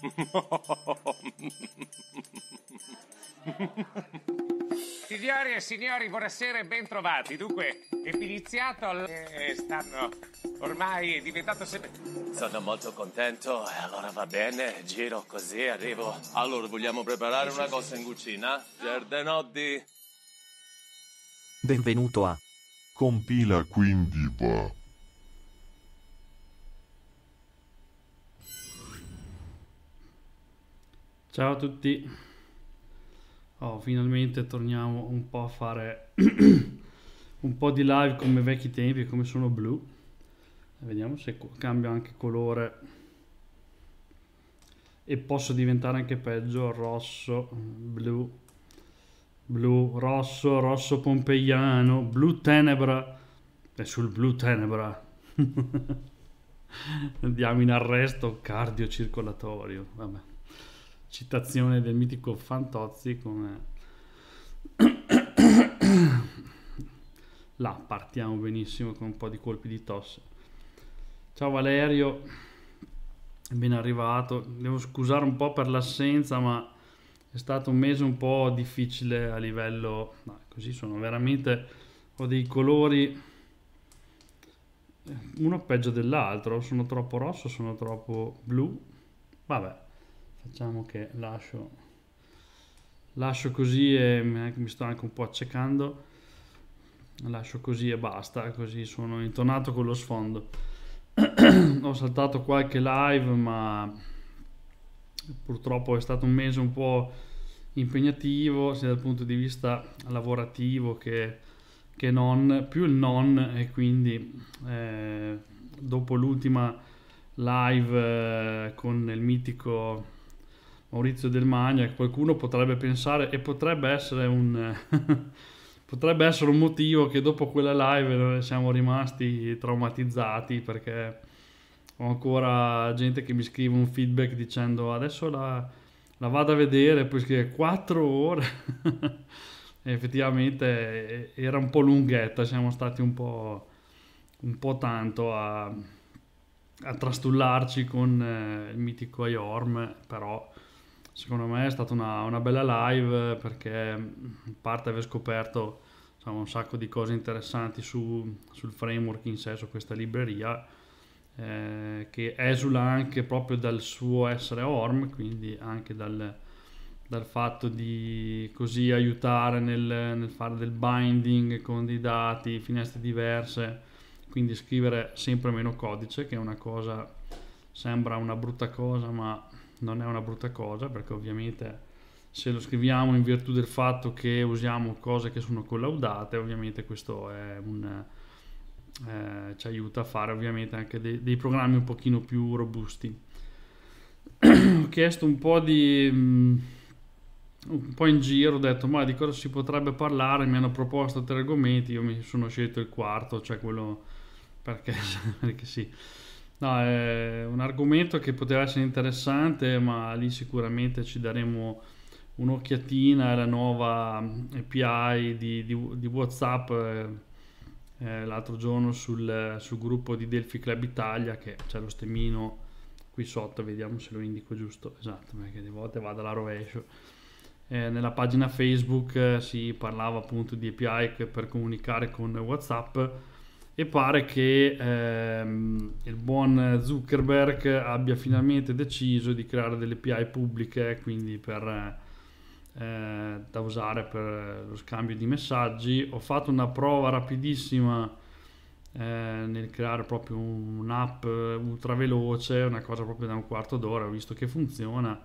Signori e signori, buonasera e bentrovati. Dunque, è iniziato e stanno ormai è diventato sempre... Sono molto contento, allora va bene, giro così, arrivo. Allora, vogliamo preparare una cosa in cucina? Ah. Gerdenotti. Benvenuto a... Compila quindi va. Ciao a tutti. Oh, finalmente torniamo un po' a fare un po' di live come vecchi tempi, come sono blu. Vediamo se cambio anche colore e posso diventare anche peggio rosso, blu, blu, rosso, rosso pompeiano, blu tenebra. è sul blu tenebra. Andiamo in arresto cardiocircolatorio. Vabbè citazione del mitico Fantozzi come... Là, partiamo benissimo con un po' di colpi di tosse. Ciao Valerio, ben arrivato. Devo scusare un po' per l'assenza, ma è stato un mese un po' difficile a livello... No, così sono veramente... Ho dei colori uno peggio dell'altro, sono troppo rosso, sono troppo blu. Vabbè, facciamo che lascio, lascio così e mi sto anche un po' accecando lascio così e basta così sono intonato con lo sfondo ho saltato qualche live ma purtroppo è stato un mese un po' impegnativo sia dal punto di vista lavorativo che, che non più il non e quindi eh, dopo l'ultima live eh, con il mitico Maurizio Del Magna, qualcuno potrebbe pensare e potrebbe essere un eh, potrebbe essere un motivo che dopo quella live siamo rimasti traumatizzati perché ho ancora gente che mi scrive un feedback dicendo adesso la, la vado a vedere, poi scrive 4 ore. effettivamente eh, era un po' lunghetta, siamo stati un po', un po tanto a, a trastullarci con eh, il mitico Iorm, però Secondo me è stata una, una bella live perché in parte avevo scoperto diciamo, un sacco di cose interessanti su, sul framework in sé, su questa libreria, eh, che esula anche proprio dal suo essere ORM, quindi anche dal, dal fatto di così aiutare nel, nel, fare del binding con dei dati, finestre diverse, quindi scrivere sempre meno codice, che è una cosa, sembra una brutta cosa, ma non è una brutta cosa perché ovviamente se lo scriviamo in virtù del fatto che usiamo cose che sono collaudate, ovviamente questo un, eh, ci aiuta a fare ovviamente anche dei, dei programmi un pochino più robusti. ho chiesto un po' di um, un po' in giro, ho detto ma di cosa si potrebbe parlare, mi hanno proposto tre argomenti, io mi sono scelto il quarto, cioè quello perché, perché sì No, è un argomento che poteva essere interessante, ma lì sicuramente ci daremo un'occhiatina alla nuova API di, di, di WhatsApp eh, eh, l'altro giorno sul, sul, gruppo di Delphi Club Italia, che c'è lo stemino qui sotto, vediamo se lo indico giusto, esatto, perché di volte vado alla rovescio. Eh, nella pagina Facebook eh, si parlava appunto di API per comunicare con WhatsApp e pare che ehm, il buon Zuckerberg abbia finalmente deciso di creare delle API pubbliche quindi per, eh, da usare per lo scambio di messaggi. Ho fatto una prova rapidissima eh, nel creare proprio un'app ultra veloce, una cosa proprio da un quarto d'ora, ho visto che funziona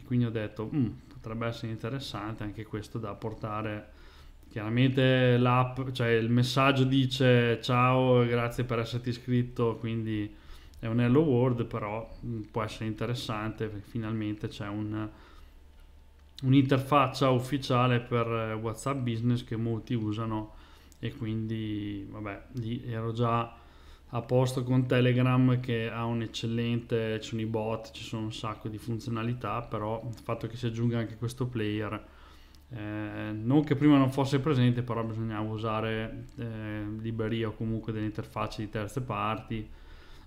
e quindi ho detto mm, potrebbe essere interessante anche questo da portare Chiaramente l'app, cioè il messaggio dice ciao, grazie per esserti iscritto, quindi è un hello world, però mm, può essere interessante perché finalmente c'è un, un'interfaccia ufficiale per eh, WhatsApp Business che molti usano e quindi vabbè, lì ero già a posto con Telegram che ha un eccellente, ci sono i bot, ci sono un sacco di funzionalità, però il fatto che si aggiunga anche questo player eh, non che prima non fosse presente, però bisognava usare eh, libreria o comunque delle interfacce di terze parti,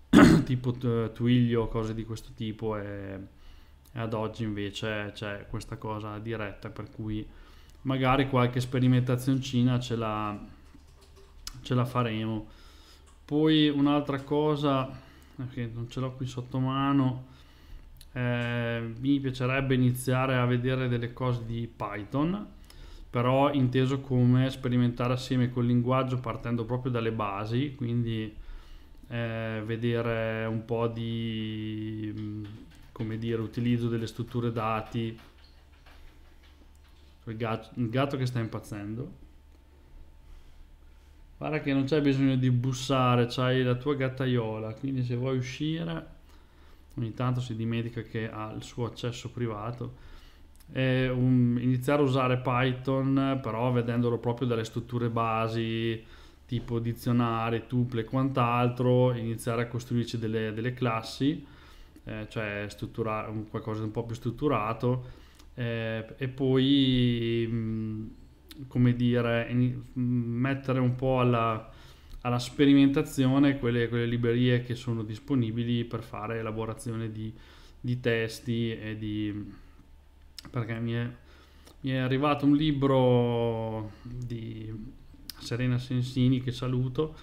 tipo t- eh, Twiglio, cose di questo tipo, e, e ad oggi invece c'è questa cosa diretta, per cui magari qualche sperimentazioncina ce la, ce la faremo. Poi un'altra cosa che okay, non ce l'ho qui sotto mano eh, mi piacerebbe iniziare a vedere delle cose di Python, però inteso come sperimentare assieme col linguaggio partendo proprio dalle basi, quindi eh, vedere un po' di mm, come dire, utilizzo delle strutture dati. Il gatto, il gatto che sta impazzendo. Guarda che non c'è bisogno di bussare, c'hai la tua gattaiola, quindi se vuoi uscire ogni tanto si dimentica che ha il suo accesso privato. Un, iniziare a usare Python però vedendolo proprio dalle strutture basi tipo dizionari, tuple e quant'altro, iniziare a costruirci delle, delle classi, eh, cioè struttura, qualcosa di un po' più strutturato eh, e poi, mh, mm, come dire, in, mm, mettere un po' alla, alla sperimentazione quelle, quelle librerie che sono disponibili per fare elaborazione di, di testi e di... perché mi è, mi è arrivato un libro di Serena Sensini che saluto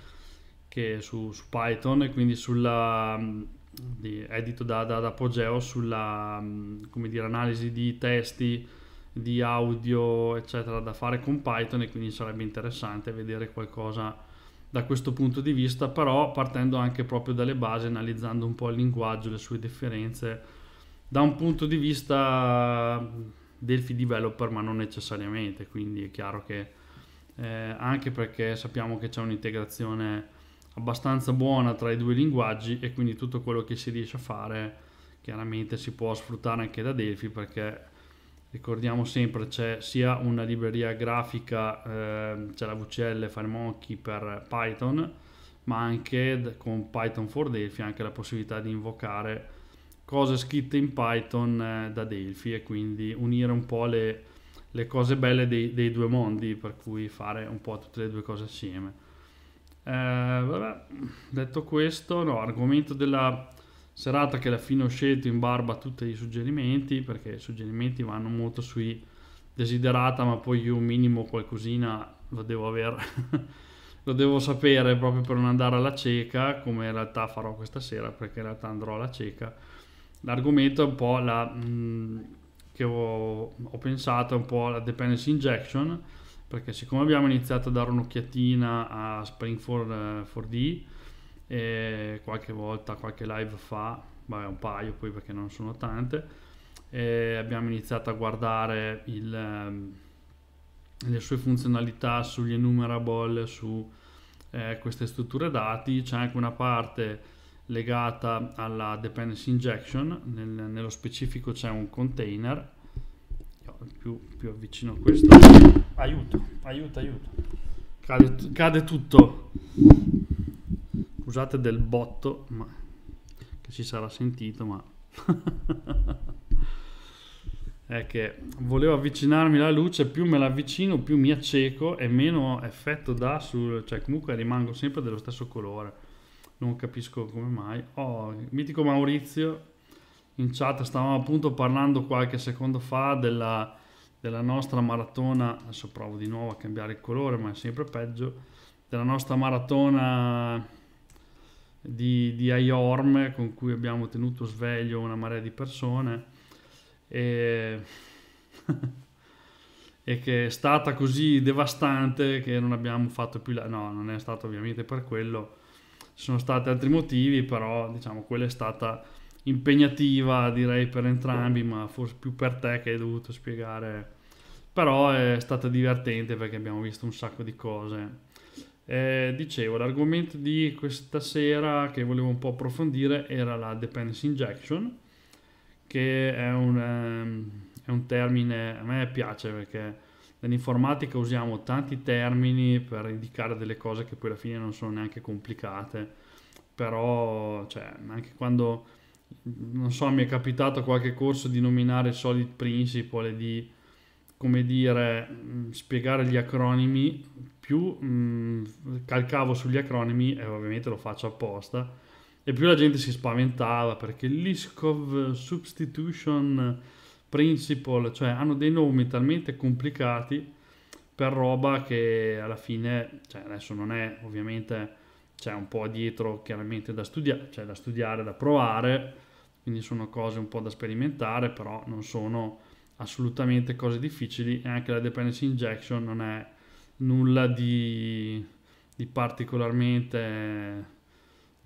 che su, su Python e quindi sulla di, edito da, da, da Apogeo sulla come dire, analisi di testi di audio eccetera da fare con Python e quindi sarebbe interessante vedere qualcosa da questo punto di vista, però partendo anche proprio dalle basi, analizzando un po' il linguaggio, le sue differenze, da un punto di vista Delphi developer, ma non necessariamente, quindi è chiaro che eh, anche perché sappiamo che c'è un'integrazione abbastanza buona tra i due linguaggi e quindi tutto quello che si riesce a fare chiaramente si può sfruttare anche da Delphi perché ricordiamo sempre c'è sia una libreria grafica, eh, c'è la VCL Firemonkey per Python, ma anche con Python for Delphi anche la possibilità di invocare cose scritte in Python eh, da Delphi e quindi unire un po' le, le cose belle dei, dei, due mondi, per cui fare un po' tutte le due cose assieme. Eh, vabbè, detto questo, no, argomento della serata che alla fine ho scelto in barba tutti i suggerimenti perché i suggerimenti vanno molto sui desiderata ma poi io un minimo qualcosina lo devo avere lo devo sapere proprio per non andare alla cieca come in realtà farò questa sera perché in realtà andrò alla cieca l'argomento è un po' la mh, mm, che ho, ho pensato è un po' la dependency injection perché siccome abbiamo iniziato a dare un'occhiatina a Spring 4, 4D eh, e qualche volta qualche live fa, vabbè un paio poi perché non sono tante, abbiamo iniziato a guardare il, ehm, le sue funzionalità sugli enumerable, su eh, queste strutture dati, c'è anche una parte legata alla dependency injection, Nel, nello specifico c'è un container, più, più avvicino a questo, aiuto, aiuto, aiuto, cade, cade tutto, Scusate del botto, ma... che si sarà sentito, ma... è che volevo avvicinarmi alla luce, più me la avvicino, più mi acceco e meno effetto dà sul... cioè comunque rimango sempre dello stesso colore. Non capisco come mai. Oh, mitico Maurizio, in chat stavamo appunto parlando qualche secondo fa della, della, nostra maratona, adesso provo di nuovo a cambiare il colore ma è sempre peggio, della nostra maratona di, di IORM con cui abbiamo tenuto sveglio una marea di persone e, e che è stata così devastante che non abbiamo fatto più la... no, non è stato ovviamente per quello, ci sono stati altri motivi, però diciamo quella è stata impegnativa direi per entrambi, ma forse più per te che hai dovuto spiegare, però è stata divertente perché abbiamo visto un sacco di cose eh, dicevo, l'argomento di questa sera che volevo un po' approfondire era la dependency injection, che è un, um, è un termine, a me piace perché nell'informatica usiamo tanti termini per indicare delle cose che poi alla fine non sono neanche complicate, però cioè, anche quando, non so, mi è capitato qualche corso di nominare solid principle, di come dire, mm, spiegare gli acronimi, più mh, mm, calcavo sugli acronimi, e ovviamente lo faccio apposta, e più la gente si spaventava perché Liskov Substitution Principle, cioè hanno dei nomi talmente complicati per roba che alla fine, cioè adesso non è ovviamente, c'è un po' dietro chiaramente da studiare, cioè da studiare, da provare, quindi sono cose un po' da sperimentare, però non sono assolutamente cose difficili e anche la dependency injection non è nulla di, di particolarmente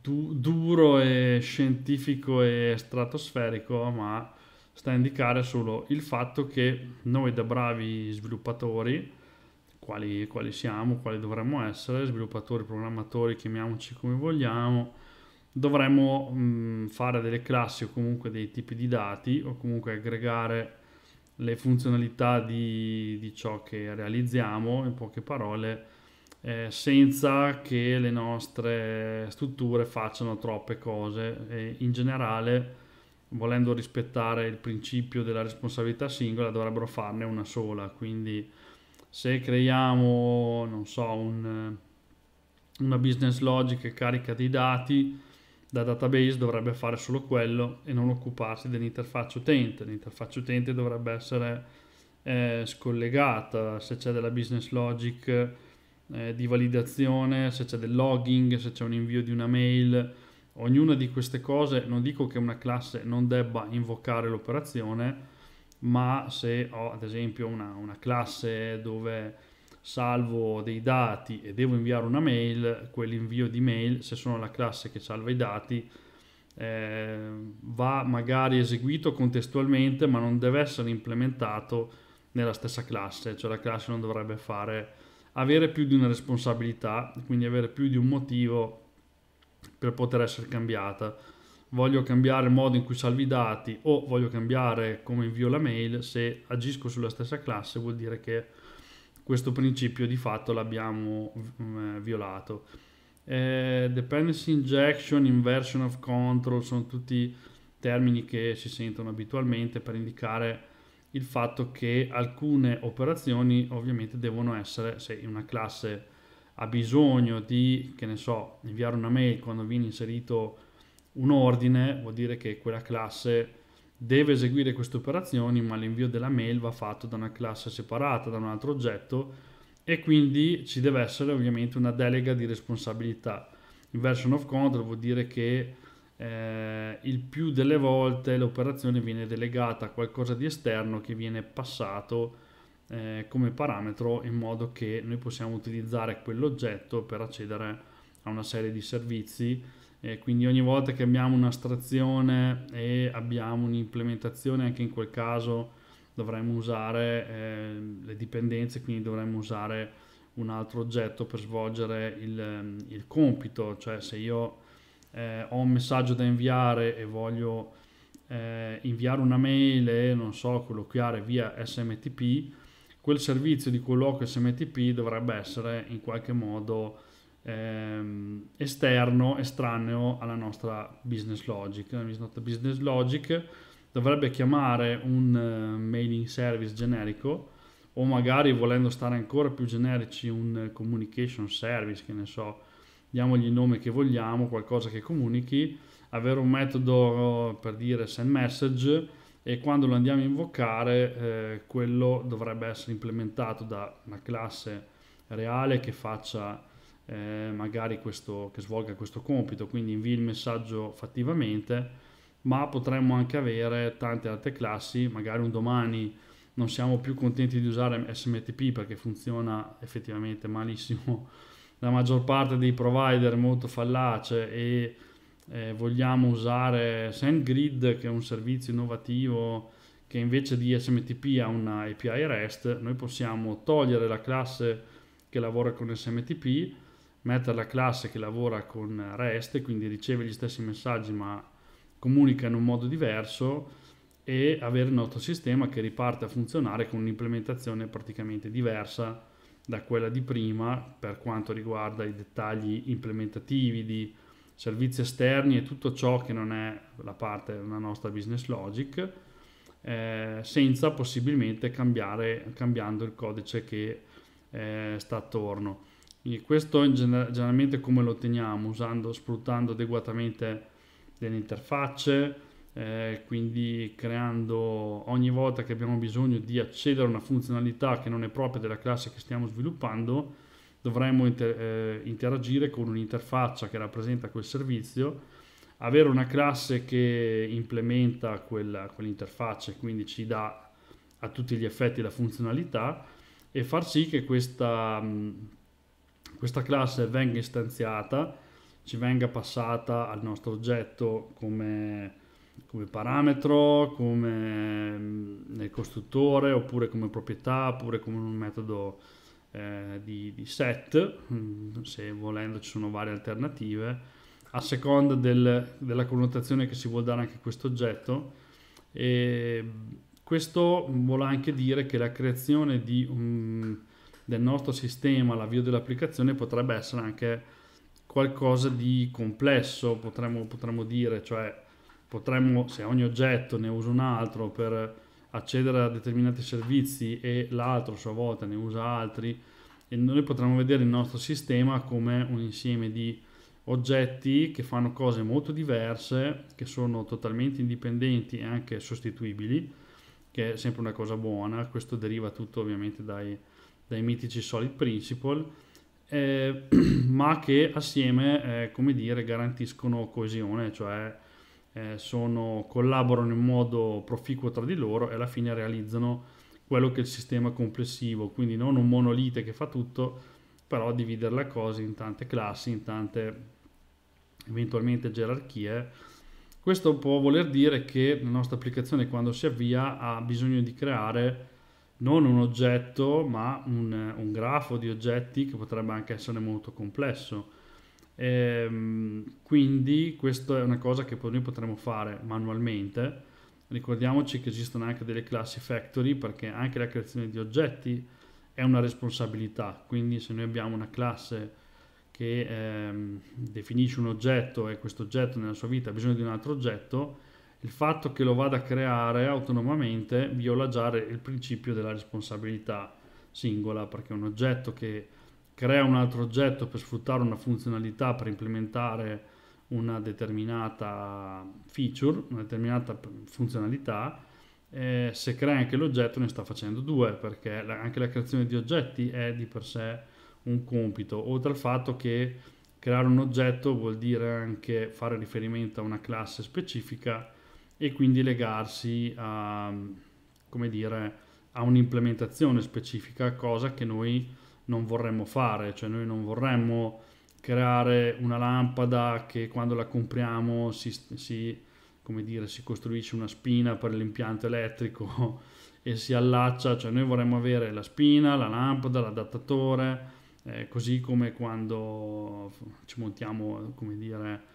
du, duro e scientifico e stratosferico, ma sta a indicare solo il fatto che noi da bravi sviluppatori, quali, quali siamo, quali dovremmo essere, sviluppatori, programmatori, chiamiamoci come vogliamo, dovremmo mh, mm, fare delle classi o comunque dei tipi di dati o comunque aggregare le funzionalità di, di ciò che realizziamo, in poche parole, eh, senza che le nostre strutture facciano troppe cose e in generale volendo rispettare il principio della responsabilità singola dovrebbero farne una sola quindi se creiamo non so un, una business logic carica di dati da database dovrebbe fare solo quello e non occuparsi dell'interfaccia utente. L'interfaccia utente dovrebbe essere eh, scollegata se c'è della business logic eh, di validazione, se c'è del logging, se c'è un invio di una mail. Ognuna di queste cose non dico che una classe non debba invocare l'operazione, ma se ho ad esempio una, una classe dove salvo dei dati e devo inviare una mail, quell'invio di mail, se sono la classe che salva i dati, eh, va magari eseguito contestualmente ma non deve essere implementato nella stessa classe, cioè la classe non dovrebbe fare, avere più di una responsabilità, quindi avere più di un motivo per poter essere cambiata. Voglio cambiare il modo in cui salvi i dati o voglio cambiare come invio la mail, se agisco sulla stessa classe vuol dire che questo principio di fatto l'abbiamo mm, eh, violato. Eh, dependency injection, inversion of control sono tutti termini che si sentono abitualmente per indicare il fatto che alcune operazioni ovviamente devono essere, se una classe ha bisogno di, che ne so, inviare una mail quando viene inserito un ordine, vuol dire che quella classe deve eseguire queste operazioni, ma l'invio della mail va fatto da una classe separata, da un altro oggetto e quindi ci deve essere ovviamente una delega di responsabilità. In version of control vuol dire che eh, il più delle volte l'operazione viene delegata a qualcosa di esterno che viene passato eh, come parametro in modo che noi possiamo utilizzare quell'oggetto per accedere a una serie di servizi e quindi ogni volta che abbiamo un'astrazione e abbiamo un'implementazione, anche in quel caso dovremmo usare eh, le dipendenze, quindi dovremmo usare un altro oggetto per svolgere il, ehm, il compito, cioè se io eh, ho un messaggio da inviare e voglio eh, inviare una mail non so, colloquiare via SMTP, quel servizio di colloquio SMTP dovrebbe essere in qualche modo ehm, esterno, estraneo alla nostra business logic. La nostra business logic dovrebbe chiamare un uh, mailing service generico o magari volendo stare ancora più generici un uh, communication service, che ne so, diamogli il nome che vogliamo, qualcosa che comunichi, avere un metodo per dire send message e quando lo andiamo a invocare eh, quello dovrebbe essere implementato da una classe reale che faccia eh, magari questo, che svolga questo compito, quindi invii il messaggio fattivamente, ma potremmo anche avere tante altre classi, magari un domani non siamo più contenti di usare SMTP perché funziona effettivamente malissimo la maggior parte dei provider è molto fallace e eh, vogliamo usare SendGrid che è un servizio innovativo che invece di SMTP ha una API REST, noi possiamo togliere la classe che lavora con SMTP meta la classe che lavora con REST, quindi riceve gli stessi messaggi ma comunica in un modo diverso e avere il nostro sistema che riparte a funzionare con un'implementazione praticamente diversa da quella di prima per quanto riguarda i dettagli implementativi di servizi esterni e tutto ciò che non è la parte della nostra business logic eh, senza possibilmente cambiare cambiando il codice che eh, sta attorno quindi questo in generalmente come lo otteniamo? Usando, sfruttando adeguatamente delle interfacce, eh, quindi creando ogni volta che abbiamo bisogno di accedere a una funzionalità che non è propria della classe che stiamo sviluppando, dovremmo inter- eh, interagire con un'interfaccia che rappresenta quel servizio, avere una classe che implementa quella, quell'interfaccia e quindi ci dà a tutti gli effetti la funzionalità e far sì che questa... Mh, questa classe venga istanziata, ci venga passata al nostro oggetto come, come parametro, come mm, nel costruttore, oppure come proprietà, oppure come un metodo eh, di, di, set, mm, se volendo ci sono varie alternative, a seconda del, della connotazione che si vuole dare anche a questo oggetto. E ehm, questo vuole anche dire che la creazione di un del nostro sistema l'avvio dell'applicazione potrebbe essere anche qualcosa di complesso, potremmo, potremmo dire, cioè potremmo, se ogni oggetto ne usa un altro per accedere a determinati servizi e l'altro a sua volta ne usa altri, e noi potremmo vedere il nostro sistema come un insieme di oggetti che fanno cose molto diverse, che sono totalmente indipendenti e anche sostituibili, che è sempre una cosa buona, questo deriva tutto ovviamente dai, dai mitici Solid Principle, eh, ma che assieme, eh, come dire, garantiscono coesione, cioè eh, sono, collaborano in modo proficuo tra di loro e alla fine realizzano quello che è il sistema complessivo, quindi non un monolite che fa tutto, però dividere la cosa in tante classi, in tante eventualmente gerarchie. Questo può voler dire che la nostra applicazione quando si avvia ha bisogno di creare non un oggetto, ma un, un grafo di oggetti che potrebbe anche essere molto complesso. E, ehm, quindi questa è una cosa che noi potremmo fare manualmente. Ricordiamoci che esistono anche delle classi factory perché anche la creazione di oggetti è una responsabilità, quindi se noi abbiamo una classe che eh, definisce un oggetto e questo oggetto nella sua vita ha bisogno di un altro oggetto, il fatto che lo vada a creare autonomamente viola già il principio della responsabilità singola, perché un oggetto che crea un altro oggetto per sfruttare una funzionalità, per implementare una determinata feature, una determinata funzionalità, eh, se crea anche l'oggetto ne sta facendo due, perché la, anche la creazione di oggetti è di per sé un compito, oltre al fatto che creare un oggetto vuol dire anche fare riferimento a una classe specifica e quindi legarsi a, come dire, a un'implementazione specifica, cosa che noi non vorremmo fare, cioè noi non vorremmo creare una lampada che quando la compriamo si, si, dire, si costruisce una spina per l'impianto elettrico e si allaccia, cioè noi vorremmo avere la spina, la lampada, l'adattatore, eh, così come quando ci montiamo, come dire,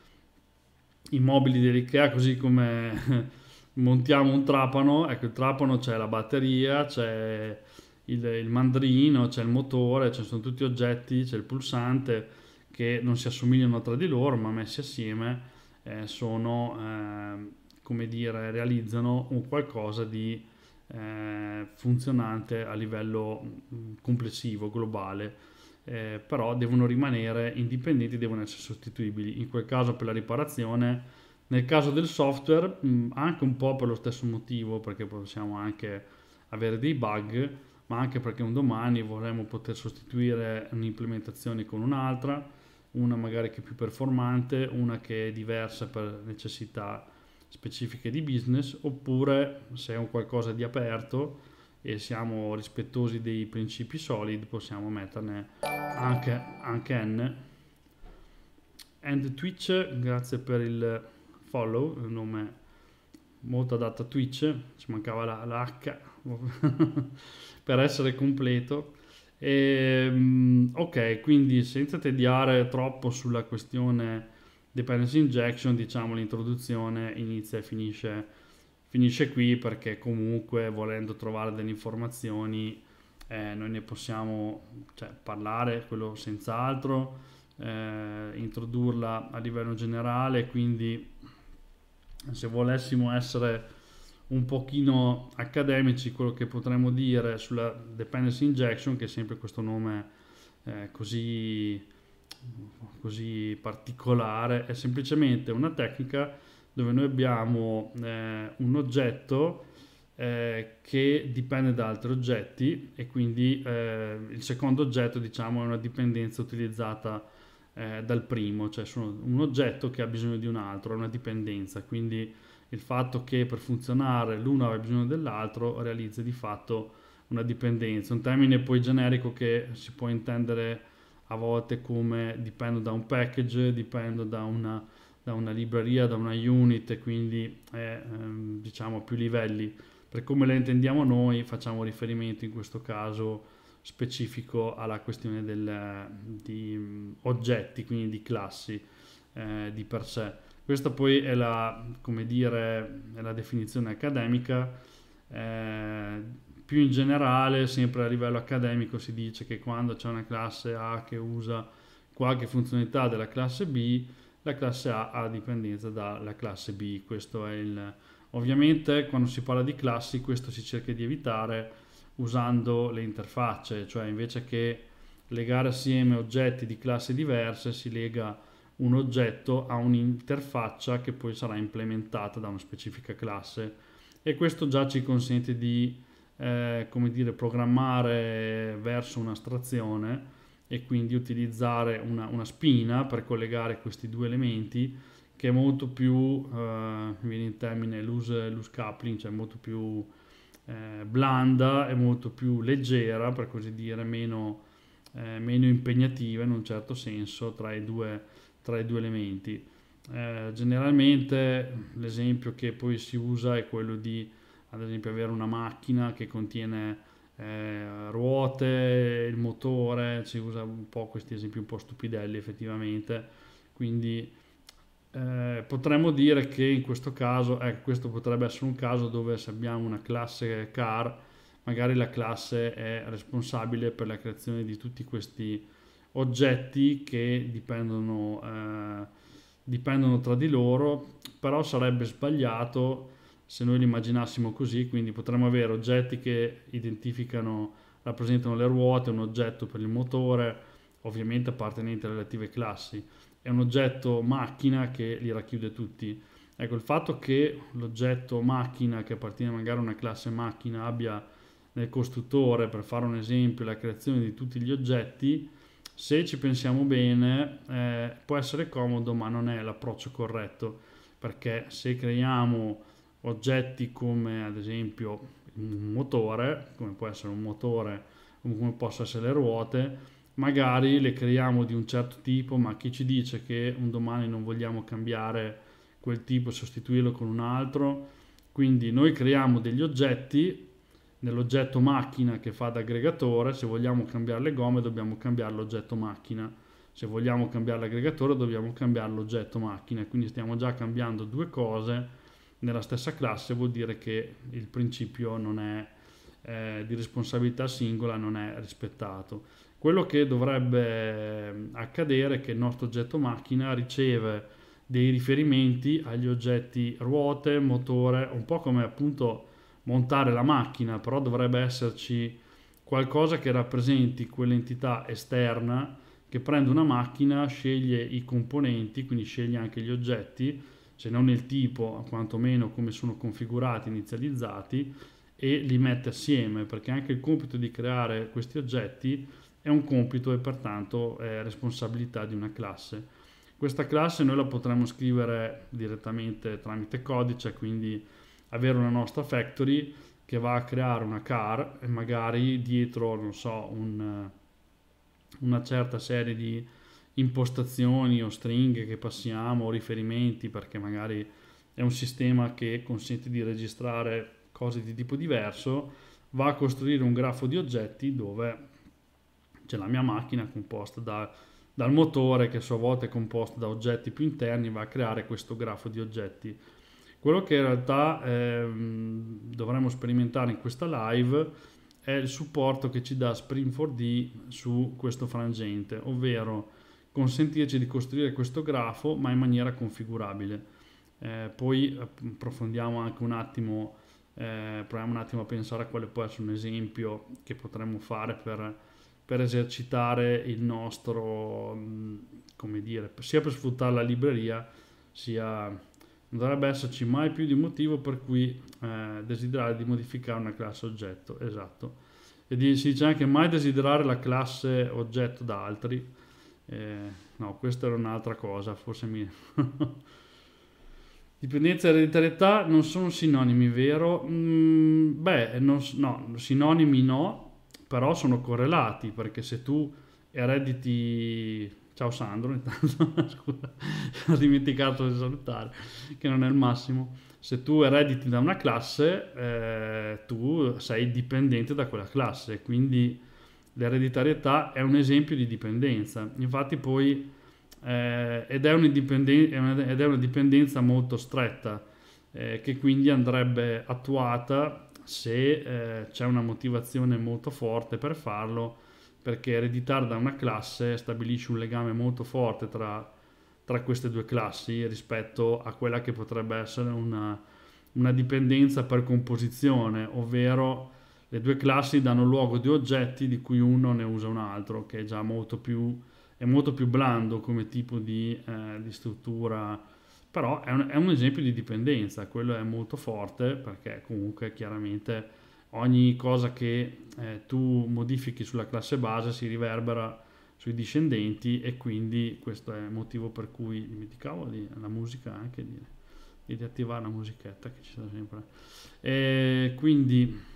i mobili dell'IKEA così come montiamo un trapano, ecco il trapano c'è la batteria, c'è il, il mandrino, c'è il motore, ci sono tutti oggetti, c'è il pulsante che non si assomigliano tra di loro ma messi assieme eh, sono eh, come dire realizzano un qualcosa di eh, funzionante a livello mm, complessivo, globale eh, però devono rimanere indipendenti, devono essere sostituibili, in quel caso per la riparazione, nel caso del software mh, anche un po' per lo stesso motivo, perché possiamo anche avere dei bug, ma anche perché un domani vorremmo poter sostituire un'implementazione con un'altra, una magari che è più performante, una che è diversa per necessità specifiche di business, oppure se è un qualcosa di aperto, e siamo rispettosi dei principi solid possiamo metterne anche, anche n and twitch grazie per il follow il nome molto adatto a twitch ci mancava la, la h per essere completo e, ehm, ok quindi senza tediare troppo sulla questione dependency injection diciamo l'introduzione inizia e finisce finisce qui perché comunque volendo trovare delle informazioni eh, noi ne possiamo cioè, parlare, quello senz'altro, eh, introdurla a livello generale, quindi se volessimo essere un pochino accademici quello che potremmo dire sulla dependency injection, che è sempre questo nome eh, così, così particolare, è semplicemente una tecnica dove noi abbiamo eh, un oggetto eh, che dipende da altri oggetti e quindi eh, il secondo oggetto diciamo è una dipendenza utilizzata eh, dal primo, cioè sono un oggetto che ha bisogno di un altro, è una dipendenza, quindi il fatto che per funzionare l'uno abbia bisogno dell'altro realizza di fatto una dipendenza, un termine poi generico che si può intendere a volte come dipendo da un package, dipendo da una da una libreria, da una unit, e quindi è ehm, diciamo a più livelli. Per come la intendiamo noi facciamo riferimento in questo caso specifico alla questione del, di oggetti, quindi di classi eh, di per sé. Questa poi è la, dire, è la definizione accademica. Eh, più in generale, sempre a livello accademico, si dice che quando c'è una classe A che usa qualche funzionalità della classe B, la classe A ha dipendenza dalla classe B. Questo è il... Ovviamente quando si parla di classi questo si cerca di evitare usando le interfacce, cioè invece che legare assieme oggetti di classi diverse si lega un oggetto a un'interfaccia che poi sarà implementata da una specifica classe e questo già ci consente di eh, come dire, programmare verso un'astrazione e quindi utilizzare una, una spina per collegare questi due elementi che è molto più, eh, viene in termine loose, loose coupling, cioè molto più eh, blanda e molto più leggera, per così dire, meno, eh, meno impegnativa in un certo senso tra i due, tra i due elementi. Eh, generalmente l'esempio che poi si usa è quello di, ad esempio, avere una macchina che contiene eh, ruote, il motore, si usa un po' questi esempi un po' stupidelli effettivamente, quindi eh, potremmo dire che in questo caso, ecco questo potrebbe essere un caso dove se abbiamo una classe car, magari la classe è responsabile per la creazione di tutti questi oggetti che dipendono, eh, dipendono tra di loro, però sarebbe sbagliato se noi li immaginassimo così, quindi potremmo avere oggetti che identificano, rappresentano le ruote, un oggetto per il motore, ovviamente appartenente alle relative classi, e un oggetto macchina che li racchiude tutti. Ecco, il fatto che l'oggetto macchina che appartiene magari a una classe macchina abbia nel costruttore, per fare un esempio, la creazione di tutti gli oggetti, se ci pensiamo bene, eh, può essere comodo, ma non è l'approccio corretto, perché se creiamo oggetti come ad esempio un motore, come può essere un motore, come possono essere le ruote, magari le creiamo di un certo tipo, ma chi ci dice che un domani non vogliamo cambiare quel tipo e sostituirlo con un altro? Quindi noi creiamo degli oggetti nell'oggetto macchina che fa da aggregatore, se vogliamo cambiare le gomme dobbiamo cambiare l'oggetto macchina, se vogliamo cambiare l'aggregatore dobbiamo cambiare l'oggetto macchina, quindi stiamo già cambiando due cose nella stessa classe vuol dire che il principio è, eh, di responsabilità singola non è rispettato. Quello che dovrebbe ehm, accadere è che il nostro oggetto macchina riceve dei riferimenti agli oggetti ruote, motore, un po' come appunto montare la macchina, però dovrebbe esserci qualcosa che rappresenti quell'entità esterna che prende una macchina, sceglie i componenti, quindi sceglie anche gli oggetti, se non il tipo, quantomeno come sono configurati, inizializzati, e li mette assieme, perché anche il compito di creare questi oggetti è un compito e pertanto è responsabilità di una classe. Questa classe noi la potremmo scrivere direttamente tramite codice, quindi avere una nostra factory che va a creare una car e magari dietro, non so, un, una certa serie di impostazioni o stringhe che passiamo o riferimenti perché magari è un sistema che consente di registrare cose di tipo diverso, va a costruire un grafo di oggetti dove c'è la mia macchina composta da, dal motore che a sua volta è composto da oggetti più interni, va a creare questo grafo di oggetti. Quello che in realtà eh, dovremmo sperimentare in questa live è il supporto che ci dà Spring4D su questo frangente, ovvero consentirci di costruire questo grafo ma in maniera configurabile. Eh, poi approfondiamo anche un attimo, eh, proviamo un attimo a pensare a quale può essere un esempio che potremmo fare per, per esercitare il nostro, mm, come dire, sia per sfruttare la libreria, sia non dovrebbe esserci mai più di motivo per cui eh, desiderare di modificare una classe oggetto, esatto. E di, si dice anche mai desiderare la classe oggetto da altri, eh, no, questa era un'altra cosa, forse mi... Dipendenza e ereditarietà non sono sinonimi, vero? Mm, beh, non, no, sinonimi no, però sono correlati, perché se tu erediti... Ciao Sandro, intanto, scusa, ho dimenticato di salutare, che non è il massimo. Se tu erediti da una classe, eh, tu sei dipendente da quella classe, quindi L'ereditarietà è un esempio di dipendenza, infatti poi eh, ed, è ed, è una dipendenza molto stretta eh, che quindi andrebbe attuata se eh, c'è una motivazione molto forte per farlo, perché ereditare da una classe stabilisce un legame molto forte tra, tra queste due classi rispetto a quella che potrebbe essere una, una dipendenza per composizione, ovvero le due classi danno luogo a due oggetti di cui uno ne usa un altro, che è già molto più, è molto più blando come tipo di, eh, di struttura, però è un, è un, esempio di dipendenza, quello è molto forte perché comunque chiaramente ogni cosa che eh, tu modifichi sulla classe base si riverbera sui discendenti e quindi questo è il motivo per cui dimenticavo di, la musica anche di, di attivare la musichetta che ci sta sempre e quindi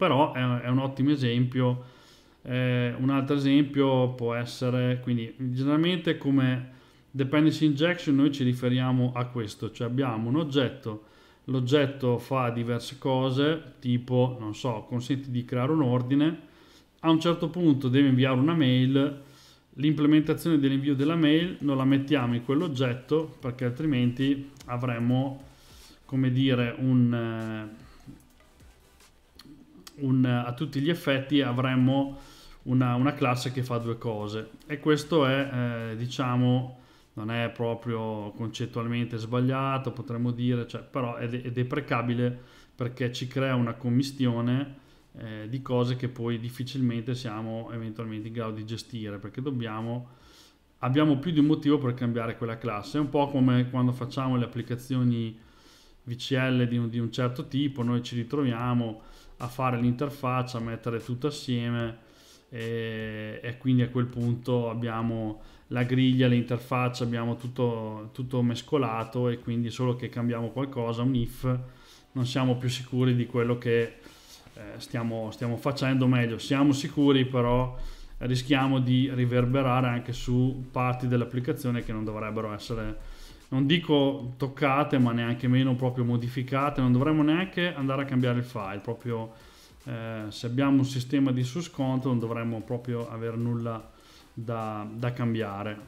però è, è un ottimo esempio. Eh, un altro esempio può essere, quindi generalmente come dependency injection noi ci riferiamo a questo, cioè abbiamo un oggetto, l'oggetto fa diverse cose, tipo, non so, consente di creare un ordine, a un certo punto deve inviare una mail, l'implementazione dell'invio della mail non la mettiamo in quell'oggetto perché altrimenti avremmo, come dire, un eh, un, a tutti gli effetti avremmo una, una, classe che fa due cose e questo è eh, diciamo non è proprio concettualmente sbagliato potremmo dire cioè, però è, è deprecabile perché ci crea una commistione eh, di cose che poi difficilmente siamo eventualmente in grado di gestire perché dobbiamo abbiamo più di un motivo per cambiare quella classe è un po' come quando facciamo le applicazioni VCL di un, di un certo tipo noi ci ritroviamo a fare l'interfaccia, a mettere tutto assieme e, e, quindi a quel punto abbiamo la griglia, l'interfaccia, abbiamo tutto, tutto mescolato e quindi solo che cambiamo qualcosa, un if, non siamo più sicuri di quello che eh, stiamo, stiamo facendo, meglio siamo sicuri però rischiamo di riverberare anche su parti dell'applicazione che non dovrebbero essere non dico toccate, ma neanche meno proprio modificate, non dovremmo neanche andare a cambiare il file, proprio eh, se abbiamo un sistema di susconto non dovremmo proprio avere nulla da, da cambiare.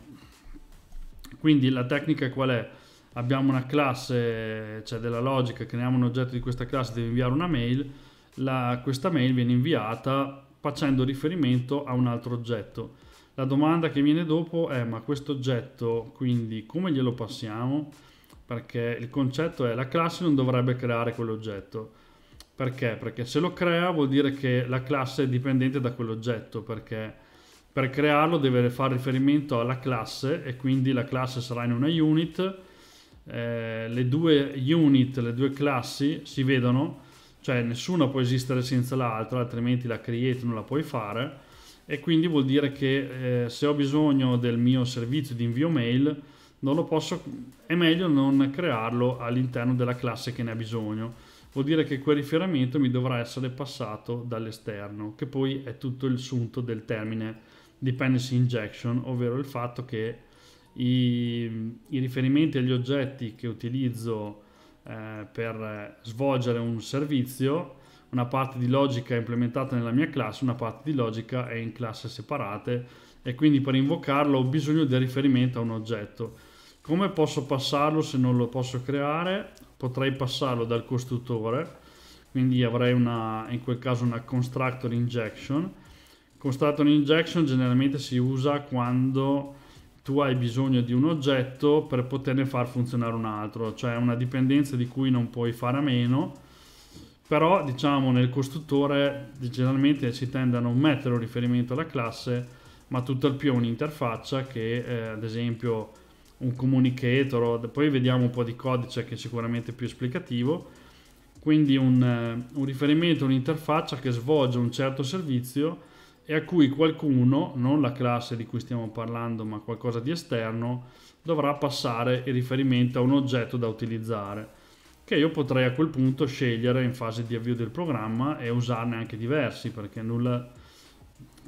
Quindi la tecnica qual è? Abbiamo una classe, cioè della logica, creiamo un oggetto di questa classe, deve inviare una mail, la, questa mail viene inviata facendo riferimento a un altro oggetto la domanda che viene dopo è ma questo oggetto quindi come glielo passiamo? Perché il concetto è la classe non dovrebbe creare quell'oggetto. Perché? Perché se lo crea vuol dire che la classe è dipendente da quell'oggetto perché per crearlo deve fare riferimento alla classe e quindi la classe sarà in una unit. Eh, le due unit, le due classi si vedono, cioè nessuna può esistere senza l'altra, altrimenti la create non la puoi fare e quindi vuol dire che eh, se ho bisogno del mio servizio di invio mail non lo posso, è meglio non crearlo all'interno della classe che ne ha bisogno. Vuol dire che quel riferimento mi dovrà essere passato dall'esterno, che poi è tutto il sunto del termine dependency injection, ovvero il fatto che i, i riferimenti agli oggetti che utilizzo eh, per svolgere un servizio una parte di logica è implementata nella mia classe, una parte di logica è in classe separate e quindi per invocarlo ho bisogno del riferimento a un oggetto. Come posso passarlo se non lo posso creare? Potrei passarlo dal costruttore, quindi avrei una, in quel caso una constructor injection. Constructor injection generalmente si usa quando tu hai bisogno di un oggetto per poterne far funzionare un altro, cioè una dipendenza di cui non puoi fare a meno però diciamo nel costruttore generalmente si tende a non mettere un riferimento alla classe ma tutto il più un'interfaccia che eh, ad esempio un communicator poi vediamo un po' di codice che è sicuramente più esplicativo quindi un, eh, un riferimento un'interfaccia che svolge un certo servizio e a cui qualcuno non la classe di cui stiamo parlando ma qualcosa di esterno dovrà passare il riferimento a un oggetto da utilizzare che io potrei a quel punto scegliere in fase di avvio del programma e usarne anche diversi perché nulla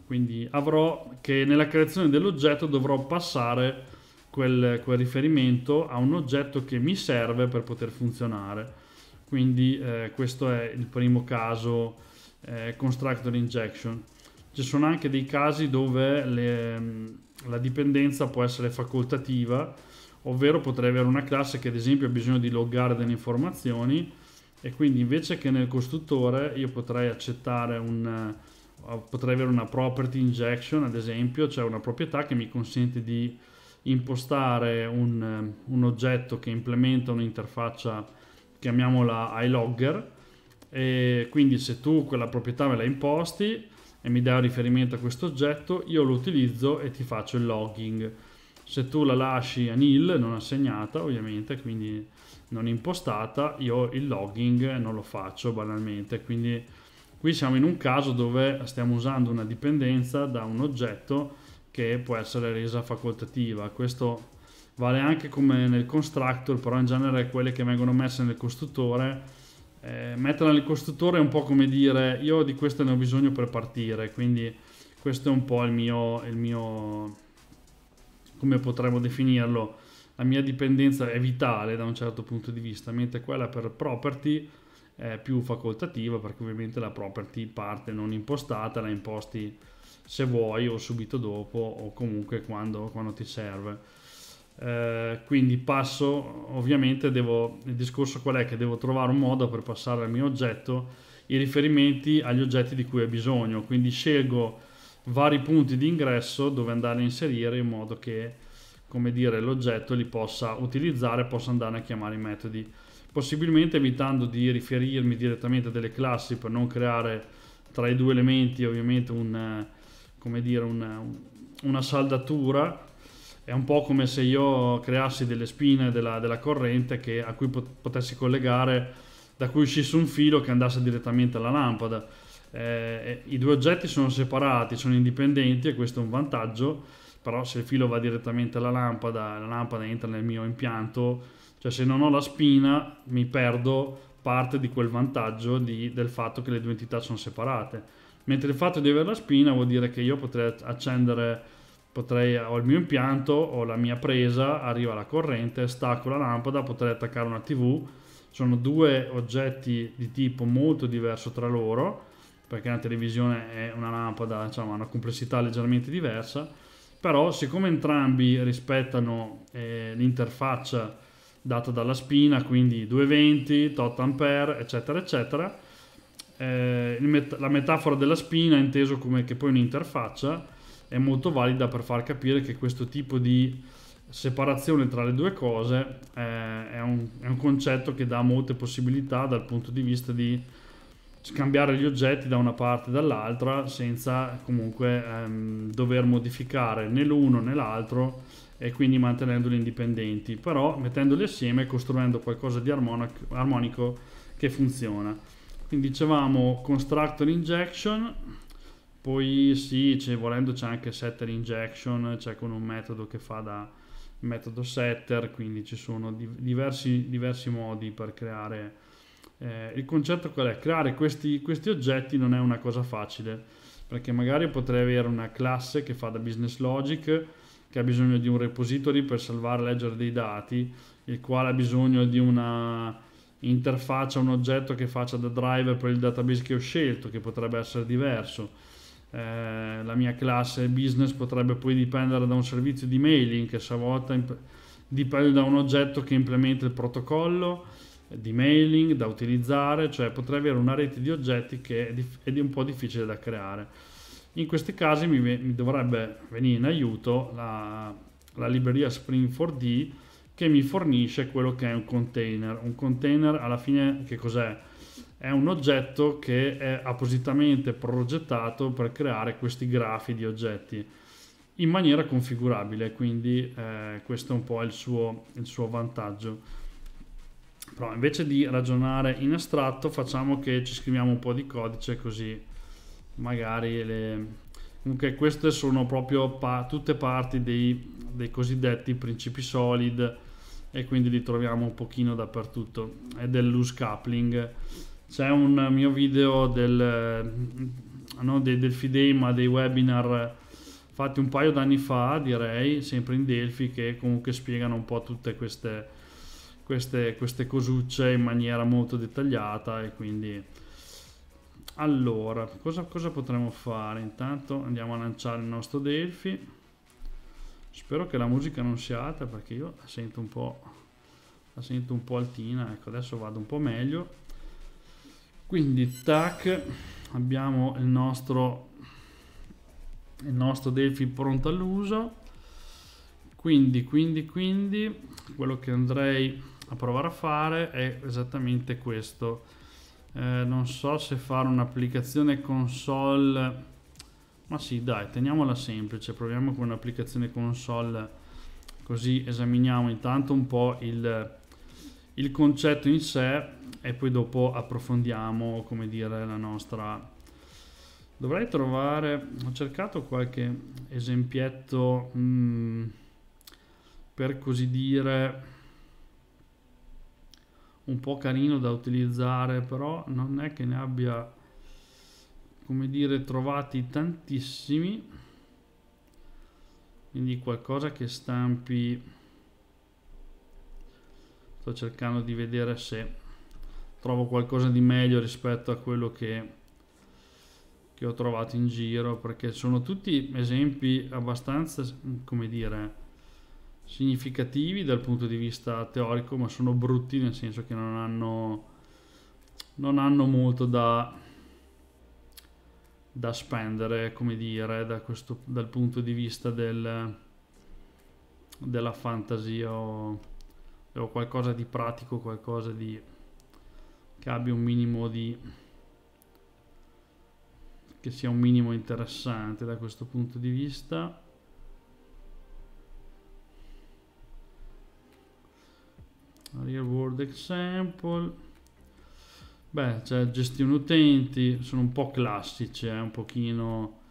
quindi avrò che nella creazione dell'oggetto dovrò passare quel, quel riferimento a un oggetto che mi serve per poter funzionare quindi eh, questo è il primo caso eh, constructor injection ci sono anche dei casi dove le, la dipendenza può essere facoltativa ovvero potrei avere una classe che ad esempio ha bisogno di loggare delle informazioni e quindi invece che nel costruttore io potrei accettare un eh, potrei avere una property injection ad esempio cioè una proprietà che mi consente di impostare un, eh, un oggetto che implementa un'interfaccia chiamiamola iLogger e quindi se tu quella proprietà me la imposti e mi dai un riferimento a questo oggetto io lo utilizzo e ti faccio il logging se tu la lasci a nil, non assegnata ovviamente, quindi non impostata, io il logging non lo faccio banalmente, quindi qui siamo in un caso dove stiamo usando una dipendenza da un oggetto che può essere resa facoltativa, questo vale anche come nel constructor, però in genere quelle che vengono messe nel costruttore eh, metterla nel costruttore è un po' come dire io di questo ne ho bisogno per partire, quindi questo è un po' il mio, il mio come potremmo definirlo, la mia dipendenza è vitale da un certo punto di vista, mentre quella per property è più facoltativa perché ovviamente la property parte non impostata, la imposti se vuoi o subito dopo o comunque quando, quando ti serve. Eh, quindi passo, ovviamente devo, il discorso qual è? Che devo trovare un modo per passare al mio oggetto i riferimenti agli oggetti di cui ho bisogno, quindi scelgo vari punti di ingresso dove andare a inserire in modo che come dire l'oggetto li possa utilizzare possa andare a chiamare i metodi possibilmente evitando di riferirmi direttamente a delle classi per non creare tra i due elementi ovviamente un, eh, dire, una, una saldatura è un po' come se io creassi delle spine della, della corrente che, a cui potessi collegare da cui uscisse un filo che andasse direttamente alla lampada eh, eh, i due oggetti sono separati, sono indipendenti e questo è un vantaggio, però se il filo va direttamente alla lampada, la lampada entra nel mio impianto, cioè se non ho la spina mi perdo parte di quel vantaggio di, del fatto che le due entità sono separate. Mentre il fatto di avere la spina vuol dire che io potrei accendere, potrei, ho il mio impianto, ho la mia presa, arriva la corrente, stacco la lampada, potrei attaccare una tv. Sono due oggetti di tipo molto diverso tra loro perché la televisione è una lampada, diciamo, ha una complessità leggermente diversa, però siccome entrambi rispettano eh, l'interfaccia data dalla spina, quindi 220, tot ampere, eccetera, eccetera, eh, met- la metafora della spina, inteso come che poi un'interfaccia, è molto valida per far capire che questo tipo di separazione tra le due cose eh, è, un, è un concetto che dà molte possibilità dal punto di vista di scambiare gli oggetti da una parte e dall'altra senza comunque ehm, dover modificare né l'uno né l'altro e quindi mantenendoli indipendenti, però mettendoli assieme e costruendo qualcosa di armonico che funziona. Quindi dicevamo constructor injection, poi sì, cioè, volendo c'è anche setter injection, c'è cioè con un metodo che fa da metodo setter, quindi ci sono diversi, diversi modi per creare eh, il concetto qual è? Creare questi, questi oggetti non è una cosa facile, perché magari potrei avere una classe che fa da business logic, che ha bisogno di un repository per salvare e leggere dei dati, il quale ha bisogno di una interfaccia, un oggetto che faccia da driver per il database che ho scelto, che potrebbe essere diverso. Eh, la mia classe business potrebbe poi dipendere da un servizio di mailing che a sua volta dipende da un oggetto che implementa il protocollo di mailing da utilizzare, cioè potrei avere una rete di oggetti che è, dif- è un po' difficile da creare. In questi casi mi, mi dovrebbe venire in aiuto la, la libreria Spring4D che mi fornisce quello che è un container. Un container alla fine che cos'è? È un oggetto che è appositamente progettato per creare questi grafi di oggetti in maniera configurabile, quindi eh, questo è un po' il suo, il suo vantaggio però invece di ragionare in astratto facciamo che ci scriviamo un po' di codice così magari le... comunque queste sono proprio pa tutte parti dei, dei, cosiddetti principi solid e quindi li troviamo un pochino dappertutto è del loose coupling c'è un mio video del, no, del, del Fidema dei webinar fatti un paio d'anni fa direi sempre in Delphi che comunque spiegano un po' tutte queste queste, queste cosucce in maniera molto dettagliata e quindi allora cosa, cosa potremmo fare intanto andiamo a lanciare il nostro Delphi spero che la musica non sia alta perché io la sento un po' la sento un po' altina ecco adesso vado un po' meglio quindi tac abbiamo il nostro il nostro Delphi pronto all'uso quindi quindi quindi quello che andrei a provare a fare è esattamente questo. Eh, non so se fare un'applicazione console, ma sì dai, teniamola semplice, proviamo con un'applicazione console così esaminiamo intanto un po' il, il concetto in sé e poi dopo approfondiamo, come dire, la nostra... Dovrei trovare, ho cercato qualche esempietto, mh, mm, per così dire, un po' carino da utilizzare, però non è che ne abbia, come dire, trovati tantissimi. Quindi qualcosa che stampi, sto cercando di vedere se trovo qualcosa di meglio rispetto a quello che, che ho trovato in giro, perché sono tutti esempi abbastanza, come dire, significativi dal punto di vista teorico, ma sono brutti nel senso che non hanno, non hanno molto da, da spendere, come dire, da questo, dal punto di vista del, della fantasia o, o qualcosa di pratico, qualcosa di, che abbia un minimo di che sia un minimo interessante da questo punto di vista real world example beh cioè gestione utenti sono un po' classici eh, un pochino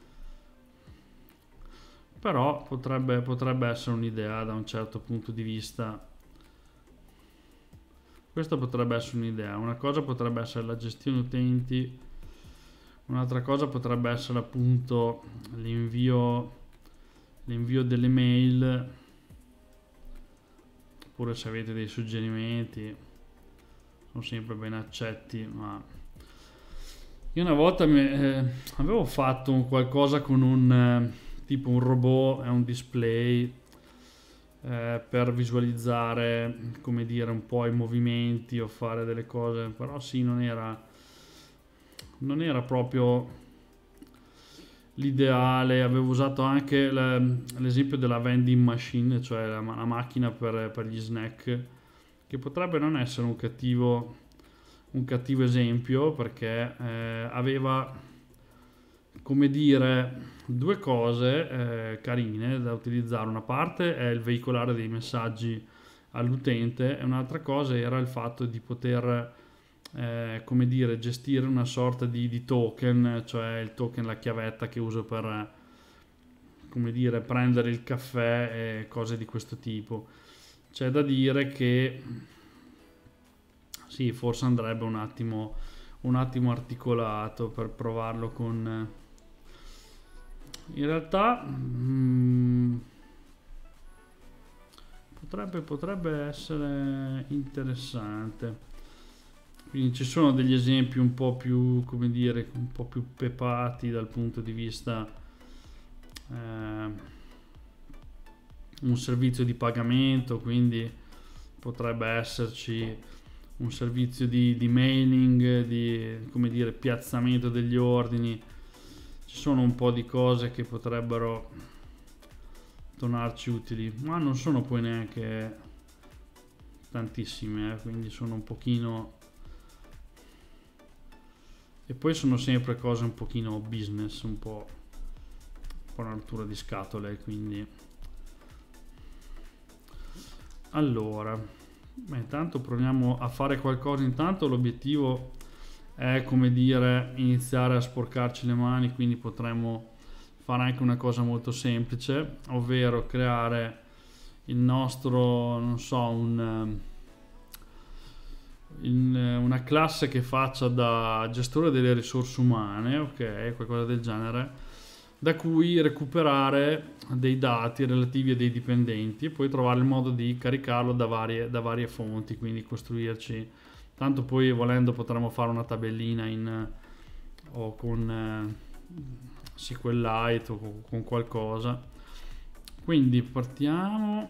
però potrebbe, potrebbe essere un'idea da un certo punto di vista questa potrebbe essere un'idea una cosa potrebbe essere la gestione utenti un'altra cosa potrebbe essere appunto l'invio delle mail oppure se avete dei suggerimenti sono sempre ben accetti ma io una volta mi, eh, avevo fatto un qualcosa con un eh, tipo un robot e un display eh, per visualizzare come dire un po' i movimenti o fare delle cose però sì non era non era proprio l'ideale, avevo usato anche l'esempio della vending machine, cioè la, la macchina per, per, gli snack, che potrebbe non essere un cattivo, un cattivo esempio perché eh, aveva, come dire, due cose eh, carine da utilizzare. Una parte è il veicolare dei messaggi all'utente e un'altra cosa era il fatto di poter eh, come dire, gestire una sorta di, di, token, cioè il token, la chiavetta che uso per, come dire, prendere il caffè e cose di questo tipo. C'è da dire che sì, forse andrebbe un attimo, un attimo articolato per provarlo con... In realtà... Mm, potrebbe, potrebbe essere interessante. Quindi ci sono degli esempi un po' più, come dire, un po' più pepati dal punto di vista eh, un servizio di pagamento, quindi potrebbe esserci un servizio di, di mailing, di come dire, piazzamento degli ordini. Ci sono un po' di cose che potrebbero tornarci utili, ma non sono poi neanche tantissime, eh, quindi sono un pochino e poi sono sempre cose un pochino business, un po', un po' una di scatole, quindi... Allora, ma intanto proviamo a fare qualcosa, intanto l'obiettivo è come dire iniziare a sporcarci le mani, quindi potremmo fare anche una cosa molto semplice, ovvero creare il nostro, non so, un ehm, eh, una classe che faccia da gestore delle risorse umane, ok, qualcosa del genere, da cui recuperare dei dati relativi a dei dipendenti e poi trovare il modo di caricarlo da varie, da varie fonti, quindi costruirci, tanto poi volendo potremmo fare una tabellina in, eh, o con eh, SQLite o con qualcosa. Quindi partiamo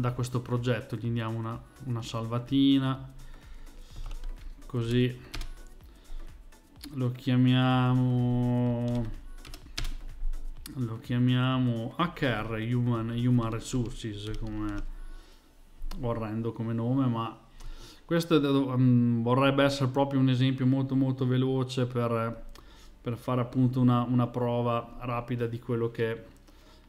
da questo progetto gli diamo una, una salvatina così lo chiamiamo lo chiamiamo HR Human, Human Resources come orrendo come nome ma questo um, vorrebbe essere proprio un esempio molto molto veloce per, per fare appunto una, una prova rapida di quello che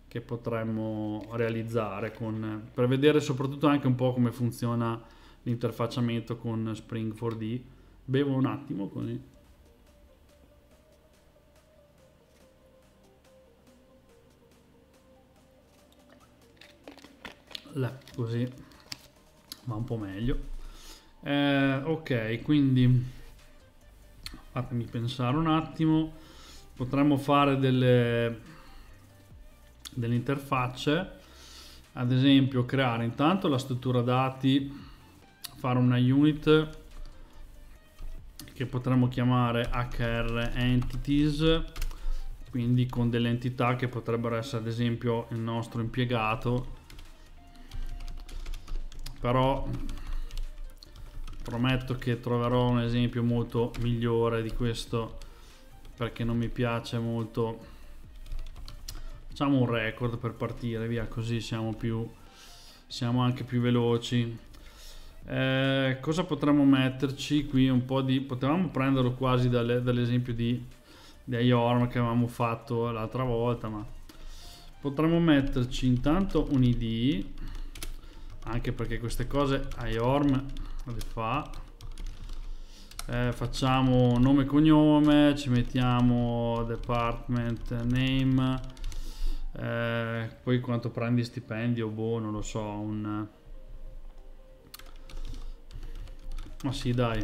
che potremmo realizzare con, per vedere soprattutto anche un po' come funziona l'interfacciamento con Spring 4D. Bevo un attimo così. Là, così va un po' meglio. Eh, ok, quindi fatemi pensare un attimo. Potremmo fare delle delle interfacce, ad esempio creare intanto la struttura dati, fare una unit che potremmo chiamare HR entities, quindi con delle entità che potrebbero essere ad esempio il nostro impiegato, però prometto che troverò un esempio molto migliore di questo perché non mi piace molto Facciamo un record per partire, via, così siamo, più, siamo anche più veloci. Eh, cosa potremmo metterci qui? Un po' di... Potevamo prenderlo quasi dall'esempio di, di Iorm che avevamo fatto l'altra volta, ma... Potremmo metterci intanto un ID, anche perché queste cose Iorm le fa. Eh, facciamo nome e cognome, ci mettiamo department name eh, poi quanto prendi stipendio, boh, non lo so, un... Ma oh, sì, dai,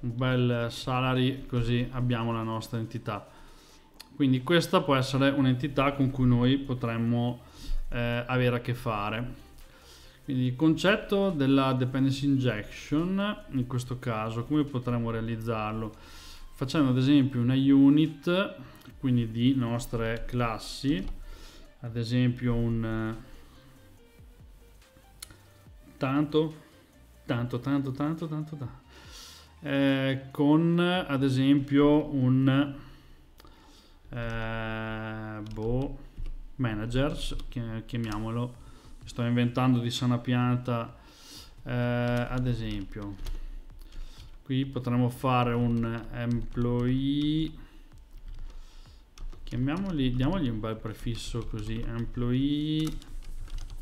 un bel salary così abbiamo la nostra entità. Quindi questa può essere un'entità con cui noi potremmo eh, avere a che fare. Quindi il concetto della dependency injection, in questo caso, come potremmo realizzarlo? facciamo ad esempio una unit quindi di nostre classi ad esempio un eh, tanto tanto tanto tanto tanto, tanto. Eh, con ad esempio un eh, boh, manager chiamiamolo sto inventando di sana pianta eh, ad esempio qui potremmo fare un employee chiamiamoli diamogli un bel prefisso così employee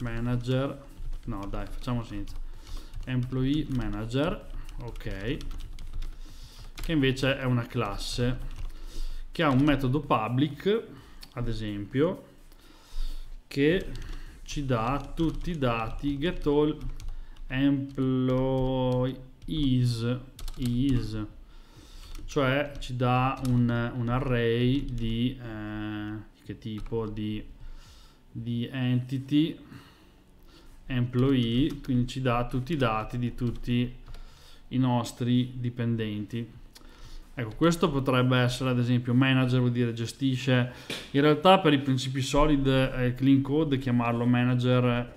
manager no dai facciamo senza employee manager ok che invece è una classe che ha un metodo public ad esempio che ci dà tutti i dati get all employees is cioè ci dà un, un array di eh, che tipo di, di entity employee quindi ci dà tutti i dati di tutti i nostri dipendenti Ecco, questo potrebbe essere ad esempio manager, vuol dire gestisce. In realtà per i principi solid e eh, clean code chiamarlo manager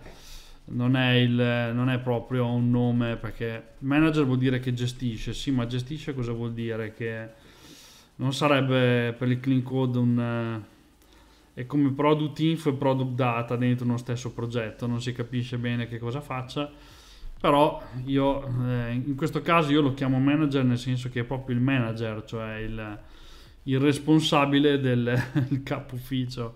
non è, il, non è, proprio un nome perché manager vuol dire che gestisce, sì, ma gestisce cosa vuol dire? Che non sarebbe per il clean code un... è come product info e product data dentro uno stesso progetto, non si capisce bene che cosa faccia, però io eh, in questo caso io lo chiamo manager nel senso che è proprio il manager, cioè il, il responsabile del capo ufficio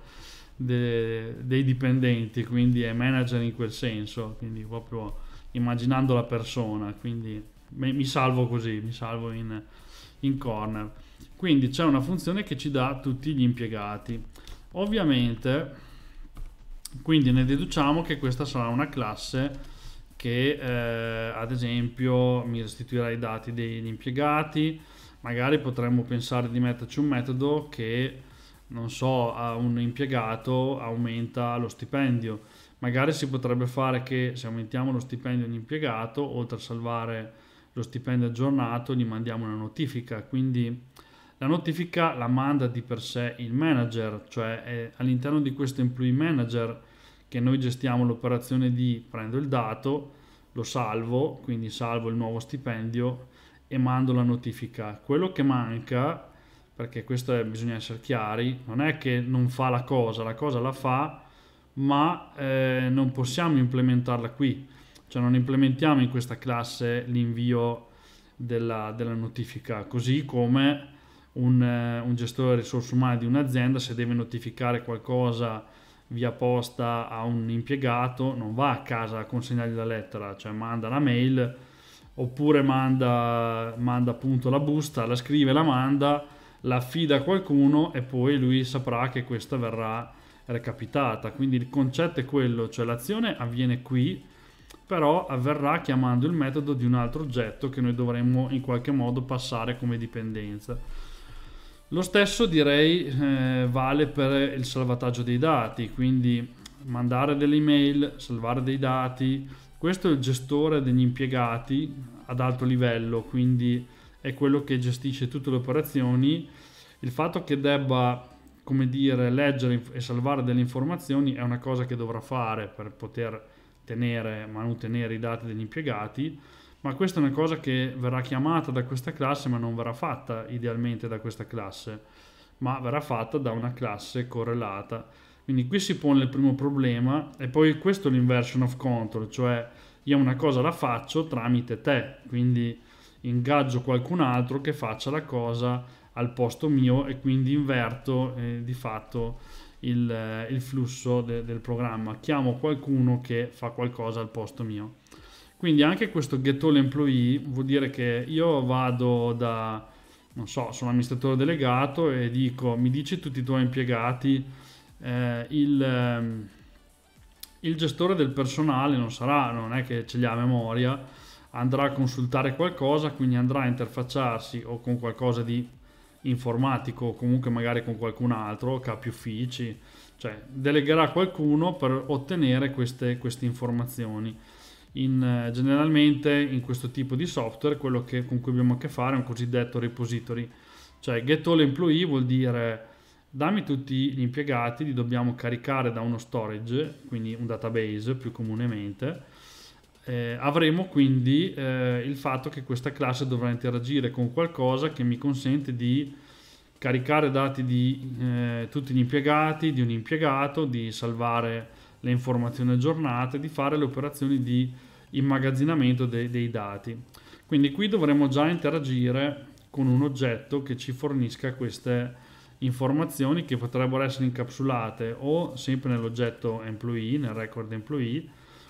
de, dei dipendenti, quindi è manager in quel senso, quindi proprio immaginando la persona, quindi mi salvo così, mi salvo in, in corner. Quindi c'è una funzione che ci dà tutti gli impiegati. Ovviamente, quindi ne deduciamo che questa sarà una classe che eh, ad esempio mi restituirà i dati degli impiegati, magari potremmo pensare di metterci un metodo che non so, a un impiegato aumenta lo stipendio. Magari si potrebbe fare che se aumentiamo lo stipendio di un impiegato, oltre a salvare lo stipendio aggiornato, gli mandiamo una notifica. Quindi la notifica la manda di per sé il manager, cioè all'interno di questo employee manager che noi gestiamo l'operazione di prendo il dato, lo salvo, quindi salvo il nuovo stipendio e mando la notifica. Quello che manca è perché questo è, bisogna essere chiari, non è che non fa la cosa, la cosa la fa, ma eh, non possiamo implementarla qui, cioè non implementiamo in questa classe l'invio della, della notifica, così come un, eh, un gestore risorse umane di un'azienda se deve notificare qualcosa via posta a un impiegato non va a casa a consegnargli la lettera, cioè manda la mail oppure manda, manda appunto la busta, la scrive, la manda la affida a qualcuno e poi lui saprà che questa verrà recapitata. Quindi il concetto è quello, cioè l'azione avviene qui, però avverrà chiamando il metodo di un altro oggetto che noi dovremmo in qualche modo passare come dipendenza. Lo stesso direi eh, vale per il salvataggio dei dati, quindi mandare delle email, salvare dei dati, questo è il gestore degli impiegati ad alto livello, quindi è quello che gestisce tutte le operazioni, il fatto che debba come dire, leggere e salvare delle informazioni è una cosa che dovrà fare per poter tenere, mantenere i dati degli impiegati, ma questa è una cosa che verrà chiamata da questa classe, ma non verrà fatta idealmente da questa classe, ma verrà fatta da una classe correlata. Quindi qui si pone il primo problema e poi questo è l'inversion of control, cioè io una cosa la faccio tramite te, quindi ingaggio qualcun altro che faccia la cosa al posto mio e quindi inverto eh, di fatto il, eh, il flusso de, del programma. Chiamo qualcuno che fa qualcosa al posto mio. Quindi anche questo get all employee vuol dire che io vado da, non so, sono amministratore delegato e dico, mi dici tutti i tuoi impiegati, eh, il, ehm, il gestore del personale non sarà, non è che ce li ha a memoria, andrà a consultare qualcosa, quindi andrà a interfacciarsi o con qualcosa di informatico o comunque magari con qualcun altro che ha più fici, cioè delegherà qualcuno per ottenere queste, queste informazioni. In, eh, generalmente in questo tipo di software quello che, con cui abbiamo a che fare è un cosiddetto repository, cioè get all employee vuol dire dammi tutti gli impiegati, li dobbiamo caricare da uno storage, quindi un database più comunemente, eh, avremo quindi eh, il fatto che questa classe dovrà interagire con qualcosa che mi consente di caricare dati di eh, tutti gli impiegati, di un impiegato, di salvare le informazioni aggiornate, di fare le operazioni di immagazzinamento de- dei dati. Quindi qui dovremo già interagire con un oggetto che ci fornisca queste informazioni che potrebbero essere incapsulate o sempre nell'oggetto employee, nel record employee,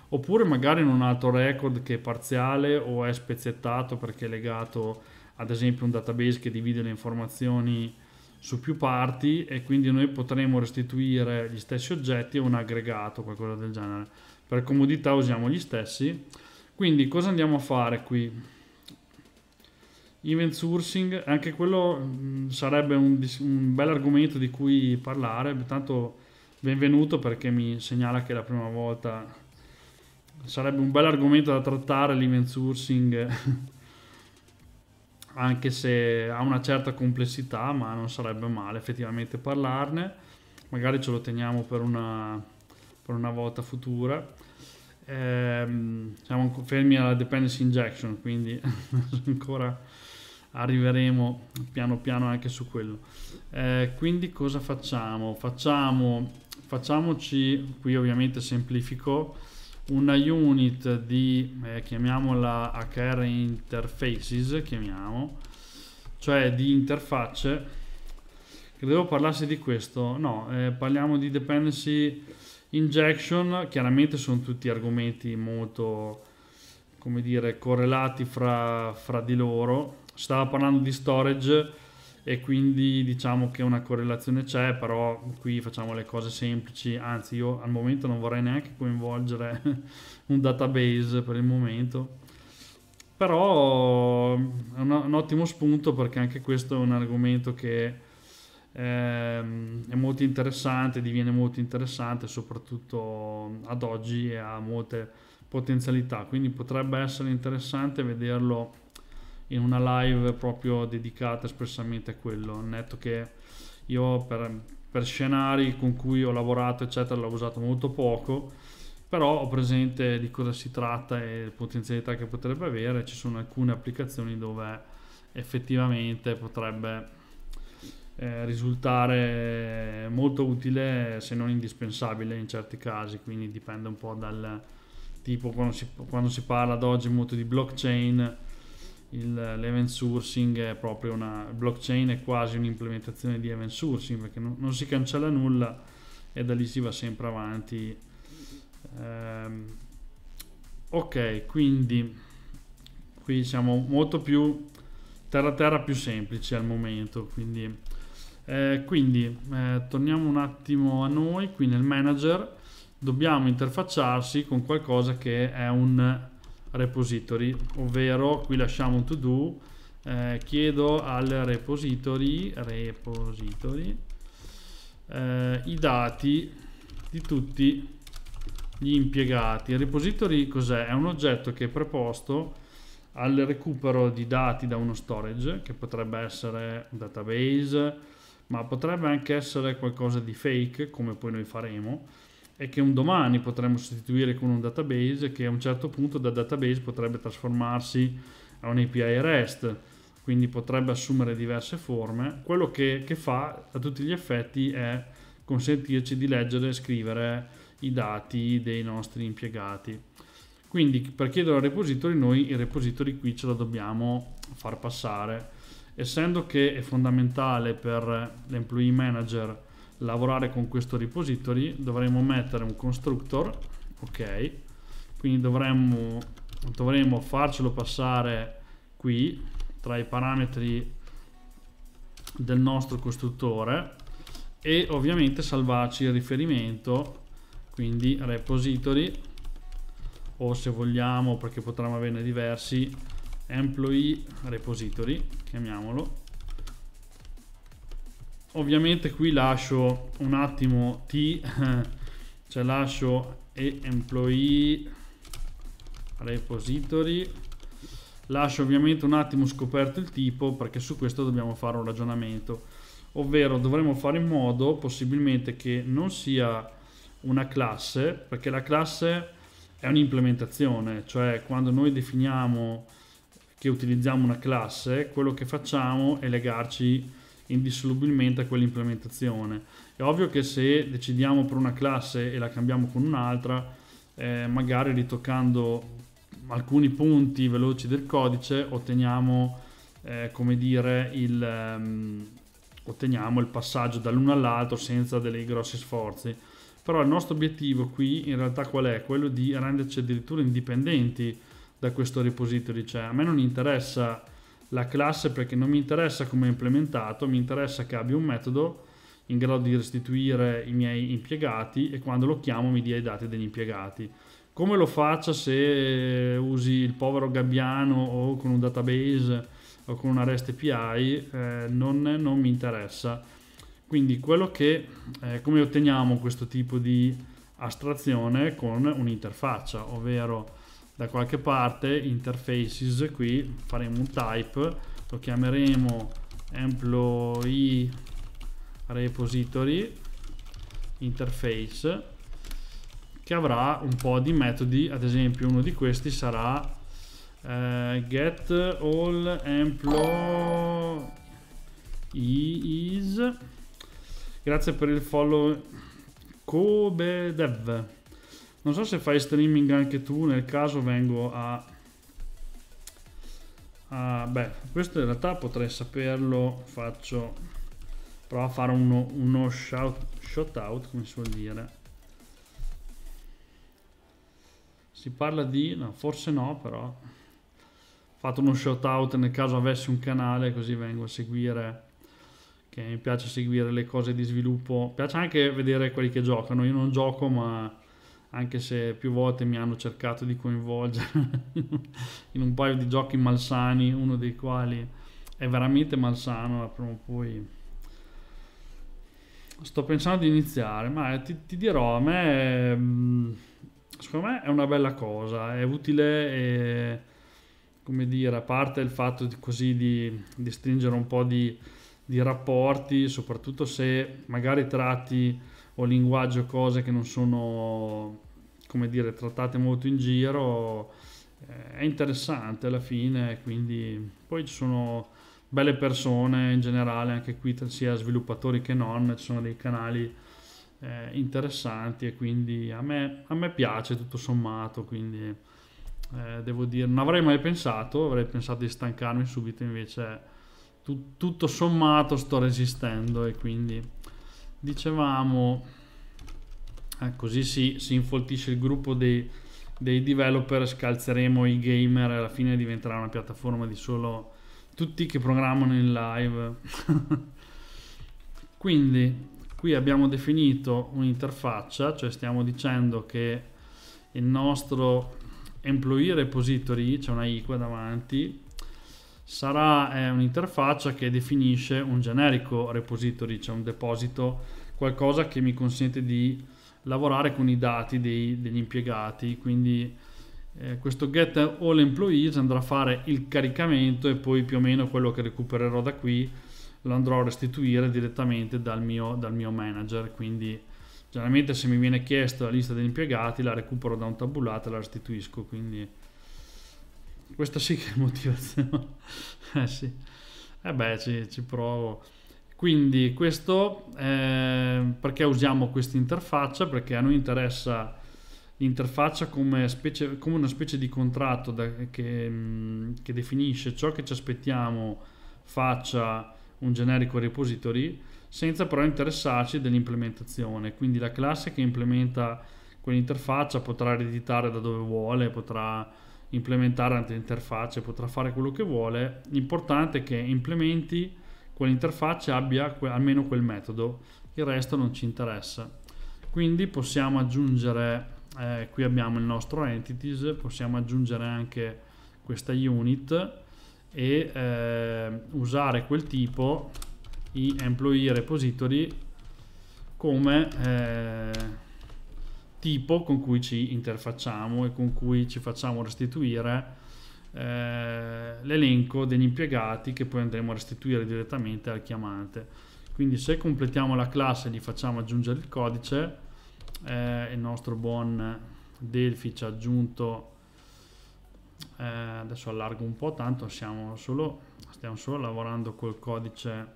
oppure magari in un altro record che è parziale o è spezzettato perché è legato ad esempio a un database che divide le informazioni su più parti e quindi noi potremo restituire gli stessi oggetti o un aggregato, qualcosa del genere. Per comodità usiamo gli stessi. Quindi cosa andiamo a fare qui? Event sourcing, anche quello mm, sarebbe un, un bel argomento di cui parlare, tanto benvenuto perché mi segnala che è la prima volta sarebbe un bel argomento da trattare l'event sourcing anche se ha una certa complessità ma non sarebbe male effettivamente parlarne magari ce lo teniamo per una, per una volta futura ehm, siamo fermi alla dependency injection quindi ancora arriveremo piano piano anche su quello eh, quindi cosa facciamo? facciamo facciamoci qui ovviamente semplifico una unit di, eh, chiamiamola HR interfaces, chiamiamo, cioè di interfacce, credevo parlarsi di questo, no, eh, parliamo di dependency injection, chiaramente sono tutti argomenti molto, come dire, correlati fra, fra di loro, stava parlando di storage, e quindi diciamo che una correlazione c'è, però qui facciamo le cose semplici, anzi io al momento non vorrei neanche coinvolgere un database per il momento, però è un, un ottimo spunto perché anche questo è un argomento che eh, è molto interessante, diviene molto interessante soprattutto ad oggi e ha molte potenzialità, quindi potrebbe essere interessante vederlo in una live proprio dedicata espressamente a quello. Netto che io per, per scenari con cui ho lavorato, eccetera, l'ho usato molto poco, però ho presente di cosa si tratta e le potenzialità che potrebbe avere. Ci sono alcune applicazioni dove effettivamente potrebbe eh, risultare molto utile se non indispensabile in certi casi, quindi dipende un po' dal tipo quando si, quando si parla ad oggi molto di blockchain l'event sourcing è proprio una blockchain è quasi un'implementazione di event sourcing perché non, non, si cancella nulla e da lì si va sempre avanti ehm, ok quindi qui siamo molto più terra terra più semplici al momento quindi, eh, quindi eh, torniamo un attimo a noi qui nel manager dobbiamo interfacciarsi con qualcosa che è un repository ovvero qui lasciamo un to do eh, chiedo al repository, repository eh, i dati di tutti gli impiegati il repository cos'è? è un oggetto che è preposto al recupero di dati da uno storage che potrebbe essere un database ma potrebbe anche essere qualcosa di fake come poi noi faremo e che un domani potremmo sostituire con un database che a un certo punto da database potrebbe trasformarsi a un API REST, quindi potrebbe assumere diverse forme. Quello che, che fa a tutti gli effetti è consentirci di leggere e scrivere i dati dei nostri impiegati. Quindi per chiedere al repository noi il repository qui ce lo dobbiamo far passare. Essendo che è fondamentale per l'employee manager lavorare con questo repository dovremo mettere un constructor ok quindi dovremmo, dovremmo farcelo passare qui tra i parametri del nostro costruttore e ovviamente salvarci il riferimento quindi repository o se vogliamo perché potremmo averne diversi employee repository chiamiamolo ovviamente qui lascio un attimo t cioè lascio e employee repository lascio ovviamente un attimo scoperto il tipo perché su questo dobbiamo fare un ragionamento ovvero dovremmo fare in modo possibilmente che non sia una classe perché la classe è un'implementazione cioè quando noi definiamo che utilizziamo una classe quello che facciamo è legarci indissolubilmente a quell'implementazione. È ovvio che se decidiamo per una classe e la cambiamo con un'altra, eh, magari ritoccando alcuni punti veloci del codice otteniamo, eh, come dire, il, ehm, otteniamo il passaggio dall'uno all'altro senza dei grossi sforzi. Però il nostro obiettivo qui in realtà qual è? Quello di renderci addirittura indipendenti da questo repository, cioè a me non interessa la classe perché non mi interessa come è implementato, mi interessa che abbia un metodo in grado di restituire i miei impiegati e quando lo chiamo mi dia i dati degli impiegati. Come lo faccia se usi il povero gabbiano o con un database o con una REST API eh, non, non, mi interessa. Quindi quello che, eh, come otteniamo questo tipo di astrazione con un'interfaccia, ovvero da qualche parte interfaces qui faremo un type lo chiameremo employee repository interface che avrà un po' di metodi ad esempio uno di questi sarà eh, get all employees grazie per il follow dev non so se fai streaming anche tu, nel caso vengo a... a beh, questo in realtà potrei saperlo, faccio... Provo a fare uno, uno shout, shout out, come si vuol dire. Si parla di... no, forse no, però... Fatto uno shout out nel caso avessi un canale, così vengo a seguire Che mi piace seguire le cose di sviluppo, piace anche vedere quelli che giocano, io non gioco ma anche se più volte mi hanno cercato di coinvolgere in un paio di giochi malsani, uno dei quali è veramente malsano, prima o poi sto pensando di iniziare, ma ti, ti dirò, a me mm, secondo me è una bella cosa, è utile e come dire, a parte il fatto di, così di, di stringere un po' di, di rapporti, soprattutto se magari tratti o linguaggio cose che non sono come dire, trattate molto in giro, eh, è interessante alla fine, quindi poi ci sono belle persone in generale, anche qui sia sviluppatori che non, ci sono dei canali eh, interessanti e quindi a me, a me, piace tutto sommato, quindi eh, devo dire, non avrei mai pensato, avrei pensato di stancarmi subito, invece tu, tutto sommato sto resistendo e quindi dicevamo eh, così si, si, infoltisce il gruppo dei, dei, developer, scalzeremo i gamer e alla fine diventerà una piattaforma di solo tutti che programmano in live. Quindi qui abbiamo definito un'interfaccia, cioè stiamo dicendo che il nostro employee repository, c'è una I qua davanti, sarà eh, un'interfaccia che definisce un generico repository, cioè un deposito, qualcosa che mi consente di lavorare con i dati dei, degli impiegati, quindi eh, questo get all employees andrà a fare il caricamento e poi più o meno quello che recupererò da qui lo andrò a restituire direttamente dal mio, dal mio manager, quindi generalmente se mi viene chiesta la lista degli impiegati la recupero da un tabulato e la restituisco, quindi questa sì che è motivazione. eh sì, eh beh ci, ci provo. Quindi questo, eh, perché usiamo questa interfaccia? Perché a noi interessa l'interfaccia come, specie, come una specie di contratto da, che, mm, che definisce ciò che ci aspettiamo faccia un generico repository senza però interessarci dell'implementazione. Quindi la classe che implementa quell'interfaccia potrà ereditare da dove vuole, potrà implementare altre interfacce, potrà fare quello che vuole. L'importante è che implementi quell'interfaccia abbia que almeno quel metodo, il resto non ci interessa. Quindi possiamo aggiungere, eh, qui abbiamo il nostro entities, possiamo aggiungere anche questa unit e eh, usare quel tipo i employee repository come eh, tipo con cui ci interfacciamo e con cui ci facciamo restituire eh, l'elenco degli impiegati che poi andremo a restituire direttamente al chiamante. Quindi se completiamo la classe gli facciamo aggiungere il codice, eh, il nostro buon Delphi ci ha aggiunto, eh, adesso allargo un po' tanto, solo, stiamo solo lavorando col codice,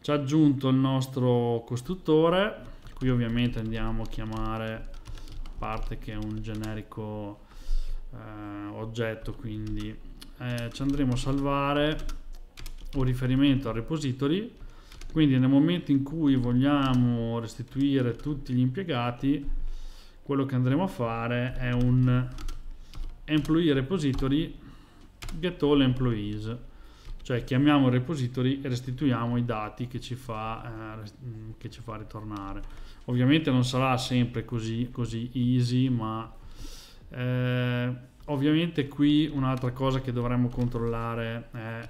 ci ha aggiunto il nostro costruttore, qui ovviamente andiamo a chiamare parte che è un generico eh, oggetto quindi eh, ci andremo a salvare un riferimento al repository quindi nel momento in cui vogliamo restituire tutti gli impiegati quello che andremo a fare è un employee repository get all employees cioè chiamiamo il repository e restituiamo i dati che ci fa, eh, che ci fa ritornare ovviamente non sarà sempre così, così easy ma eh, ovviamente qui un'altra cosa che dovremmo controllare è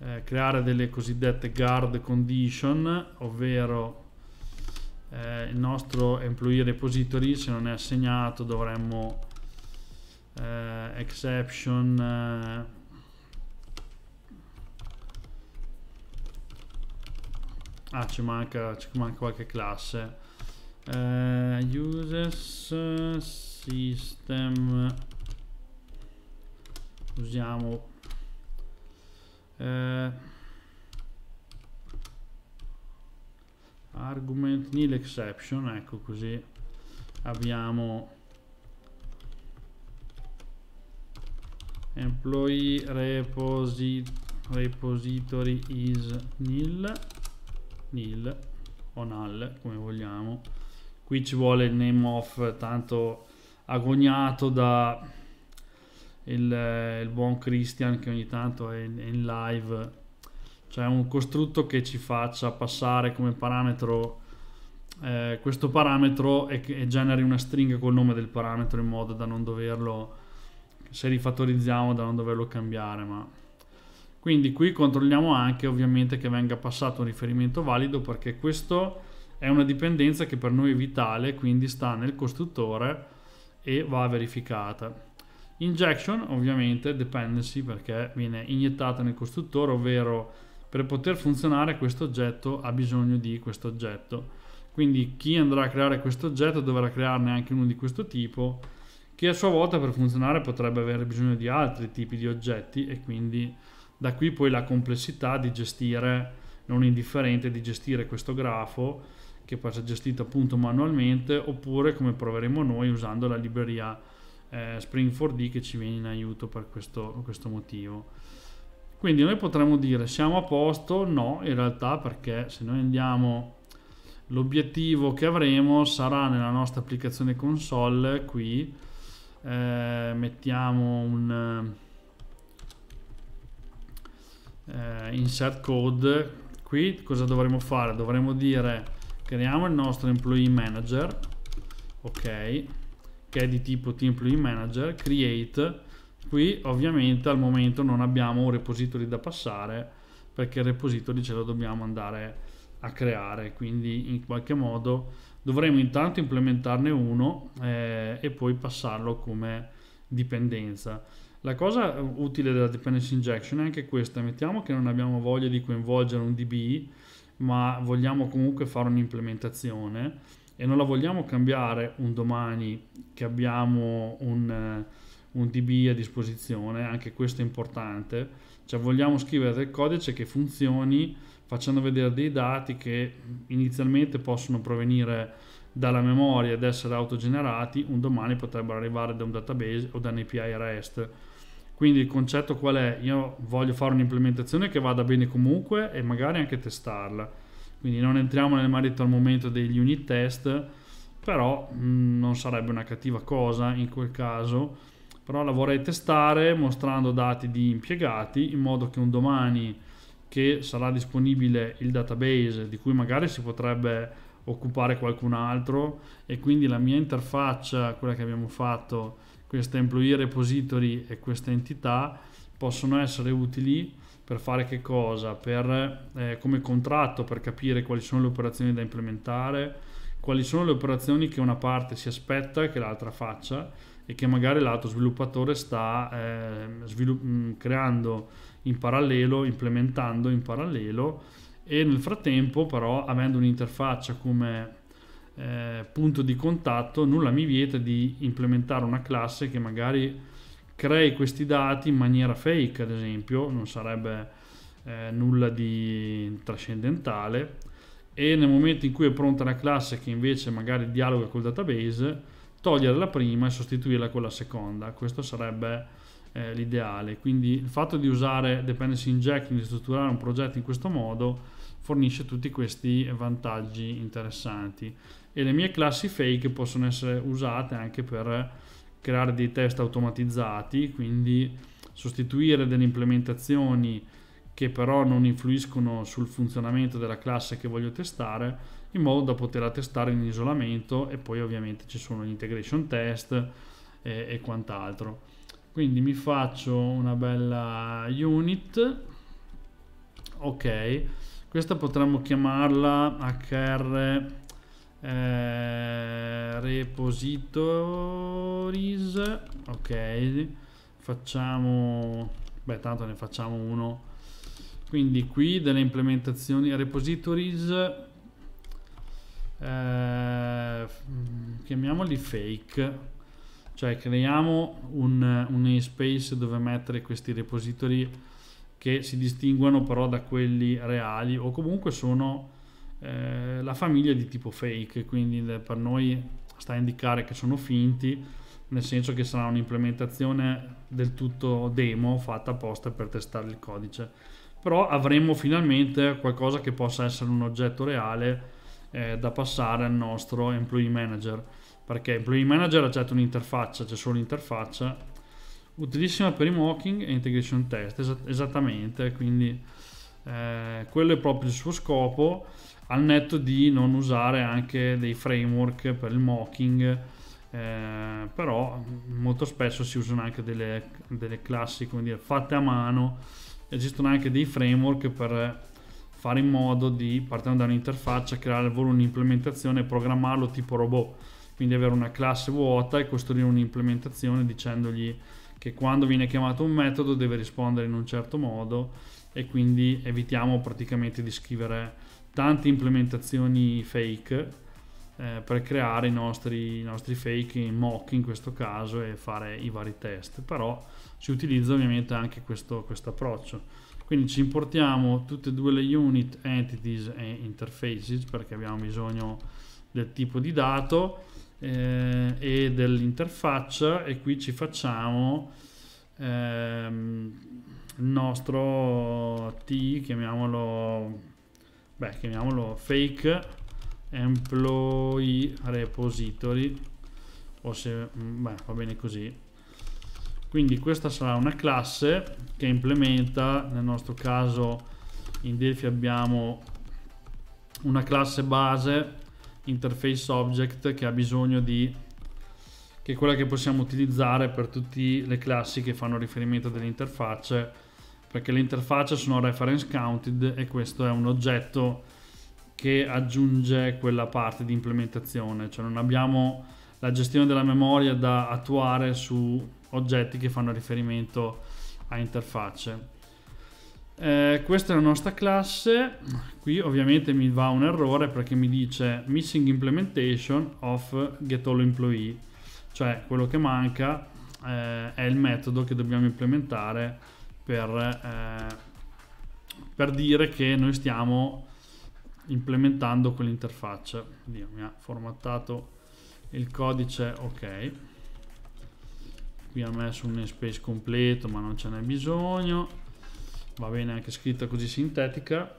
eh, creare delle cosiddette guard condition, ovvero eh, il nostro employee repository se non è assegnato dovremmo eh, exception eh, ah ci manca, ci manca qualche classe eh, users system usiamo eh, argument nil exception ecco così abbiamo employee reposit repository is nil nil o null come vogliamo qui ci vuole il name of tanto agognato da il, eh, il buon Christian che ogni tanto è in, è in live, cioè un costrutto che ci faccia passare come parametro eh, questo parametro e, e, generi una stringa col nome del parametro in modo da non doverlo se rifattorizziamo da non doverlo cambiare ma quindi qui controlliamo anche ovviamente che venga passato un riferimento valido perché questo è una dipendenza che per noi è vitale quindi sta nel costruttore e va verificata. Injection ovviamente dependency perché viene iniettata nel costruttore, ovvero per poter funzionare questo oggetto ha bisogno di questo oggetto. Quindi chi andrà a creare questo oggetto dovrà crearne anche uno di questo tipo che a sua volta per funzionare potrebbe avere bisogno di altri tipi di oggetti e quindi da qui poi la complessità di gestire, non indifferente, di gestire questo grafo che può essere gestita appunto manualmente oppure come proveremo noi usando la libreria eh, Spring4D che ci viene in aiuto per questo, questo motivo. Quindi noi potremmo dire siamo a posto? No, in realtà perché se noi andiamo l'obiettivo che avremo sarà nella nostra applicazione console qui eh, mettiamo un eh, insert code qui cosa dovremo fare dovremo dire creiamo il nostro employee manager ok che è di tipo team employee manager create qui ovviamente al momento non abbiamo un repository da passare perché il repository ce lo dobbiamo andare a creare quindi in qualche modo dovremo intanto implementarne uno eh, e poi passarlo come dipendenza la cosa utile della dependency injection è anche questa mettiamo che non abbiamo voglia di coinvolgere un DB ma vogliamo comunque fare un'implementazione e non la vogliamo cambiare un domani che abbiamo un, eh, un DB a disposizione, anche questo è importante, cioè vogliamo scrivere del codice che funzioni facendo vedere dei dati che inizialmente possono provenire dalla memoria ed essere autogenerati, un domani potrebbero arrivare da un database o da un API REST quindi il concetto qual è? Io voglio fare un'implementazione che vada bene comunque e magari anche testarla. Quindi non entriamo nel merito al momento degli unit test, però mh, mm, non sarebbe una cattiva cosa in quel caso. Però la vorrei testare mostrando dati di impiegati in modo che un domani che sarà disponibile il database di cui magari si potrebbe occupare qualcun altro e quindi la mia interfaccia, quella che abbiamo fatto questa employee repository e questa entità possono essere utili per fare che cosa? Per, eh, come contratto per capire quali sono le operazioni da implementare, quali sono le operazioni che una parte si aspetta che l'altra faccia e che magari l'altro sviluppatore sta eh, svilu- mm, creando in parallelo, implementando in parallelo e nel frattempo però avendo un'interfaccia come eh, punto di contatto nulla mi vieta di implementare una classe che magari crei questi dati in maniera fake ad esempio non sarebbe eh, nulla di trascendentale e nel momento in cui è pronta la classe che invece magari dialoga col database togliere la prima e sostituirla con la seconda questo sarebbe eh, l'ideale quindi il fatto di usare dependency injecting di strutturare un progetto in questo modo fornisce tutti questi vantaggi interessanti e le mie classi fake possono essere usate anche per creare dei test automatizzati, quindi sostituire delle implementazioni che però non influiscono sul funzionamento della classe che voglio testare, in modo da poterla testare in isolamento e poi ovviamente ci sono gli integration test e, e quant'altro. Quindi mi faccio una bella unit, ok, questa potremmo chiamarla HR eh, repositories ok facciamo beh tanto ne facciamo uno quindi qui delle implementazioni repositories eh, mm, chiamiamoli fake cioè creiamo un, un namespace dove mettere questi repository che si distinguono però da quelli reali o comunque sono eh, la famiglia è di tipo fake, quindi eh, per noi sta a indicare che sono finti, nel senso che sarà un'implementazione del tutto demo fatta apposta per testare il codice. Però avremo finalmente qualcosa che possa essere un oggetto reale eh, da passare al nostro employee manager, perché employee manager ha certo un'interfaccia, c'è solo l'interfaccia, utilissima per i mocking e integration test, esattamente, quindi eh, quello è proprio il suo scopo al netto di non usare anche dei framework per il mocking eh, però molto spesso si usano anche delle, delle classi come dire, fatte a mano esistono anche dei framework per fare in modo di partendo da un'interfaccia creare al volo un'implementazione e programmarlo tipo robot quindi avere una classe vuota e costruire un'implementazione dicendogli che quando viene chiamato un metodo deve rispondere in un certo modo e quindi evitiamo praticamente di scrivere tante implementazioni fake eh, per creare i nostri, i nostri fake in mock in questo caso e fare i vari test però si utilizza ovviamente anche questo approccio quindi ci importiamo tutte e due le unit entities e interfaces perché abbiamo bisogno del tipo di dato eh, e dell'interfaccia e qui ci facciamo ehm, il nostro T chiamiamolo beh chiamiamolo fake employee repository o se mm, beh, va bene così quindi questa sarà una classe che implementa nel nostro caso in Delphi abbiamo una classe base interface object che ha bisogno di che è quella che possiamo utilizzare per tutte le classi che fanno riferimento delle interfacce perché le interfacce sono reference counted e questo è un oggetto che aggiunge quella parte di implementazione, cioè non abbiamo la gestione della memoria da attuare su oggetti che fanno riferimento a interfacce. Eh, questa è la nostra classe, qui ovviamente mi va un errore perché mi dice missing implementation of getAllEmployee, cioè quello che manca eh, è il metodo che dobbiamo implementare per, eh, per dire che noi stiamo implementando quell'interfaccia. Oddio, mi ha formattato il codice, ok. Qui ha messo un namespace completo, ma non ce n'è bisogno. Va bene anche scritta così sintetica.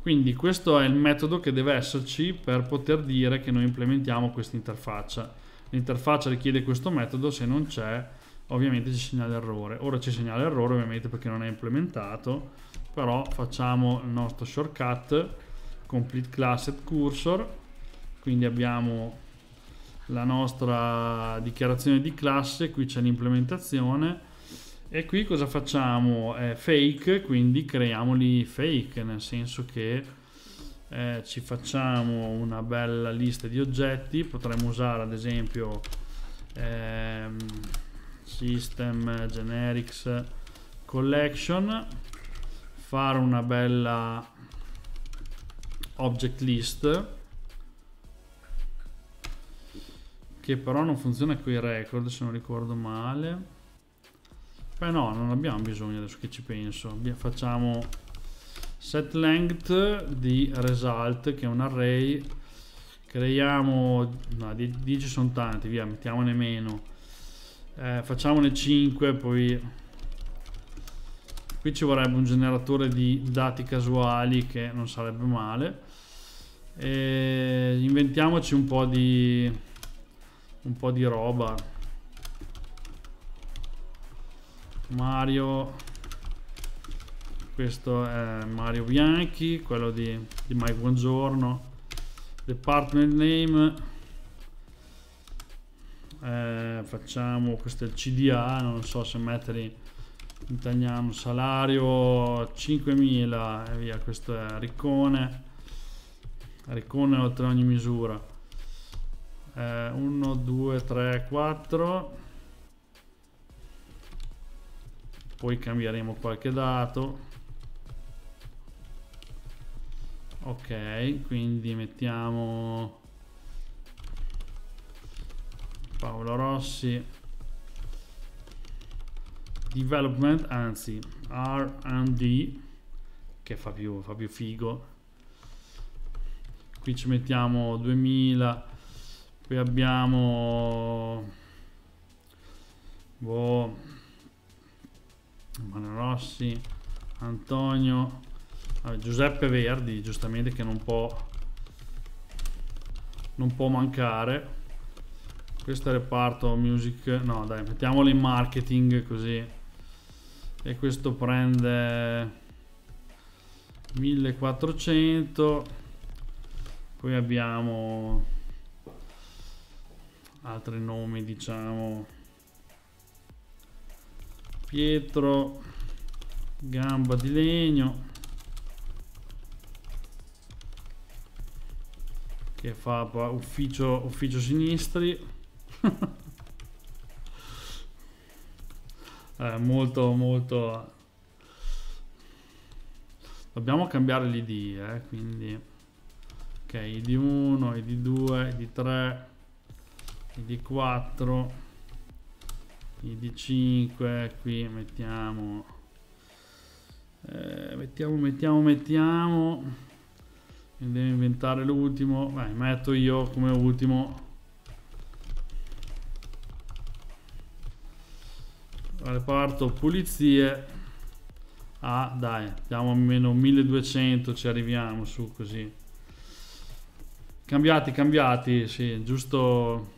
Quindi questo è il metodo che deve esserci per poter dire che noi implementiamo questa interfaccia. L'interfaccia richiede questo metodo, se non c'è ovviamente ci segnala errore. Ora ci segnala errore ovviamente perché non è implementato, però facciamo il nostro shortcut complete class at cursor, quindi abbiamo la nostra dichiarazione di classe, qui c'è l'implementazione e qui cosa facciamo? Eh, fake, quindi creiamoli fake, nel senso che eh, ci facciamo una bella lista di oggetti, potremmo usare ad esempio ehm, system generics collection fare una bella object list che però non funziona con i record se non ricordo male beh no non abbiamo bisogno adesso che ci penso facciamo set length di result che è un array creiamo no, 10 sono tanti via mettiamone meno eh, facciamone 5, poi... Qui ci vorrebbe un generatore di dati casuali che non sarebbe male. E inventiamoci un po' di... un po' di roba. Mario... Questo è Mario Bianchi, quello di, di Mike Buongiorno. Department name eh, facciamo questo è il CDA non so se metterli italiano salario 5.000 e via questo è Riccone Riccone oltre ogni misura 1 2 3 4 poi cambieremo qualche dato ok quindi mettiamo Paolo Rossi development anzi R&D che fa più, fa più figo qui ci mettiamo 2000 qui abbiamo boh, Mano Rossi Antonio Giuseppe Verdi giustamente che non può non può mancare questo è il reparto music no dai mettiamolo in marketing così e questo prende 1400 poi abbiamo altri nomi diciamo Pietro gamba di legno che fa ufficio, ufficio sinistri eh, molto, molto... Dobbiamo cambiare l'ID, eh, quindi... Ok, ID1, ID2, ID3, ID4, ID5, qui mettiamo... Eh, mettiamo, mettiamo, mettiamo... Devo inventare l'ultimo. Vai, metto io come ultimo reparto pulizie ah dai abbiamo almeno 1200 ci arriviamo su così cambiati cambiati sì giusto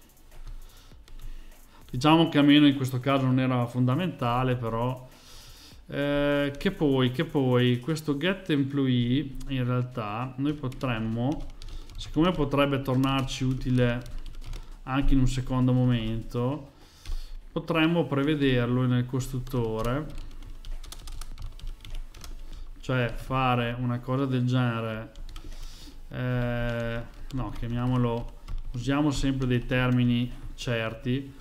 diciamo che almeno in questo caso non era fondamentale però eh, che poi che poi questo get employee in realtà noi potremmo siccome potrebbe tornarci utile anche in un secondo momento potremmo prevederlo nel costruttore cioè fare una cosa del genere eh, no chiamiamolo usiamo sempre dei termini certi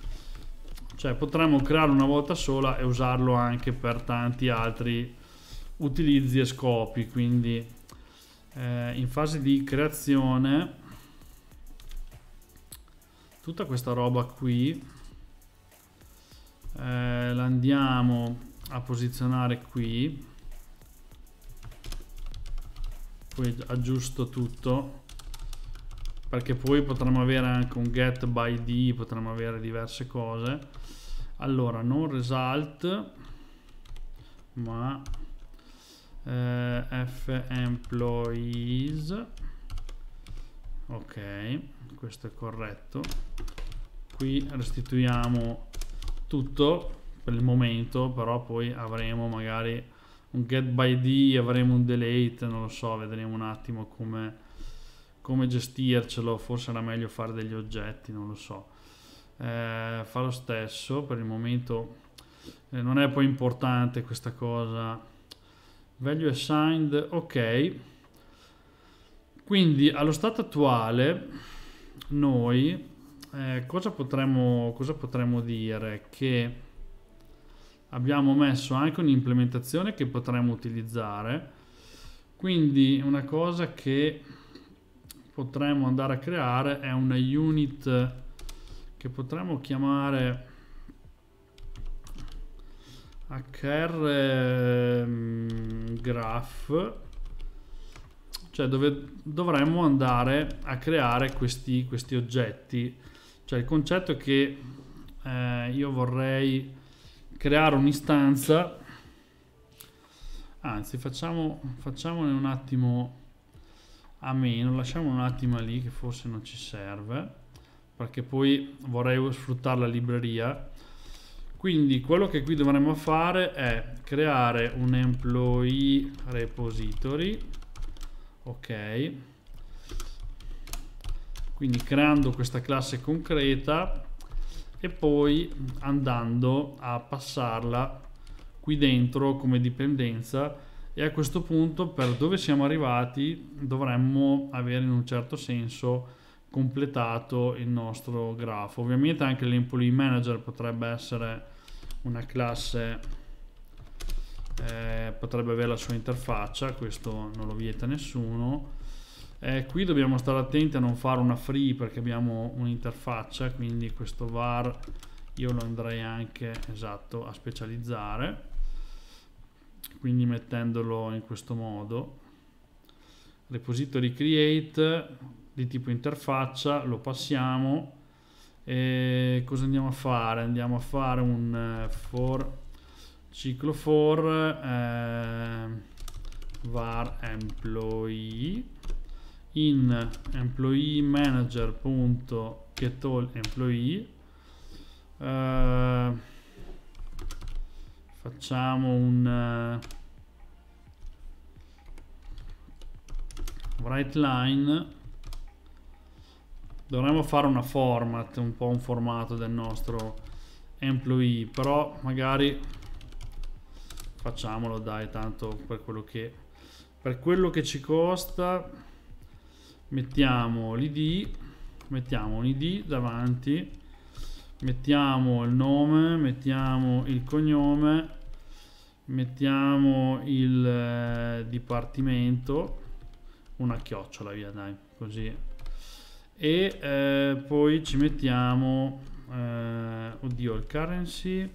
cioè potremmo crearlo una volta sola e usarlo anche per tanti altri utilizzi e scopi quindi eh, in fase di creazione tutta questa roba qui eh, la a posizionare qui poi aggiusto tutto perché poi potremmo avere anche un get by d potremmo avere diverse cose allora non result ma eh, f employees ok questo è corretto qui restituiamo tutto per il momento, però poi avremo magari un get by D, avremo un delete, non lo so, vedremo un attimo come, come gestircelo, forse era meglio fare degli oggetti, non lo so. Eh, fa lo stesso, per il momento eh, non è poi importante questa cosa. Value assigned, ok. Quindi allo stato attuale noi eh, cosa, potremmo, cosa potremmo dire? Che abbiamo messo anche un'implementazione che potremmo utilizzare, quindi una cosa che potremmo andare a creare è una unit che potremmo chiamare hr ehm, graph cioè dove dovremmo andare a creare questi, questi oggetti cioè il concetto è che eh, io vorrei creare un'istanza, anzi facciamo, facciamone un attimo a meno, lasciamo un attimo lì che forse non ci serve, perché poi vorrei sfruttare la libreria. Quindi quello che qui dovremmo fare è creare un employee repository, ok, quindi creando questa classe concreta e poi andando a passarla qui dentro come dipendenza e a questo punto per dove siamo arrivati dovremmo avere in un certo senso completato il nostro grafo ovviamente anche l'employee manager potrebbe essere una classe eh, potrebbe avere la sua interfaccia questo non lo vieta nessuno eh, qui dobbiamo stare attenti a non fare una free perché abbiamo un'interfaccia, quindi questo var io lo andrei anche esatto, a specializzare, quindi mettendolo in questo modo. Repository create di tipo interfaccia, lo passiamo e cosa andiamo a fare? Andiamo a fare un eh, for ciclo for eh, var employee in employee manager.getAll employee uh, eh, facciamo un uh, eh, write line dovremmo fare una format un po' un formato del nostro employee però magari facciamolo dai tanto per quello che per quello che ci costa mettiamo l'id mettiamo un id davanti mettiamo il nome mettiamo il cognome mettiamo il eh, dipartimento una chiocciola via dai così e eh, poi ci mettiamo eh, oddio il currency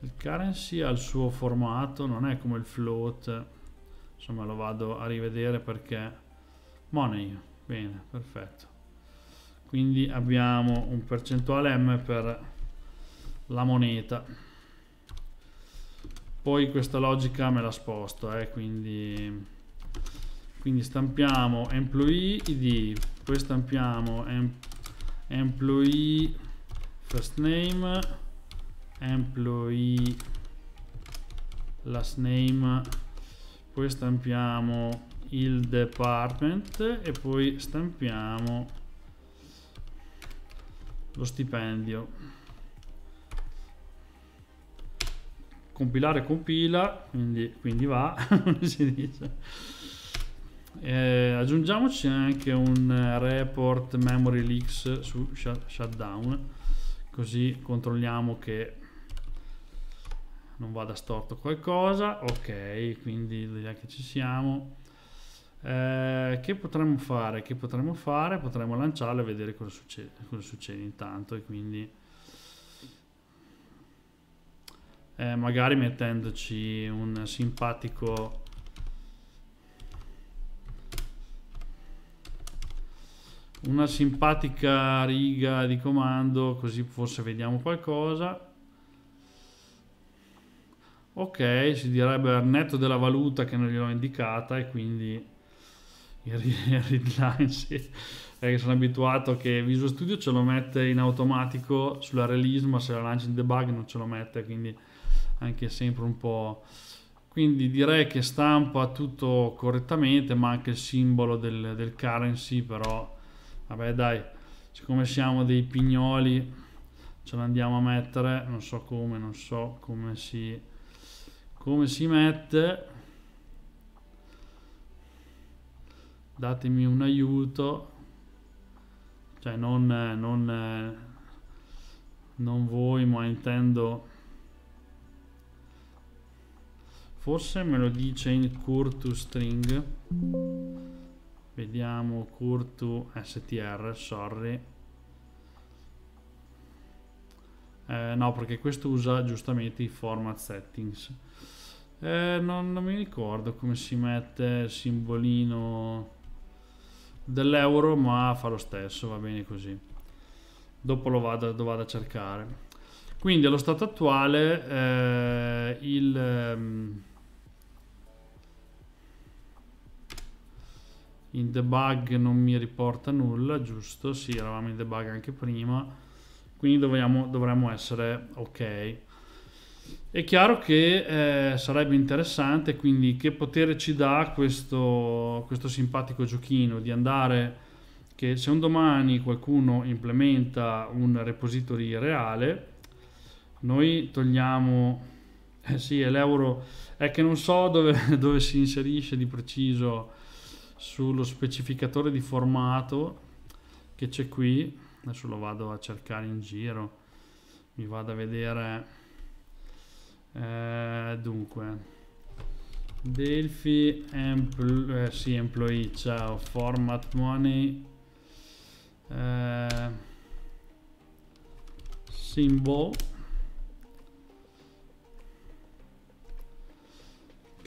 il currency al suo formato non è come il float insomma lo vado a rivedere perché money bene perfetto quindi abbiamo un percentuale m per la moneta poi questa logica me la sposto eh, quindi, quindi stampiamo employee id poi stampiamo em, employee first name employee last name poi stampiamo il department e poi stampiamo lo stipendio compilare compila quindi, quindi va si dice e aggiungiamoci anche un report memory leaks su shutdown così controlliamo che non vada storto qualcosa ok quindi vediamo che ci siamo eh, che potremmo fare? Che potremmo fare? Potremmo lanciarlo e vedere cosa succede, cosa succede intanto e quindi... Eh, magari mettendoci un simpatico... Una simpatica riga di comando così forse vediamo qualcosa. Ok, si direbbe al netto della valuta che non gliel'ho indicata e quindi Readlines perché sono abituato che Visual Studio ce lo mette in automatico sulla release ma se la lancio in debug non ce lo mette quindi anche sempre un po' quindi direi che stampa tutto correttamente ma il simbolo del, del currency però vabbè dai siccome siamo dei pignoli ce l'andiamo a mettere non so come non so come si come si mette datemi un aiuto cioè non, eh, non, eh, non voi ma intendo forse me lo dice in curtu string vediamo curtu str sorry eh, no perché questo usa giustamente i format settings eh, non, non mi ricordo come si mette il simbolino dell'euro ma fa lo stesso va bene così dopo lo vado, lo vado a cercare quindi allo stato attuale eh, il um, in debug non mi riporta nulla giusto sì eravamo in debug anche prima quindi dovremmo, dovremmo essere ok è chiaro che eh, sarebbe interessante, quindi che potere ci dà questo, questo simpatico giochino di andare che se un domani qualcuno implementa un repository reale, noi togliamo, eh sì, è l'euro, è che non so dove, dove si inserisce di preciso sullo specificatore di formato che c'è qui, adesso lo vado a cercare in giro, mi vado a vedere eh, dunque. Delphi empl eh, sì, employee, ciao, format money. Eh, symbol.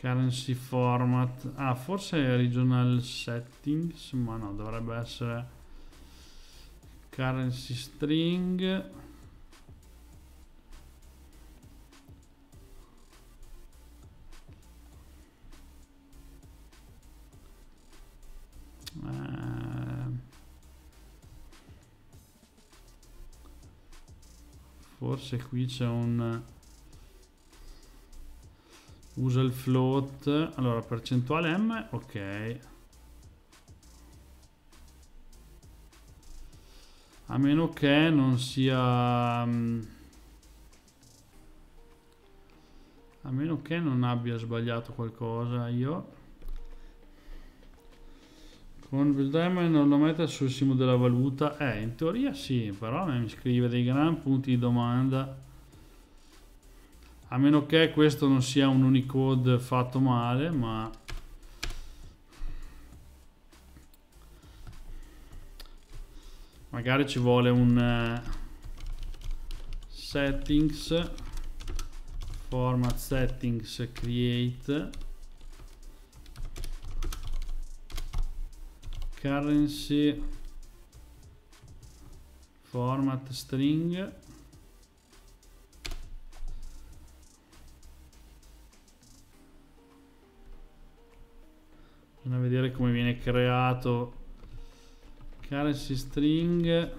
Currency format. Ah, forse regional settings, ma no, dovrebbe essere currency string Eh, forse qui c'è un usa il float allora percentuale m ok a meno che non sia mm, a meno che non abbia sbagliato qualcosa io con il Diamond non lo mette sul simo della valuta? Eh, in teoria sì, però mi scrive dei gran punti di domanda. A meno che questo non sia un Unicode fatto male, ma... Magari ci vuole un... Eh, settings, format settings, create currency format string Andiamo a vedere come viene creato currency string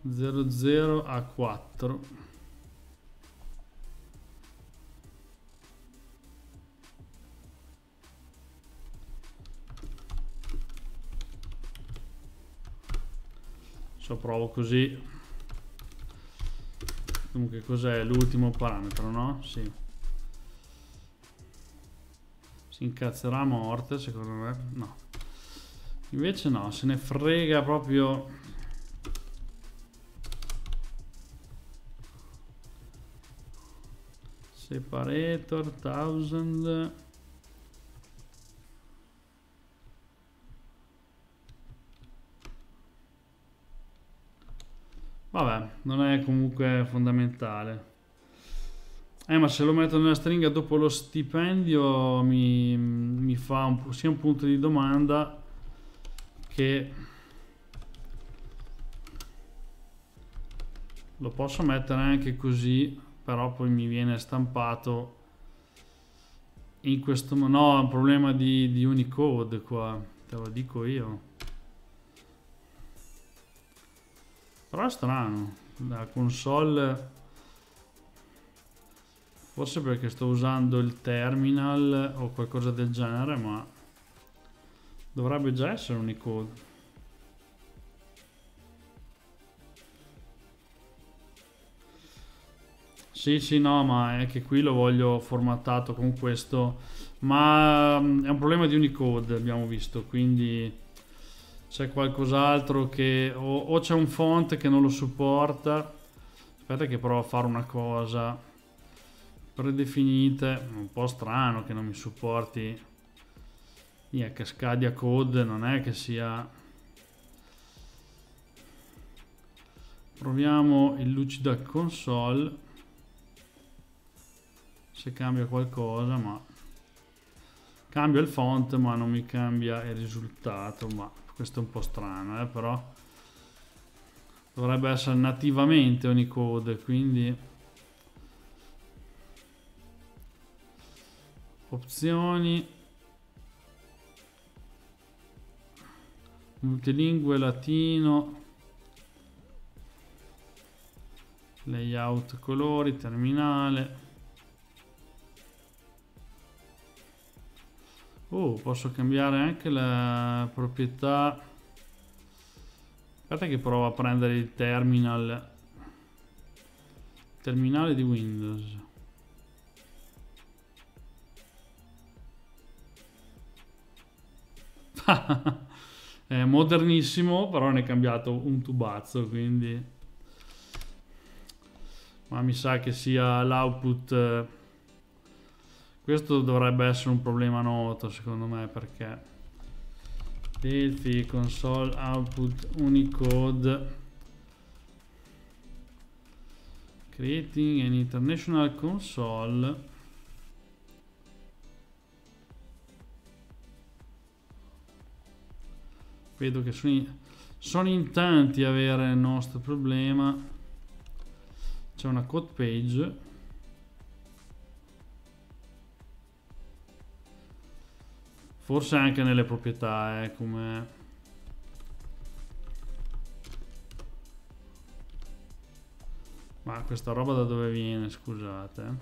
000 a 4 Adesso provo così. Comunque cos'è l'ultimo parametro, no? Sì. Si incazzerà a morte, secondo me. No. Invece no, se ne frega proprio... Separator, 1000... non è comunque fondamentale. Eh, ma se lo metto nella stringa dopo lo stipendio mi, mi fa un, sia un punto di domanda che lo posso mettere anche così, però poi mi viene stampato in questo modo. No, è un problema di, di Unicode qua, te lo dico io. Però è strano la console forse perché sto usando il terminal o qualcosa del genere ma dovrebbe già essere unicode Sì, sì, no, ma è che qui lo voglio formattato con questo, ma mm, è un problema di Unicode, abbiamo visto, quindi c'è qualcos'altro che o, o c'è un font che non lo supporta aspetta che provo a fare una cosa predefinite un po' strano che non mi supporti yeah, che Code non è che sia proviamo il lucida console se cambia qualcosa ma cambia il font ma non mi cambia il risultato ma questo è un po' strano, eh, però dovrebbe essere nativamente Unicode, quindi opzioni multilingue latino layout colori terminale Oh, posso cambiare anche la proprietà. Aspetta che provo a prendere il terminal. Terminale di Windows. È modernissimo, però ne è cambiato un tubazzo, quindi... Ma mi sa che sia l'output eh, questo dovrebbe essere un problema noto secondo me perché Delphi console output Unicode creating an international console vedo che sono in, sono in tanti a avere il nostro problema c'è una code page Forse anche nelle proprietà, eh, come... Ma questa roba da dove viene, scusate?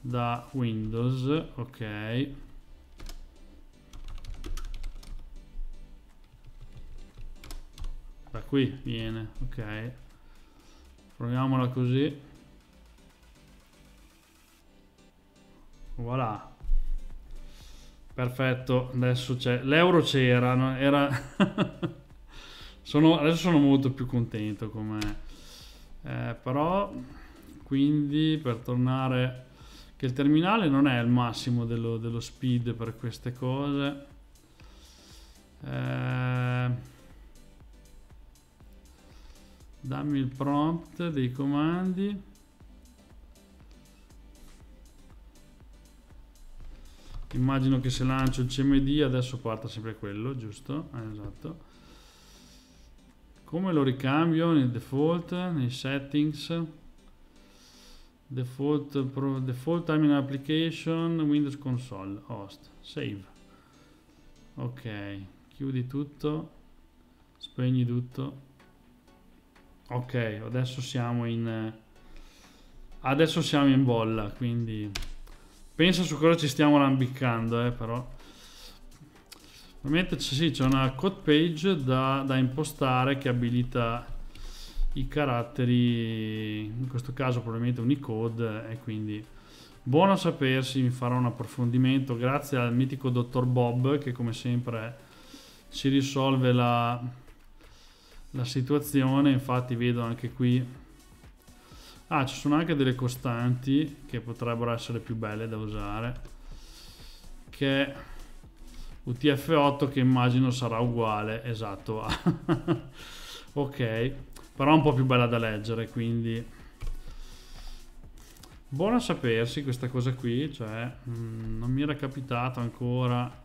Da Windows, ok. Da qui viene, ok. Proviamola così. Voilà. Perfetto, adesso c'è. L'euro c'era, no? era... sono, adesso sono molto più contento come... Eh, però, quindi, per tornare... Che il terminale non è il massimo dello, dello speed per queste cose. Eh... Dammi il prompt dei comandi. immagino che se lancio il cmd adesso parta sempre quello giusto ah, esatto come lo ricambio nel default nei settings default, pro, default terminal application windows console host save ok chiudi tutto spegni tutto ok adesso siamo in adesso siamo in bolla quindi Pensa su cosa ci stiamo lambiccando, eh, però. Ovviamente sì, c'è una code page da, da, impostare che abilita i caratteri, in questo caso probabilmente Unicode, e quindi buono a sapersi, mi farò un approfondimento grazie al mitico dottor Bob che come sempre ci risolve la, la situazione, infatti vedo anche qui Ah, ci sono anche delle costanti che potrebbero essere più belle da usare. Che UTF-8 che immagino sarà uguale, esatto, a... ok, però un po' più bella da leggere, quindi... Buona sapersi questa cosa qui, cioè mh, mm, non mi era capitato ancora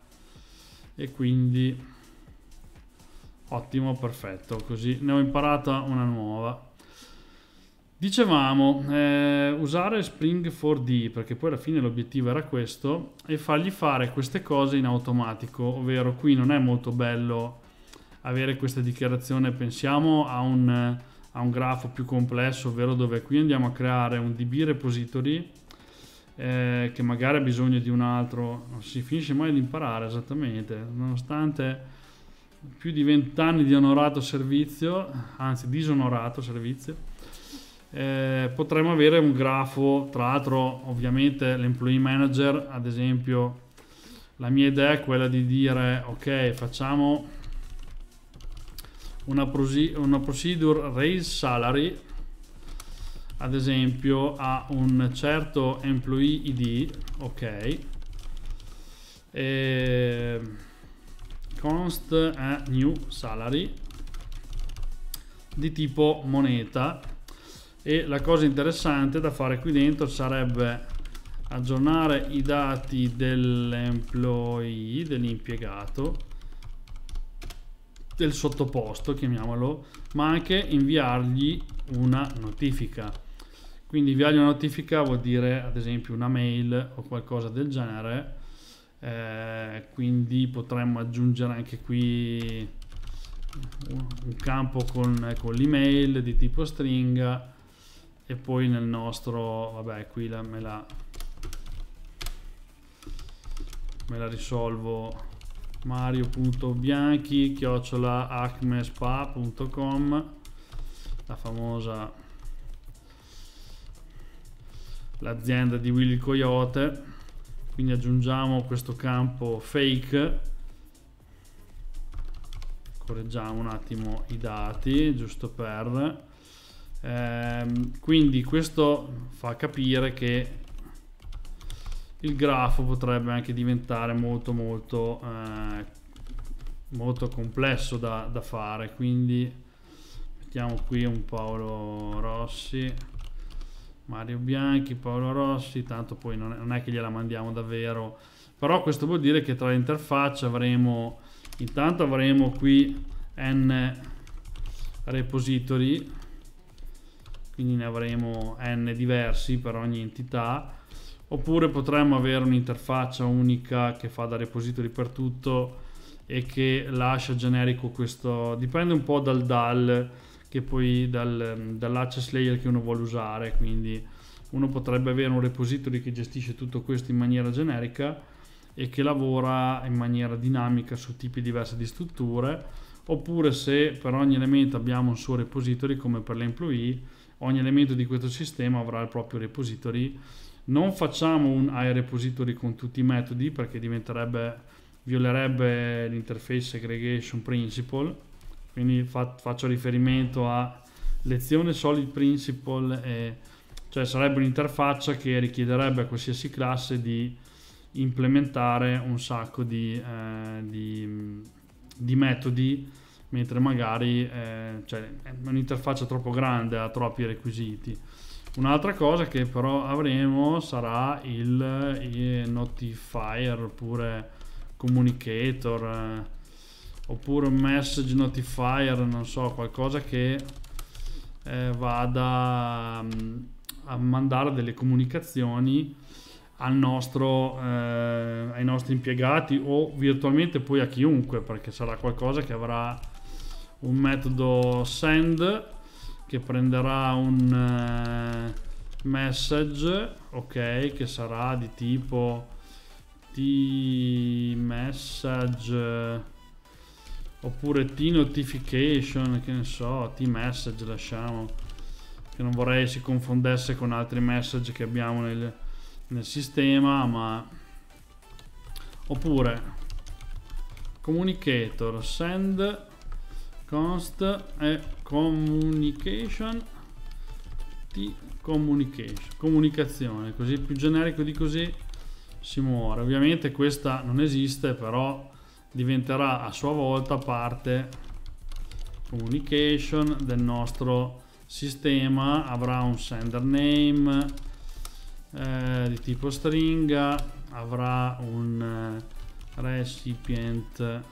e quindi ottimo, perfetto, così ne ho imparata una nuova. Dicevamo, eh, usare Spring 4D, perché poi alla fine l'obiettivo era questo, e fargli fare queste cose in automatico, ovvero qui non è molto bello avere questa dichiarazione, pensiamo a un, a un grafo più complesso, ovvero dove qui andiamo a creare un DB repository eh, che magari ha bisogno di un altro, non si finisce mai di imparare esattamente, nonostante più di vent'anni di onorato servizio, anzi disonorato servizio, eh, potremmo avere un grafo, tra l'altro ovviamente l'employee manager, ad esempio la mia idea è quella di dire ok facciamo una, una procedure raise salary ad esempio a un certo employee id ok e const new salary di tipo moneta e la cosa interessante da fare qui dentro sarebbe aggiornare i dati dell'employee, dell'impiegato, del sottoposto, chiamiamolo, ma anche inviargli una notifica. Quindi inviargli una notifica vuol dire ad esempio una mail o qualcosa del genere, eh, quindi potremmo aggiungere anche qui un campo con, con ecco, l'email di tipo stringa e poi nel nostro vabbè qui la, me la me la risolvo mario.bianchi chiocciola acmespa.com la famosa l'azienda di Willy Coyote quindi aggiungiamo questo campo fake correggiamo un attimo i dati giusto per Ehm, quindi questo fa capire che il grafo potrebbe anche diventare molto molto eh, molto complesso da, da fare quindi mettiamo qui un Paolo Rossi Mario Bianchi, Paolo Rossi, tanto poi non è, non è, che gliela mandiamo davvero, però questo vuol dire che tra le interfacce avremo, intanto avremo qui n repository quindi ne avremo n diversi per ogni entità oppure potremmo avere un'interfaccia unica che fa da repository per tutto e che lascia generico questo dipende un po' dal DAL che poi dal, dall'access layer che uno vuole usare quindi uno potrebbe avere un repository che gestisce tutto questo in maniera generica e che lavora in maniera dinamica su tipi diversi di strutture oppure se per ogni elemento abbiamo un suo repository come per le employee ogni elemento di questo sistema avrà il proprio repository. Non facciamo un iRepository con tutti i metodi perché violerebbe l'interface aggregation principle, quindi fa, faccio riferimento a lezione solid principle, e, cioè sarebbe un'interfaccia che richiederebbe a qualsiasi classe di implementare un sacco di, eh, di, di metodi mentre magari eh, cioè, è un'interfaccia troppo grande, ha troppi requisiti. Un'altra cosa che però avremo sarà il, il notifier oppure communicator eh, oppure message notifier, non so, qualcosa che eh, vada mh, mm, a mandare delle comunicazioni nostro, eh, ai nostri impiegati o virtualmente poi a chiunque perché sarà qualcosa che avrà un metodo send che prenderà un eh, message ok che sarà di tipo t message oppure t notification che ne so t message lasciamo che non vorrei si confondesse con altri message che abbiamo nel, nel sistema ma oppure communicator send const è communication di communication comunicazione così più generico di così si muore ovviamente questa non esiste però diventerà a sua volta parte communication del nostro sistema avrà un sender name eh, di tipo stringa avrà un eh, recipient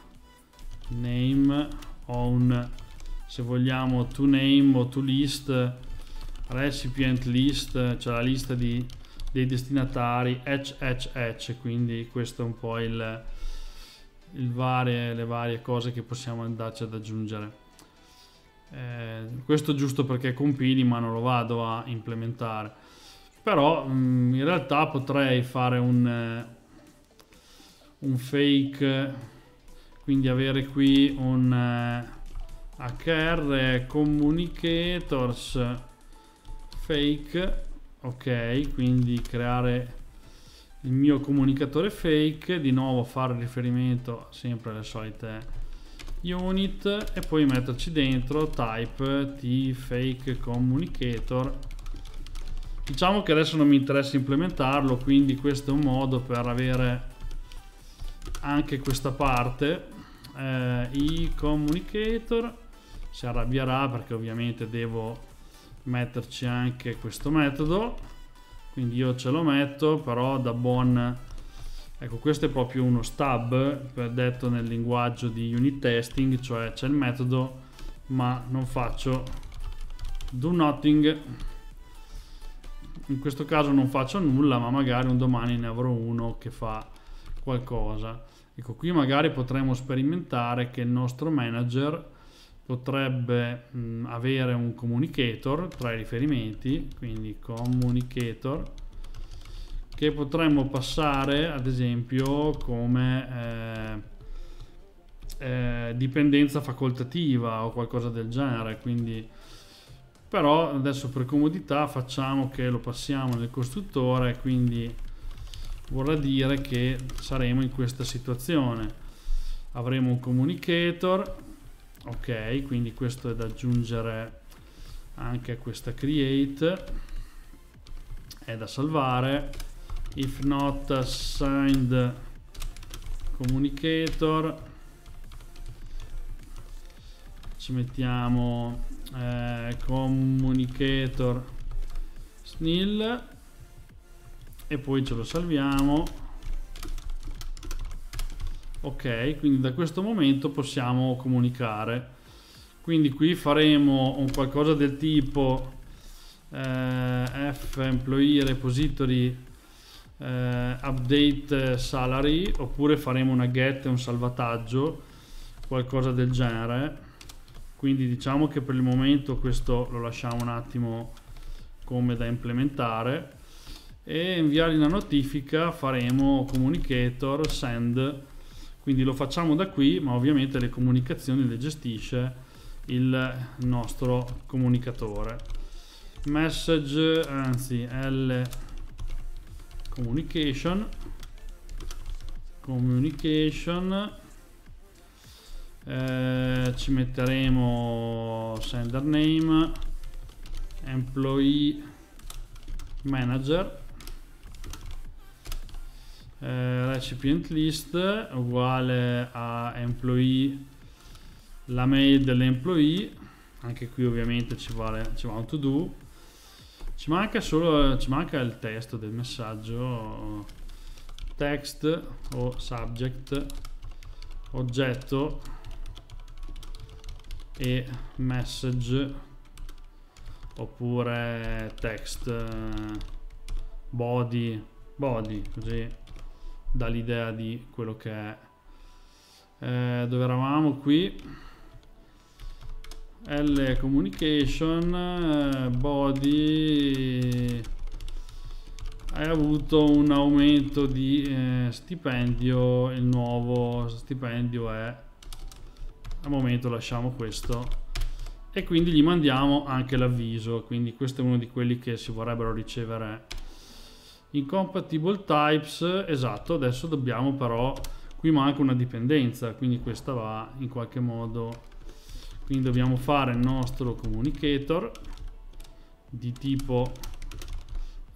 name ho un se vogliamo to name o to list recipient list cioè la lista di, dei destinatari etch etch etch quindi questo è un po' il, il varie, le varie cose che possiamo andarci ad aggiungere eh, questo giusto perché compili ma non lo vado a implementare però mm, in realtà potrei fare un, eh, un fake quindi avere qui un uh, eh, HR communicators fake ok quindi creare il mio comunicatore fake di nuovo fare riferimento sempre alle solite unit e poi metterci dentro type t fake communicator diciamo che adesso non mi interessa implementarlo quindi questo è un modo per avere anche questa parte eh, i communicator si arrabbierà perché ovviamente devo metterci anche questo metodo quindi io ce lo metto però da buon ecco questo è proprio uno stub detto nel linguaggio di unit testing cioè c'è il metodo ma non faccio do nothing in questo caso non faccio nulla ma magari un domani ne avrò uno che fa qualcosa Ecco, qui magari potremmo sperimentare che il nostro manager potrebbe mh, avere un communicator tra i riferimenti, quindi communicator, che potremmo passare ad esempio come eh, eh, dipendenza facoltativa o qualcosa del genere, quindi però adesso per comodità facciamo che lo passiamo nel costruttore, quindi vorrà dire che saremo in questa situazione avremo un communicator ok quindi questo è da aggiungere anche a questa create è da salvare if not assigned communicator ci mettiamo eh, communicator snil e poi ce lo salviamo ok quindi da questo momento possiamo comunicare quindi qui faremo un qualcosa del tipo eh, f employee repository eh, update salary oppure faremo una get e un salvataggio qualcosa del genere quindi diciamo che per il momento questo lo lasciamo un attimo come da implementare e inviare una notifica faremo communicator send quindi lo facciamo da qui ma ovviamente le comunicazioni le gestisce il nostro comunicatore message anzi l communication communication eh, ci metteremo sender name employee manager eh, recipient list uguale a employee la mail dell'employee anche qui ovviamente ci, vale, ci va un to do ci manca solo ci manca il testo del messaggio text o subject oggetto e message oppure text body body così dà l'idea di quello che è. Eh, dove eravamo qui? L communication eh, body hai avuto un aumento di eh, stipendio il nuovo stipendio è al momento lasciamo questo e quindi gli mandiamo anche l'avviso quindi questo è uno di quelli che si vorrebbero ricevere incompatible types esatto adesso dobbiamo però qui manca una dipendenza quindi questa va in qualche modo quindi dobbiamo fare il nostro communicator di tipo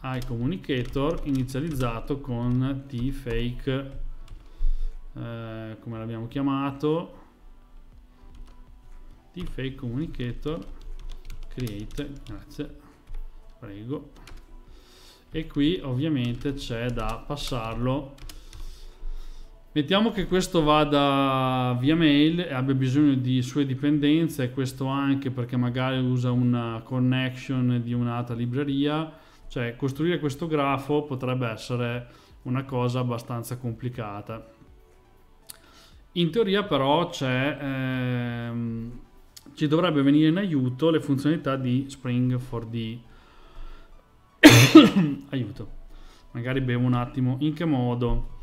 iCommunicator inizializzato con tfake eh, come l'abbiamo chiamato t fake communicator create grazie prego e qui ovviamente c'è da passarlo mettiamo che questo vada via mail e abbia bisogno di sue dipendenze questo anche perché magari usa una connection di un'altra libreria cioè costruire questo grafo potrebbe essere una cosa abbastanza complicata in teoria però ehm, ci dovrebbe venire in aiuto le funzionalità di Spring 4D aiuto, magari bevo un attimo, in che modo?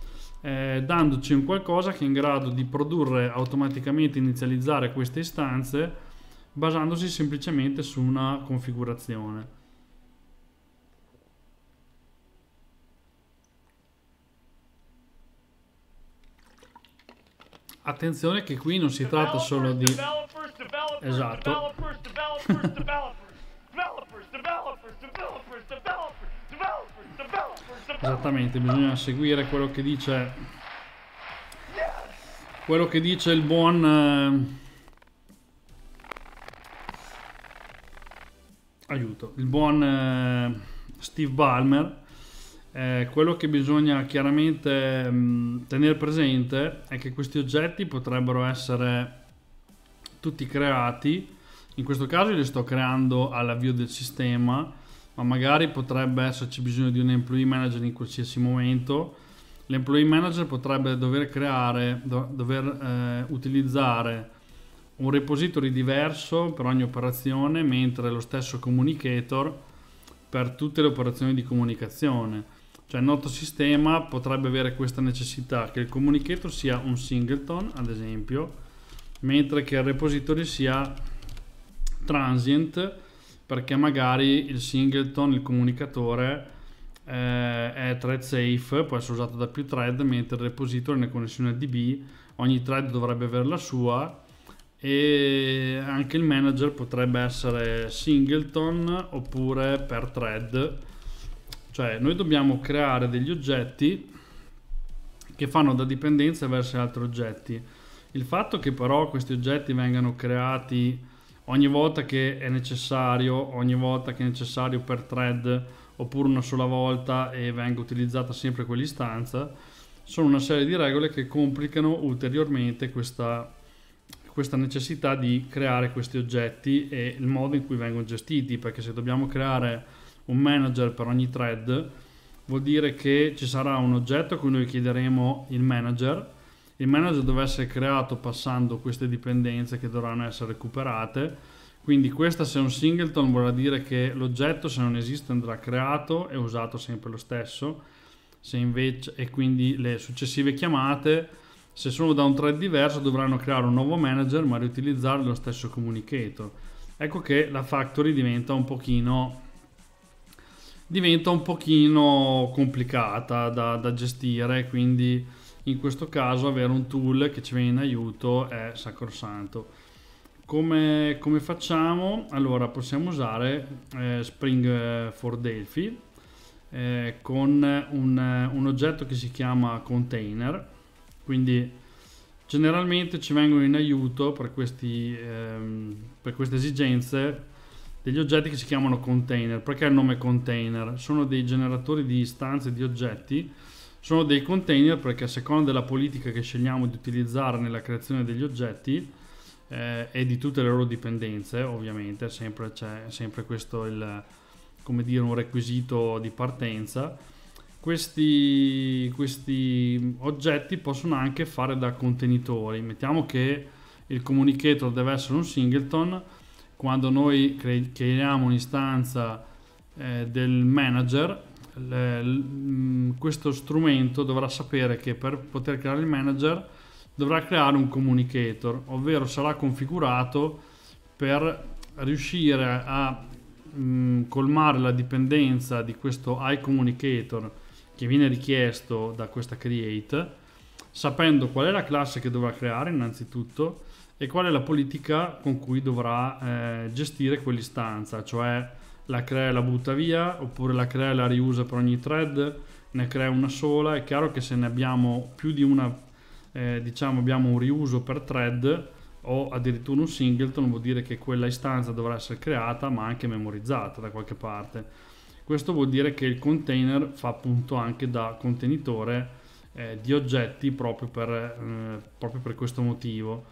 Eh, dandoci un qualcosa che è in grado di produrre automaticamente, inizializzare queste istanze basandosi semplicemente su una configurazione. Attenzione che qui non si tratta solo di... Esatto. Esattamente, bisogna seguire quello che dice quello che dice il buon eh, aiuto, il buon eh, Steve Balmer. Eh, quello che bisogna chiaramente mh, mm, tenere presente è che questi oggetti potrebbero essere tutti creati. In questo caso li sto creando all'avvio del sistema ma magari potrebbe esserci bisogno di un employee manager in qualsiasi momento. L'employee manager potrebbe dover creare, dover eh, utilizzare un repository diverso per ogni operazione, mentre lo stesso communicator per tutte le operazioni di comunicazione. Cioè il nostro sistema potrebbe avere questa necessità che il communicator sia un singleton, ad esempio, mentre che il repository sia transient perché magari il singleton, il comunicatore eh, è thread safe, può essere usato da più thread, mentre il repository nella connessione DB ogni thread dovrebbe avere la sua e anche il manager potrebbe essere singleton oppure per thread cioè noi dobbiamo creare degli oggetti che fanno da dipendenza verso altri oggetti il fatto che però questi oggetti vengano creati ogni volta che è necessario, ogni volta che è necessario per thread oppure una sola volta e venga utilizzata sempre quell'istanza, sono una serie di regole che complicano ulteriormente questa, questa necessità di creare questi oggetti e il modo in cui vengono gestiti, perché se dobbiamo creare un manager per ogni thread, vuol dire che ci sarà un oggetto a cui noi chiederemo il manager, il manager deve essere creato passando queste dipendenze che dovranno essere recuperate. Quindi questa se è un singleton vorrà dire che l'oggetto se non esiste andrà creato e usato sempre lo stesso. Invece, e quindi le successive chiamate se sono da un thread diverso dovranno creare un nuovo manager ma riutilizzare lo stesso communicator. Ecco che la factory diventa un pochino diventa un pochino complicata da, da gestire, quindi in questo caso avere un tool che ci viene in aiuto è sacrosanto. Come, come facciamo? Allora possiamo usare eh, Spring eh, for Delphi eh, con un, eh, un oggetto che si chiama container, quindi generalmente ci vengono in aiuto per, questi, ehm, per, queste esigenze degli oggetti che si chiamano container. Perché il nome container? Sono dei generatori di istanze di oggetti sono dei container perché a seconda della politica che scegliamo di utilizzare nella creazione degli oggetti eh, e di tutte le loro dipendenze, ovviamente, sempre c'è sempre questo il, come dire, un requisito di partenza. Questi, questi oggetti possono anche fare da contenitori. Mettiamo che il communicator deve essere un singleton, quando noi creiamo un'istanza eh, del manager Mm, questo strumento dovrà sapere che per poter creare il manager dovrà creare un communicator, ovvero sarà configurato per riuscire a mh, mm, colmare la dipendenza di questo iCommunicator che viene richiesto da questa create, sapendo qual è la classe che dovrà creare innanzitutto e qual è la politica con cui dovrà eh, gestire quell'istanza, cioè la crea e la butta via, oppure la crea e la riusa per ogni thread, ne crea una sola. È chiaro che se ne abbiamo più di una, eh, diciamo abbiamo un riuso per thread o addirittura un singleton, vuol dire che quella istanza dovrà essere creata ma anche memorizzata da qualche parte. Questo vuol dire che il container fa appunto anche da contenitore eh, di oggetti proprio per, eh, proprio per questo motivo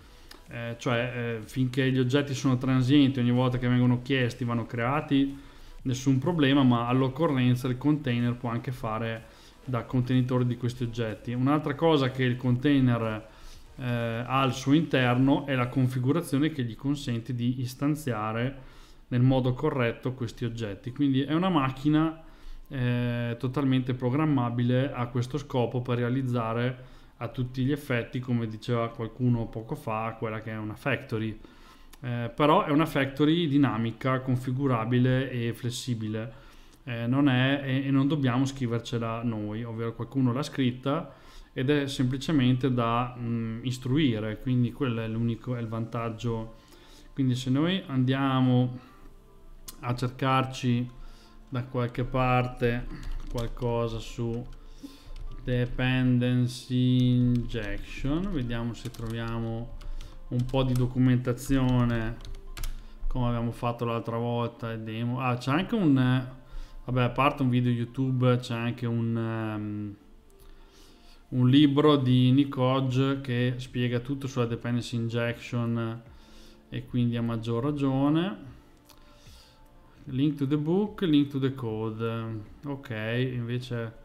eh, cioè eh, finché gli oggetti sono transienti, ogni volta che vengono chiesti vanno creati, nessun problema, ma all'occorrenza il container può anche fare da contenitore di questi oggetti. Un'altra cosa che il container eh, ha al suo interno è la configurazione che gli consente di istanziare nel modo corretto questi oggetti. Quindi è una macchina eh, totalmente programmabile a questo scopo per realizzare a tutti gli effetti, come diceva qualcuno poco fa, quella che è una factory. Eh, però è una factory dinamica, configurabile e flessibile. Eh, non è, e, e non dobbiamo scrivercela noi, ovvero qualcuno l'ha scritta ed è semplicemente da mh, mm, istruire, quindi quello è l'unico è il vantaggio. Quindi se noi andiamo a cercarci da qualche parte qualcosa su dependency injection vediamo se troviamo un po' di documentazione come abbiamo fatto l'altra volta demo ah c'è anche un vabbè a parte un video youtube c'è anche un um, un libro di Nick Hodge che spiega tutto sulla dependency injection e quindi a maggior ragione link to the book link to the code ok invece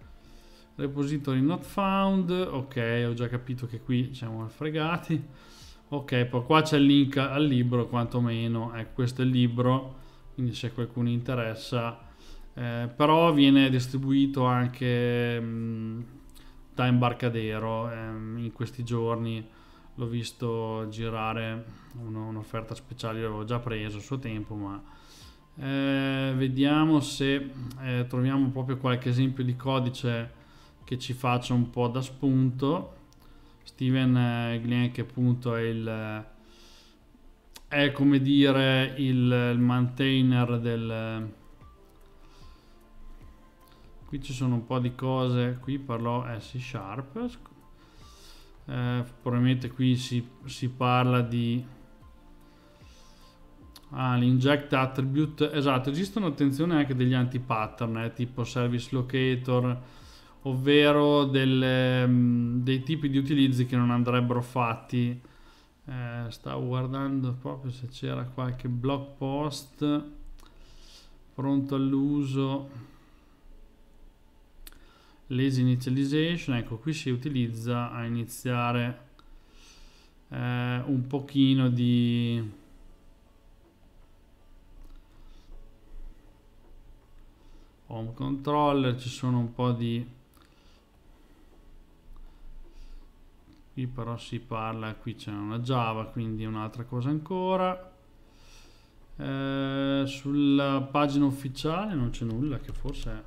repository not found ok ho già capito che qui siamo fregati ok poi qua c'è il link al libro quantomeno ecco questo è il libro quindi se qualcuno interessa eh, però viene distribuito anche mh, mm, da Embarcadero ehm, in questi giorni l'ho visto girare un'offerta speciale l'ho già preso a suo tempo ma eh, vediamo se eh, troviamo proprio qualche esempio di codice che ci faccia un po' da spunto. Steven eh, Glenn che appunto è il eh, è come dire il, il maintainer del eh, qui ci sono un po' di cose qui parlò C Sharp eh, probabilmente qui si, si parla di ah, l'inject attribute esatto esistono attenzione anche degli anti pattern eh, tipo service locator ovvero delle, mm, dei tipi di utilizzi che non andrebbero fatti. Eh, stavo guardando proprio se c'era qualche blog post pronto all'uso lazy initialization ecco qui si utilizza a iniziare eh, un pochino di home controller ci sono un po' di qui però si parla qui c'è una java quindi un'altra cosa ancora eh, sulla pagina ufficiale non c'è nulla che forse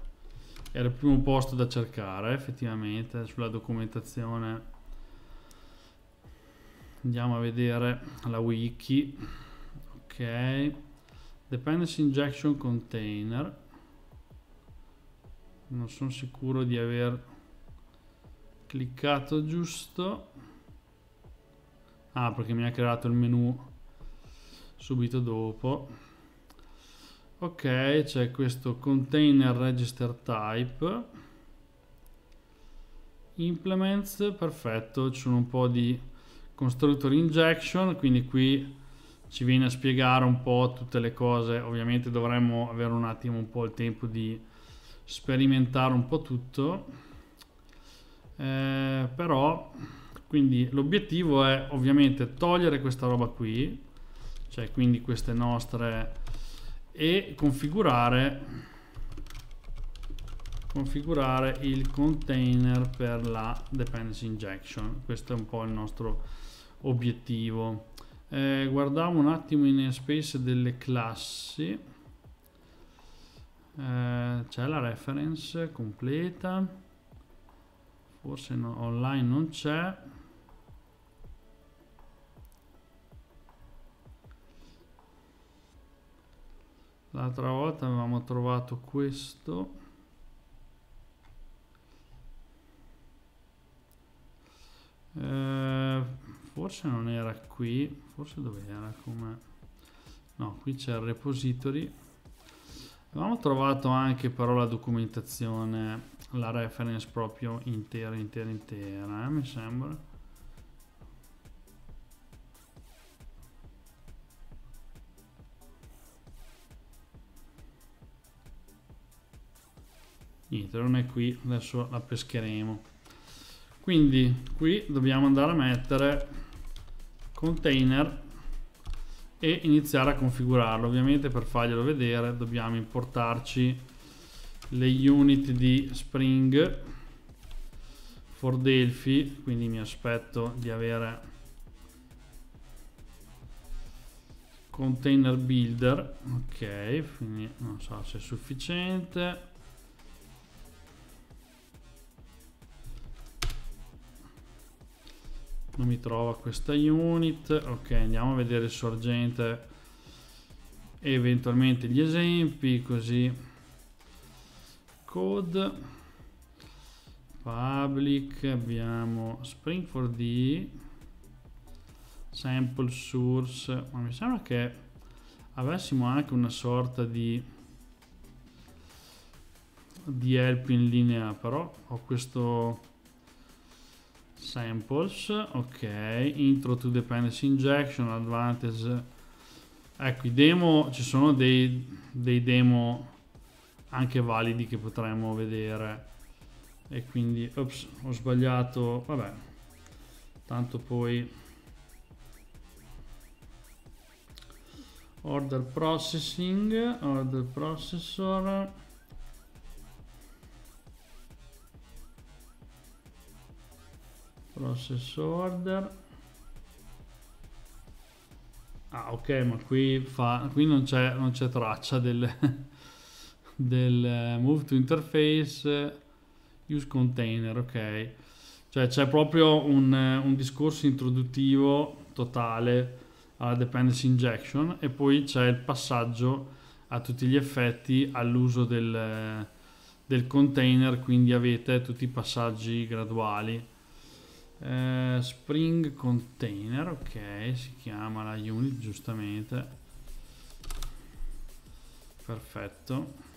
era il primo posto da cercare effettivamente sulla documentazione andiamo a vedere la wiki ok dependency injection container non sono sicuro di aver cliccato giusto ah perché mi ha creato il menu subito dopo ok c'è questo container register type implements perfetto ci sono un po' di constructor injection quindi qui ci viene a spiegare un po' tutte le cose ovviamente dovremmo avere un attimo un po' il tempo di sperimentare un po' tutto eh, però quindi l'obiettivo è ovviamente togliere questa roba qui cioè quindi queste nostre e configurare configurare il container per la dependency injection questo è un po' il nostro obiettivo eh, guardiamo un attimo in space delle classi eh, c'è la reference completa forse no, online non c'è l'altra volta avevamo trovato questo eh, forse non era qui forse dove era come no qui c'è il repository avevamo trovato anche però la documentazione la reference proprio intera intera intera eh, mi sembra niente non è qui adesso la pescheremo quindi qui dobbiamo andare a mettere container e iniziare a configurarlo ovviamente per farglielo vedere dobbiamo importarci le unit di Spring for Delphi, quindi mi aspetto di avere container builder, ok, quindi non so se è sufficiente. Non mi trova questa unit, ok, andiamo a vedere il sorgente e eventualmente gli esempi, così code public abbiamo spring 4d sample source ma mi sembra che avessimo anche una sorta di di help in linea però ho questo samples ok intro to dependency injection advantage ecco i demo ci sono dei, dei demo anche validi che potremmo vedere e quindi ops, ho sbagliato vabbè tanto poi order processing order processor process order ah ok ma qui, fa, qui non c'è traccia delle del eh, move to interface eh, use container, ok. Cioè c'è proprio un, eh, un discorso introduttivo totale alla dependency injection e poi c'è il passaggio a tutti gli effetti all'uso del, del container, quindi avete tutti i passaggi graduali. Eh, spring container, ok, si chiama la unit giustamente. Perfetto.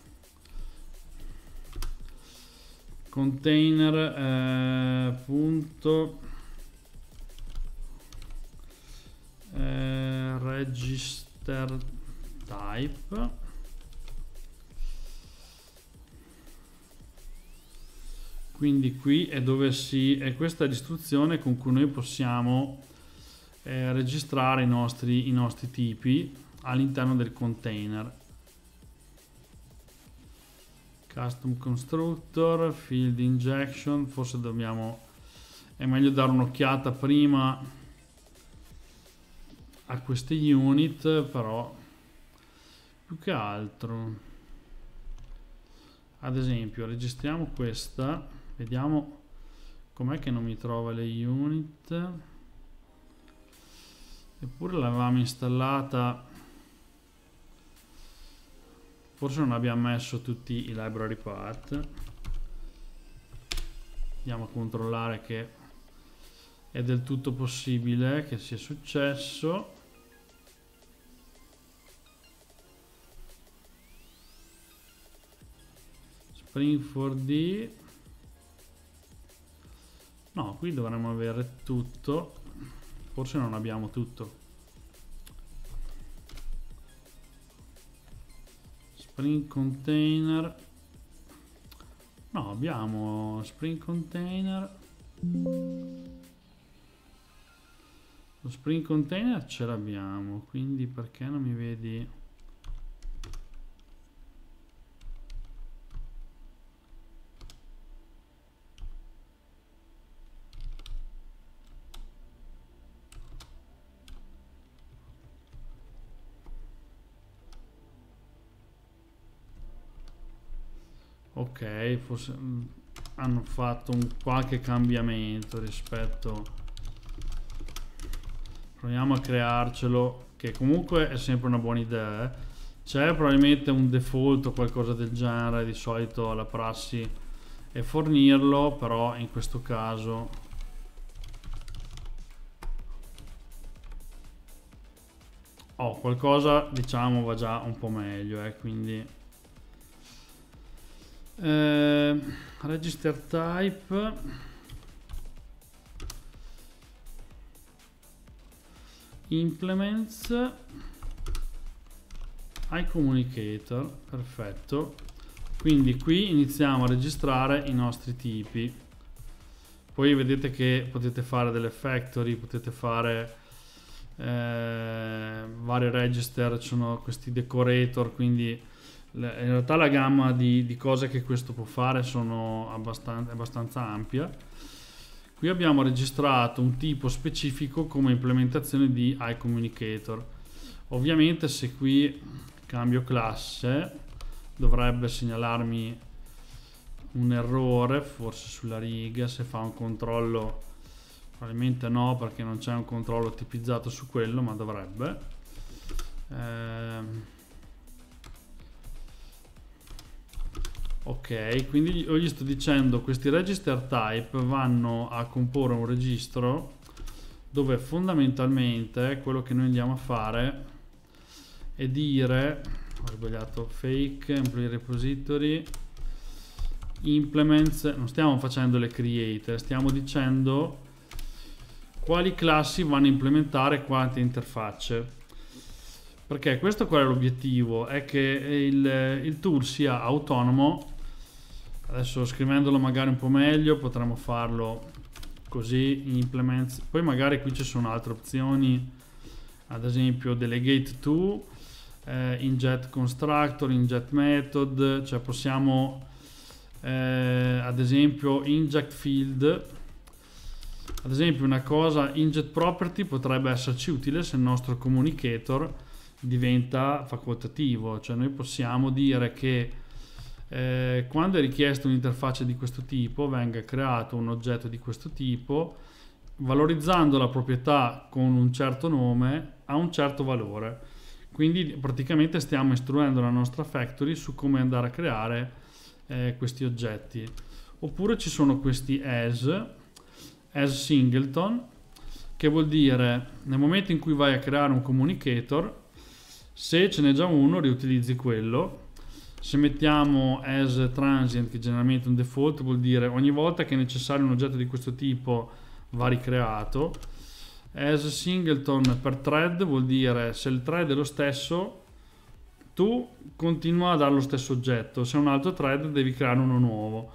container eh, punto eh, register type quindi qui è dove si è questa l'istruzione con cui noi possiamo eh, registrare i nostri, i nostri tipi all'interno del container custom constructor field injection forse dobbiamo è meglio dare un'occhiata prima a queste unit però più che altro ad esempio registriamo questa vediamo com'è che non mi trova le unit eppure l'avevamo installata forse non abbiamo messo tutti i library part andiamo a controllare che è del tutto possibile che sia successo spring4d no qui dovremmo avere tutto forse non abbiamo tutto Spring container. No, abbiamo spring container. Lo spring container ce l'abbiamo, quindi perché non mi vedi... forse mh, mm, hanno fatto un qualche cambiamento rispetto... Proviamo a crearcelo, che comunque è sempre una buona idea. Eh? C'è probabilmente un default o qualcosa del genere, di solito la prassi è fornirlo, però in questo caso oh, qualcosa diciamo va già un po' meglio, eh, quindi eh, register type implements communicator perfetto quindi qui iniziamo a registrare i nostri tipi poi vedete che potete fare delle factory potete fare eh, vari register ci sono questi decorator quindi in realtà la gamma di, di, cose che questo può fare sono abbastanza, abbastanza, ampia. Qui abbiamo registrato un tipo specifico come implementazione di iCommunicator. Ovviamente se qui cambio classe dovrebbe segnalarmi un errore, forse sulla riga, se fa un controllo, probabilmente no perché non c'è un controllo tipizzato su quello, ma dovrebbe. Ehm ok quindi io gli sto dicendo questi register type vanno a comporre un registro dove fondamentalmente quello che noi andiamo a fare è dire ho sbagliato fake employee repository implements non stiamo facendo le create stiamo dicendo quali classi vanno a implementare quante interfacce perché questo qual è l'obiettivo è che il, il tool sia autonomo adesso scrivendolo magari un po' meglio potremmo farlo così in implements poi magari qui ci sono altre opzioni ad esempio delegate to eh, inject constructor inject method cioè possiamo eh, ad esempio inject field ad esempio una cosa inject property potrebbe esserci utile se il nostro communicator diventa facoltativo cioè noi possiamo dire che eh, quando è richiesta un'interfaccia di questo tipo venga creato un oggetto di questo tipo valorizzando la proprietà con un certo nome a un certo valore quindi praticamente stiamo istruendo la nostra factory su come andare a creare eh, questi oggetti oppure ci sono questi as as singleton che vuol dire nel momento in cui vai a creare un communicator se ce n'è già uno riutilizzi quello se mettiamo as transient che generalmente è un default vuol dire ogni volta che è necessario un oggetto di questo tipo va ricreato as singleton per thread vuol dire se il thread è lo stesso tu continua a dare lo stesso oggetto se è un altro thread devi creare uno nuovo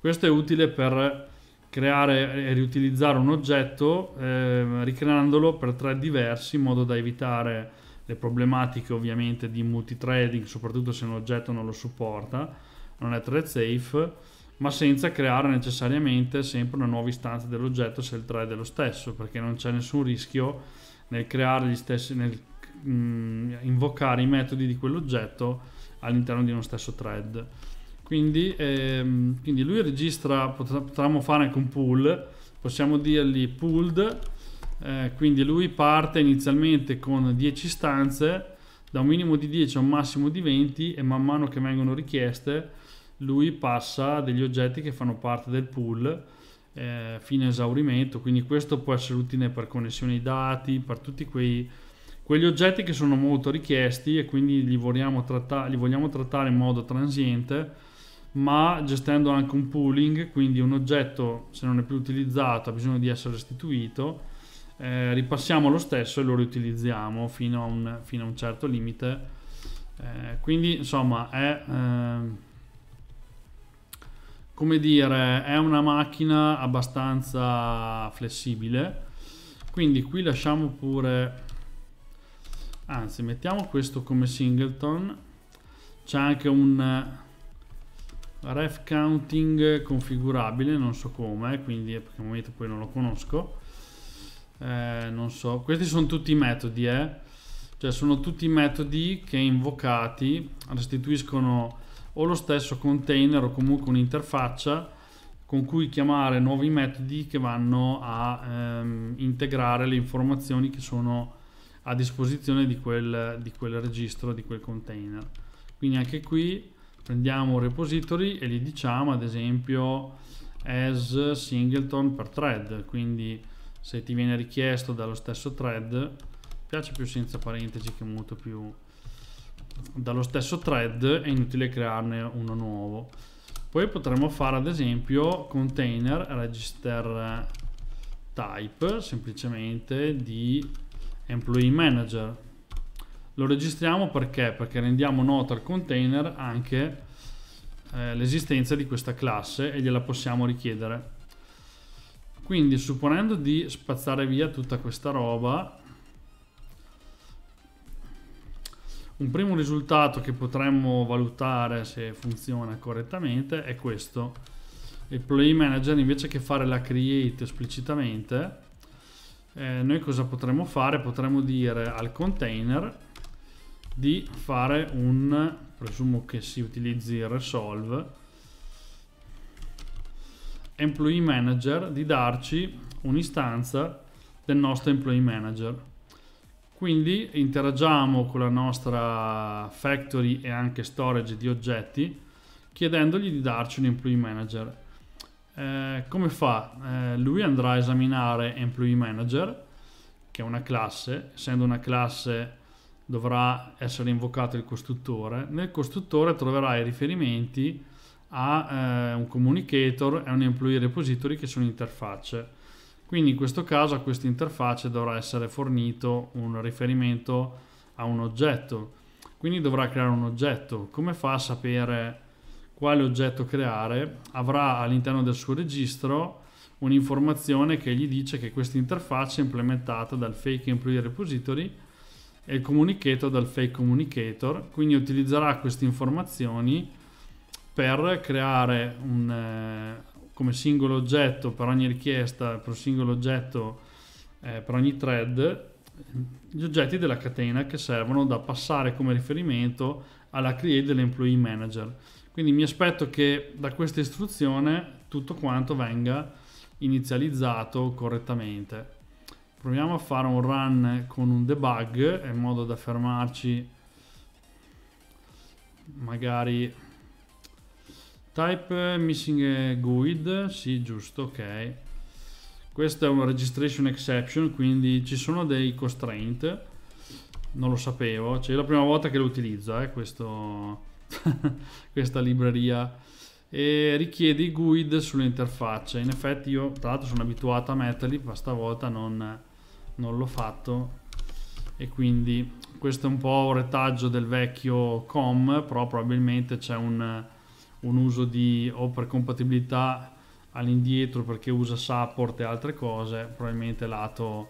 questo è utile per creare e riutilizzare un oggetto eh, ricreandolo per thread diversi in modo da evitare le problematiche ovviamente di multitrading, soprattutto se un oggetto non lo supporta, non è thread safe, ma senza creare necessariamente sempre una nuova istanza dell'oggetto se il thread è lo stesso, perché non c'è nessun rischio nel creare gli stessi, nel mh, mm, invocare i metodi di quell'oggetto all'interno di uno stesso thread. Quindi, ehm, quindi lui registra, potremmo fare anche un pool, possiamo dirgli pulled eh, quindi lui parte inizialmente con 10 stanze da un minimo di 10 a un massimo di 20 e man mano che vengono richieste lui passa degli oggetti che fanno parte del pool eh, fino a esaurimento quindi questo può essere utile per connessione ai dati per tutti quei, quegli oggetti che sono molto richiesti e quindi li vogliamo, tratta- li vogliamo trattare in modo transiente ma gestendo anche un pooling quindi un oggetto se non è più utilizzato ha bisogno di essere restituito eh, ripassiamo lo stesso e lo riutilizziamo fino a un, fino a un certo limite. Eh, quindi insomma è, eh, dire, è una macchina abbastanza flessibile. Quindi qui lasciamo pure, anzi mettiamo questo come singleton. C'è anche un ref counting configurabile, non so come, quindi perché al momento poi non lo conosco eh, non so, questi sono tutti i metodi, eh? cioè sono tutti i metodi che invocati restituiscono o lo stesso container o comunque un'interfaccia con cui chiamare nuovi metodi che vanno a ehm, integrare le informazioni che sono a disposizione di quel, di quel registro, di quel container. Quindi anche qui prendiamo un repository e gli diciamo ad esempio as singleton per thread, quindi se ti viene richiesto dallo stesso thread piace più senza parentesi che molto più dallo stesso thread è inutile crearne uno nuovo poi potremmo fare ad esempio container register type semplicemente di employee manager lo registriamo perché? perché rendiamo noto al container anche eh, l'esistenza di questa classe e gliela possiamo richiedere quindi supponendo di spazzare via tutta questa roba, un primo risultato che potremmo valutare se funziona correttamente è questo. Il play manager invece che fare la create esplicitamente, eh, noi cosa potremmo fare? Potremmo dire al container di fare un, presumo che si utilizzi il resolve, employee manager di darci un'istanza del nostro employee manager. Quindi interagiamo con la nostra factory e anche storage di oggetti chiedendogli di darci un employee manager. Eh, come fa? Eh, lui andrà a esaminare employee manager, che è una classe, essendo una classe dovrà essere invocato il costruttore. Nel costruttore troverà i riferimenti a eh, un communicator e un employee repository che sono interfacce. Quindi in questo caso a questa interfaccia dovrà essere fornito un riferimento a un oggetto. Quindi dovrà creare un oggetto. Come fa a sapere quale oggetto creare? Avrà all'interno del suo registro un'informazione che gli dice che questa interfaccia è implementata dal fake employee repository e il communicator dal fake communicator, quindi utilizzerà queste informazioni per creare un, eh, come singolo oggetto per ogni richiesta, per un singolo oggetto eh, per ogni thread, gli oggetti della catena che servono da passare come riferimento alla create dell'employee manager. Quindi mi aspetto che da questa istruzione tutto quanto venga inizializzato correttamente. Proviamo a fare un run con un debug in modo da fermarci magari Type missing guid, sì giusto, ok. Questo è un registration exception, quindi ci sono dei constraint. Non lo sapevo, cioè è la prima volta che lo utilizzo, eh, questo, questa libreria. E richiede i guid sull'interfaccia. In effetti io tra l'altro sono abituato a metterli, ma stavolta non, non l'ho fatto. E quindi questo è un po' un retaggio del vecchio com, però probabilmente c'è un un uso di o per compatibilità all'indietro perché usa support e altre cose, probabilmente lato,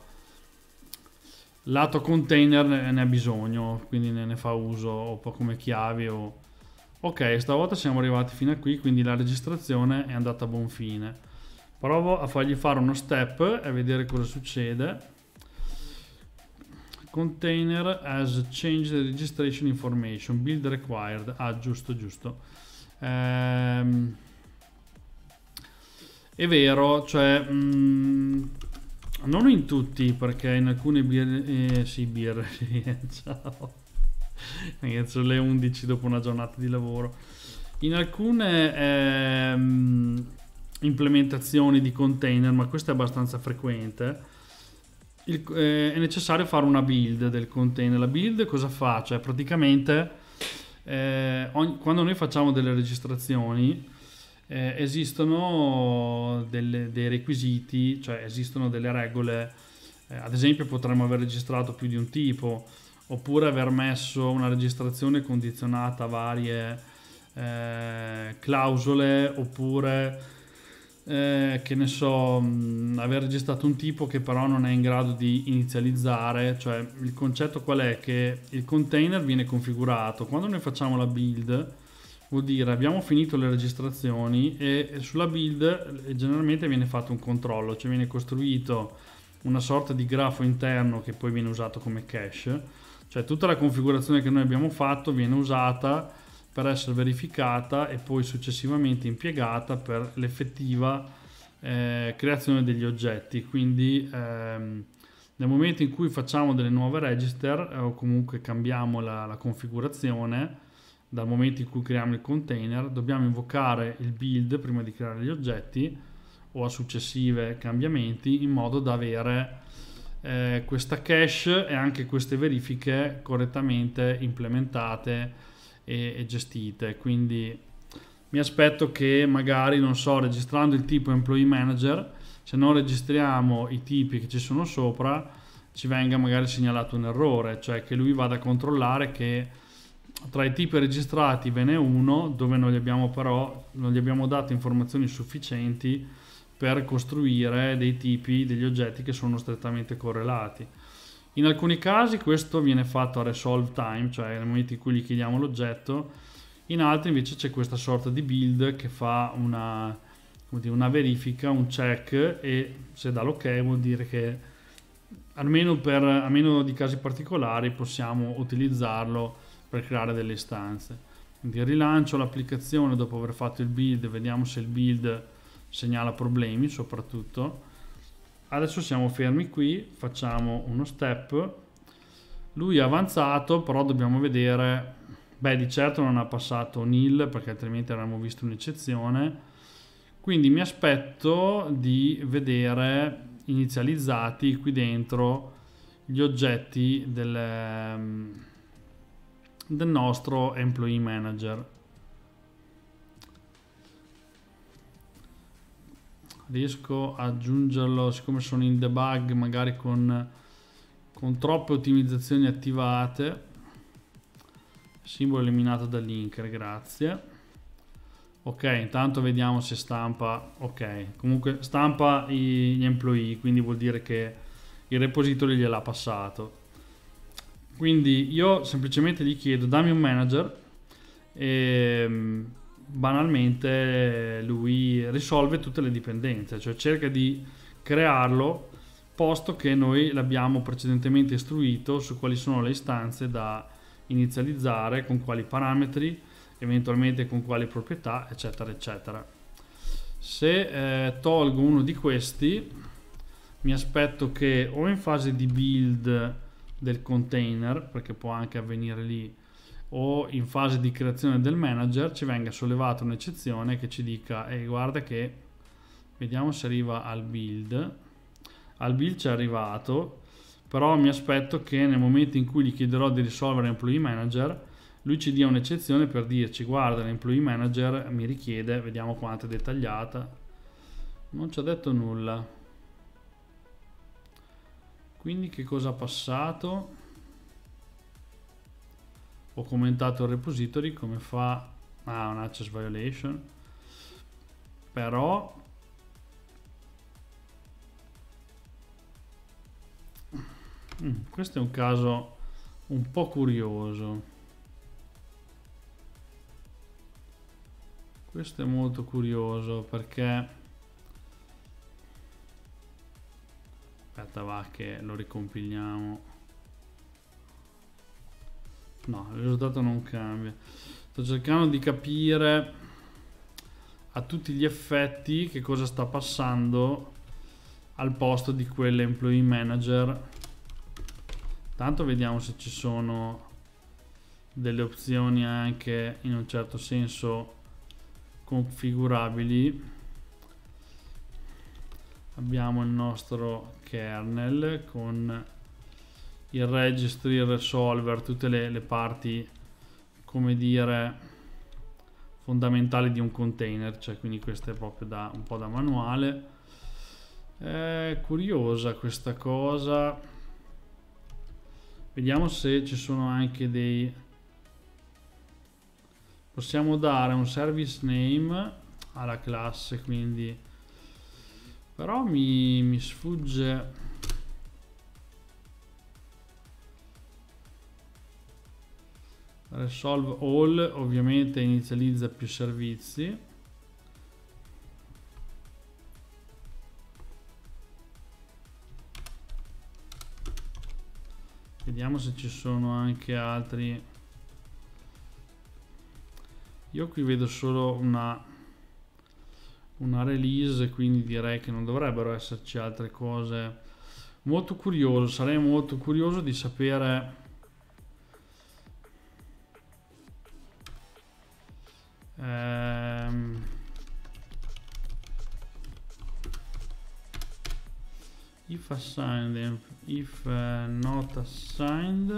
lato container ne ha bisogno, quindi ne, fa uso o come chiavi o... Ok, stavolta siamo arrivati fino a qui, quindi la registrazione è andata a buon fine. Provo a fargli fare uno step e vedere cosa succede. Container has changed the registration information, build required. Ah, giusto, giusto Ehm, è vero, cioè... Mh, mm, non in tutti, perché in alcune birre... Eh, sì, birre, ciao. Ragazzi, sono le 11 dopo una giornata di lavoro. In alcune ehm, implementazioni di container, ma questo è abbastanza frequente, il, eh, è necessario fare una build del container. La build cosa fa? Cioè praticamente eh, ogni, quando noi facciamo delle registrazioni eh, esistono delle, dei requisiti, cioè esistono delle regole, eh, ad esempio potremmo aver registrato più di un tipo oppure aver messo una registrazione condizionata a varie eh, clausole oppure eh, che ne so, mh, aver registrato un tipo che però non è in grado di inizializzare, cioè il concetto qual è? Che il container viene configurato, quando noi facciamo la build vuol dire abbiamo finito le registrazioni e, e sulla build eh, generalmente viene fatto un controllo, cioè viene costruito una sorta di grafo interno che poi viene usato come cache, cioè tutta la configurazione che noi abbiamo fatto viene usata per essere verificata e poi successivamente impiegata per l'effettiva eh, creazione degli oggetti. Quindi ehm, nel momento in cui facciamo delle nuove register eh, o comunque cambiamo la, la, configurazione, dal momento in cui creiamo il container, dobbiamo invocare il build prima di creare gli oggetti o a successive cambiamenti in modo da avere eh, questa cache e anche queste verifiche correttamente implementate e, e gestite. Quindi mi aspetto che magari, non so, registrando il tipo employee manager, se non registriamo i tipi che ci sono sopra, ci venga magari segnalato un errore, cioè che lui vada a controllare che tra i tipi registrati ve n'è uno dove non gli abbiamo però non gli abbiamo dato informazioni sufficienti per costruire dei tipi, degli oggetti che sono strettamente correlati. In alcuni casi questo viene fatto a resolve time, cioè nel momento in cui gli chiediamo l'oggetto, in altri invece c'è questa sorta di build che fa una, dire, una verifica, un check e se dà l'ok vuol dire che almeno, per, almeno di casi particolari possiamo utilizzarlo per creare delle istanze. Quindi rilancio l'applicazione dopo aver fatto il build, vediamo se il build segnala problemi soprattutto adesso siamo fermi qui facciamo uno step lui è avanzato però dobbiamo vedere beh di certo non ha passato nil perché altrimenti avremmo visto un'eccezione quindi mi aspetto di vedere inizializzati qui dentro gli oggetti del, mm, del nostro employee manager riesco a aggiungerlo siccome sono in debug magari con, con troppe ottimizzazioni attivate simbolo eliminato dall'inker grazie ok intanto vediamo se stampa ok comunque stampa gli employee quindi vuol dire che il repository gliel'ha passato quindi io semplicemente gli chiedo dammi un manager e ehm, banalmente lui risolve tutte le dipendenze, cioè cerca di crearlo posto che noi l'abbiamo precedentemente istruito su quali sono le istanze da inizializzare, con quali parametri, eventualmente con quali proprietà, eccetera, eccetera. Se eh, tolgo uno di questi, mi aspetto che o in fase di build del container, perché può anche avvenire lì, o in fase di creazione del manager ci venga sollevata un'eccezione che ci dica e guarda che vediamo se arriva al build al build ci è arrivato però mi aspetto che nel momento in cui gli chiederò di risolvere employee manager lui ci dia un'eccezione per dirci guarda l'employee manager mi richiede vediamo quanto è dettagliata non ci ha detto nulla quindi che cosa ha passato ho commentato il repository come fa ah, un access violation però mm, questo è un caso un po' curioso questo è molto curioso perché aspetta va che lo ricompiliamo no, il risultato non cambia. Sto cercando di capire a tutti gli effetti che cosa sta passando al posto di quell'employee manager. Tanto vediamo se ci sono delle opzioni anche in un certo senso configurabili abbiamo il nostro kernel con il registry, il resolver, tutte le, le parti, come dire, fondamentali di un container, cioè quindi questo è proprio da, un po' da manuale. È curiosa questa cosa. Vediamo se ci sono anche dei... Possiamo dare un service name alla classe, quindi... Però mi, mi sfugge resolve all ovviamente inizializza più servizi vediamo se ci sono anche altri io qui vedo solo una una release quindi direi che non dovrebbero esserci altre cose molto curioso sarei molto curioso di sapere Ehm... If assigned, if uh, not assigned,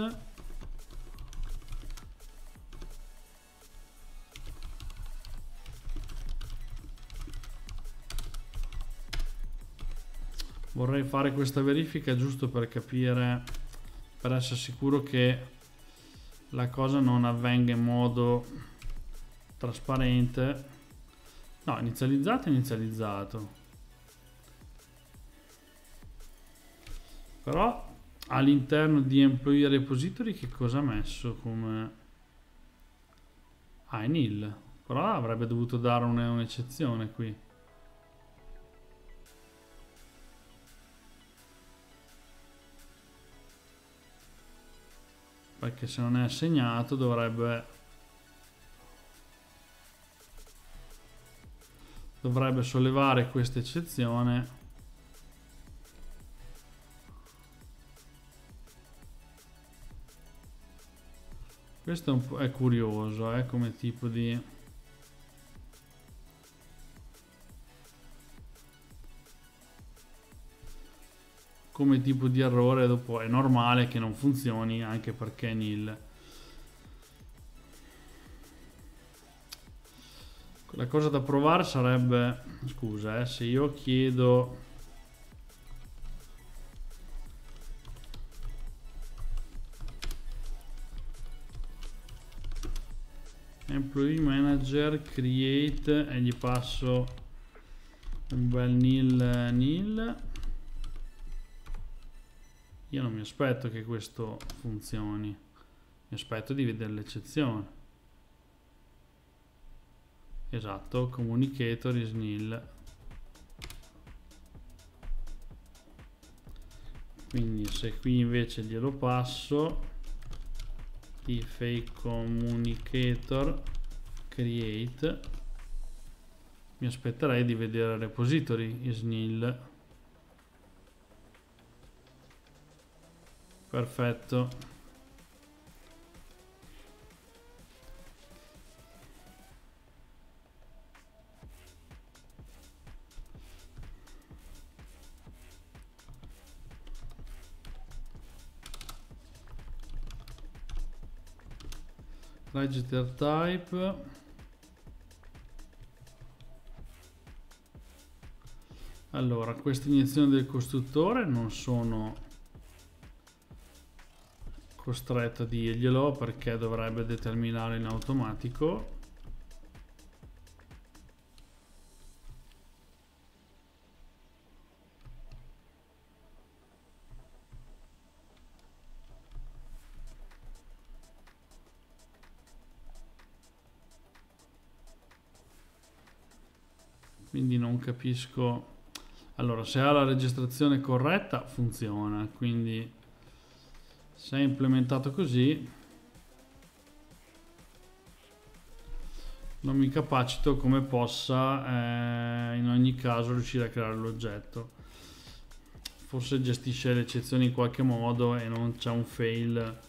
vorrei fare questa verifica giusto per capire per essere sicuro che la cosa non avvenga in modo trasparente no inizializzato inizializzato però all'interno di employee repository che cosa ha messo come ah è nil però avrebbe dovuto dare un'eccezione qui perché se non è assegnato dovrebbe dovrebbe sollevare questa eccezione questo è, è curioso eh, come tipo di come tipo di errore dopo è normale che non funzioni anche perché nil La cosa da provare sarebbe... Scusa, eh, se io chiedo... Employee Manager Create e gli passo un bel nil nil. Io non mi aspetto che questo funzioni, mi aspetto di vedere l'eccezione. Esatto, communicator is nil. Quindi se qui invece glielo passo if a communicator create mi aspetterei di vedere repository is nil. Perfetto. register type allora queste iniezioni del costruttore non sono costretto a dirglielo perché dovrebbe determinare in automatico capisco... Allora, se ha la registrazione corretta funziona, quindi se è implementato così non mi capacito come possa eh, in ogni caso riuscire a creare l'oggetto. Forse gestisce le eccezioni in qualche modo e non c'è un fail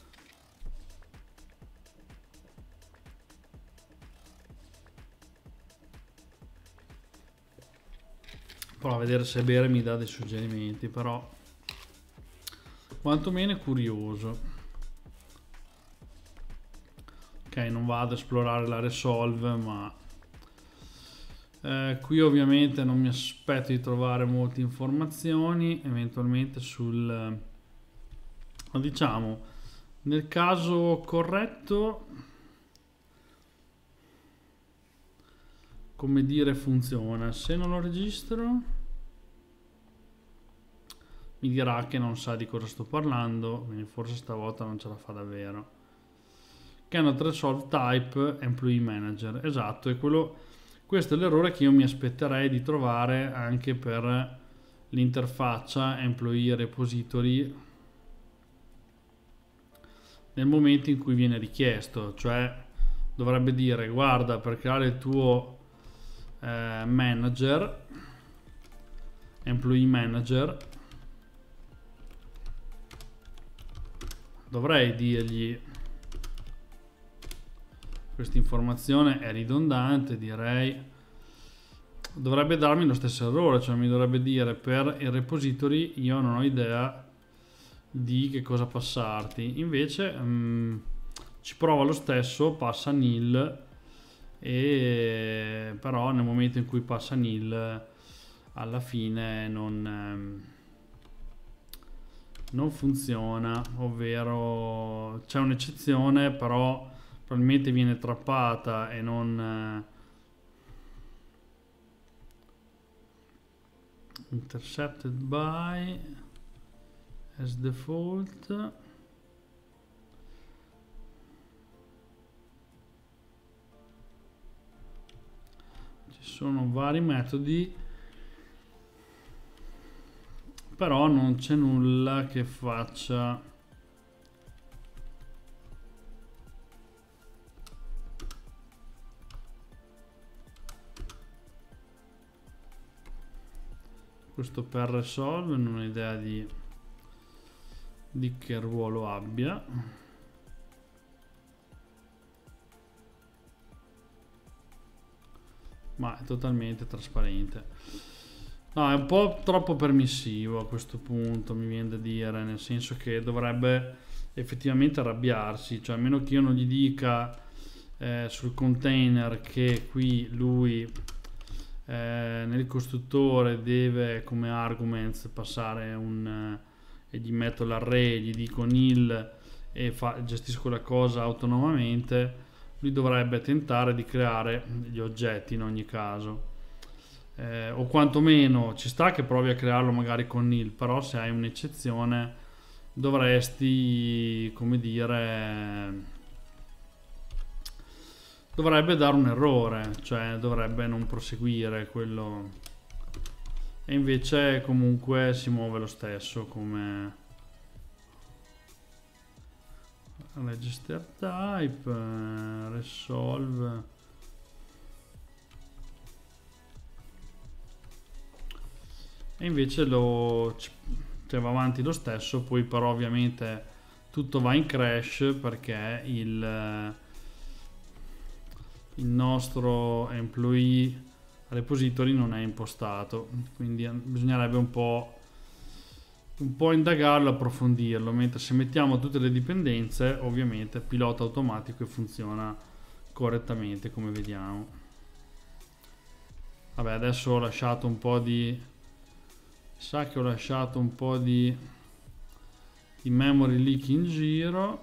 Prova a vedere se bere mi dà dei suggerimenti, però quantomeno è curioso. Ok, non vado ad esplorare la resolve, ma eh, qui ovviamente non mi aspetto di trovare molte informazioni, eventualmente sul... Eh, ma diciamo, nel caso corretto come dire funziona se non lo registro mi dirà che non sa di cosa sto parlando quindi forse stavolta non ce la fa davvero cannot resolve type employee manager esatto è quello questo è l'errore che io mi aspetterei di trovare anche per l'interfaccia employee repository nel momento in cui viene richiesto cioè dovrebbe dire guarda per creare il tuo eh, manager, employee manager, dovrei dirgli questa informazione è ridondante direi dovrebbe darmi lo stesso errore cioè mi dovrebbe dire per il repository io non ho idea di che cosa passarti invece mh, mm, ci prova lo stesso passa nil e, però nel momento in cui passa Nil alla fine non, ehm, non funziona ovvero c'è un'eccezione però probabilmente viene trappata e non eh, intercepted by as default sono vari metodi però non c'è nulla che faccia questo per resolve non ho idea di, di che ruolo abbia ma è totalmente trasparente. No, è un po' troppo permissivo a questo punto, mi viene da dire, nel senso che dovrebbe effettivamente arrabbiarsi, cioè a meno che io non gli dica eh, sul container che qui lui eh, nel costruttore deve come arguments passare un... Eh, e gli metto l'array, gli dico nil e fa, gestisco la cosa autonomamente, lui dovrebbe tentare di creare gli oggetti in ogni caso. Eh, o quantomeno ci sta che provi a crearlo magari con nil, però se hai un'eccezione dovresti, come dire, dovrebbe dare un errore, cioè dovrebbe non proseguire quello e invece comunque si muove lo stesso come register type eh, resolve e invece lo cioè va avanti lo stesso poi però ovviamente tutto va in crash perché il, il nostro employee repository non è impostato quindi bisognerebbe un po' un po' indagarlo, approfondirlo, mentre se mettiamo tutte le dipendenze, ovviamente pilota automatico e funziona correttamente come vediamo. Vabbè, adesso ho lasciato un po' di sa che ho lasciato un po' di, di memory leak in giro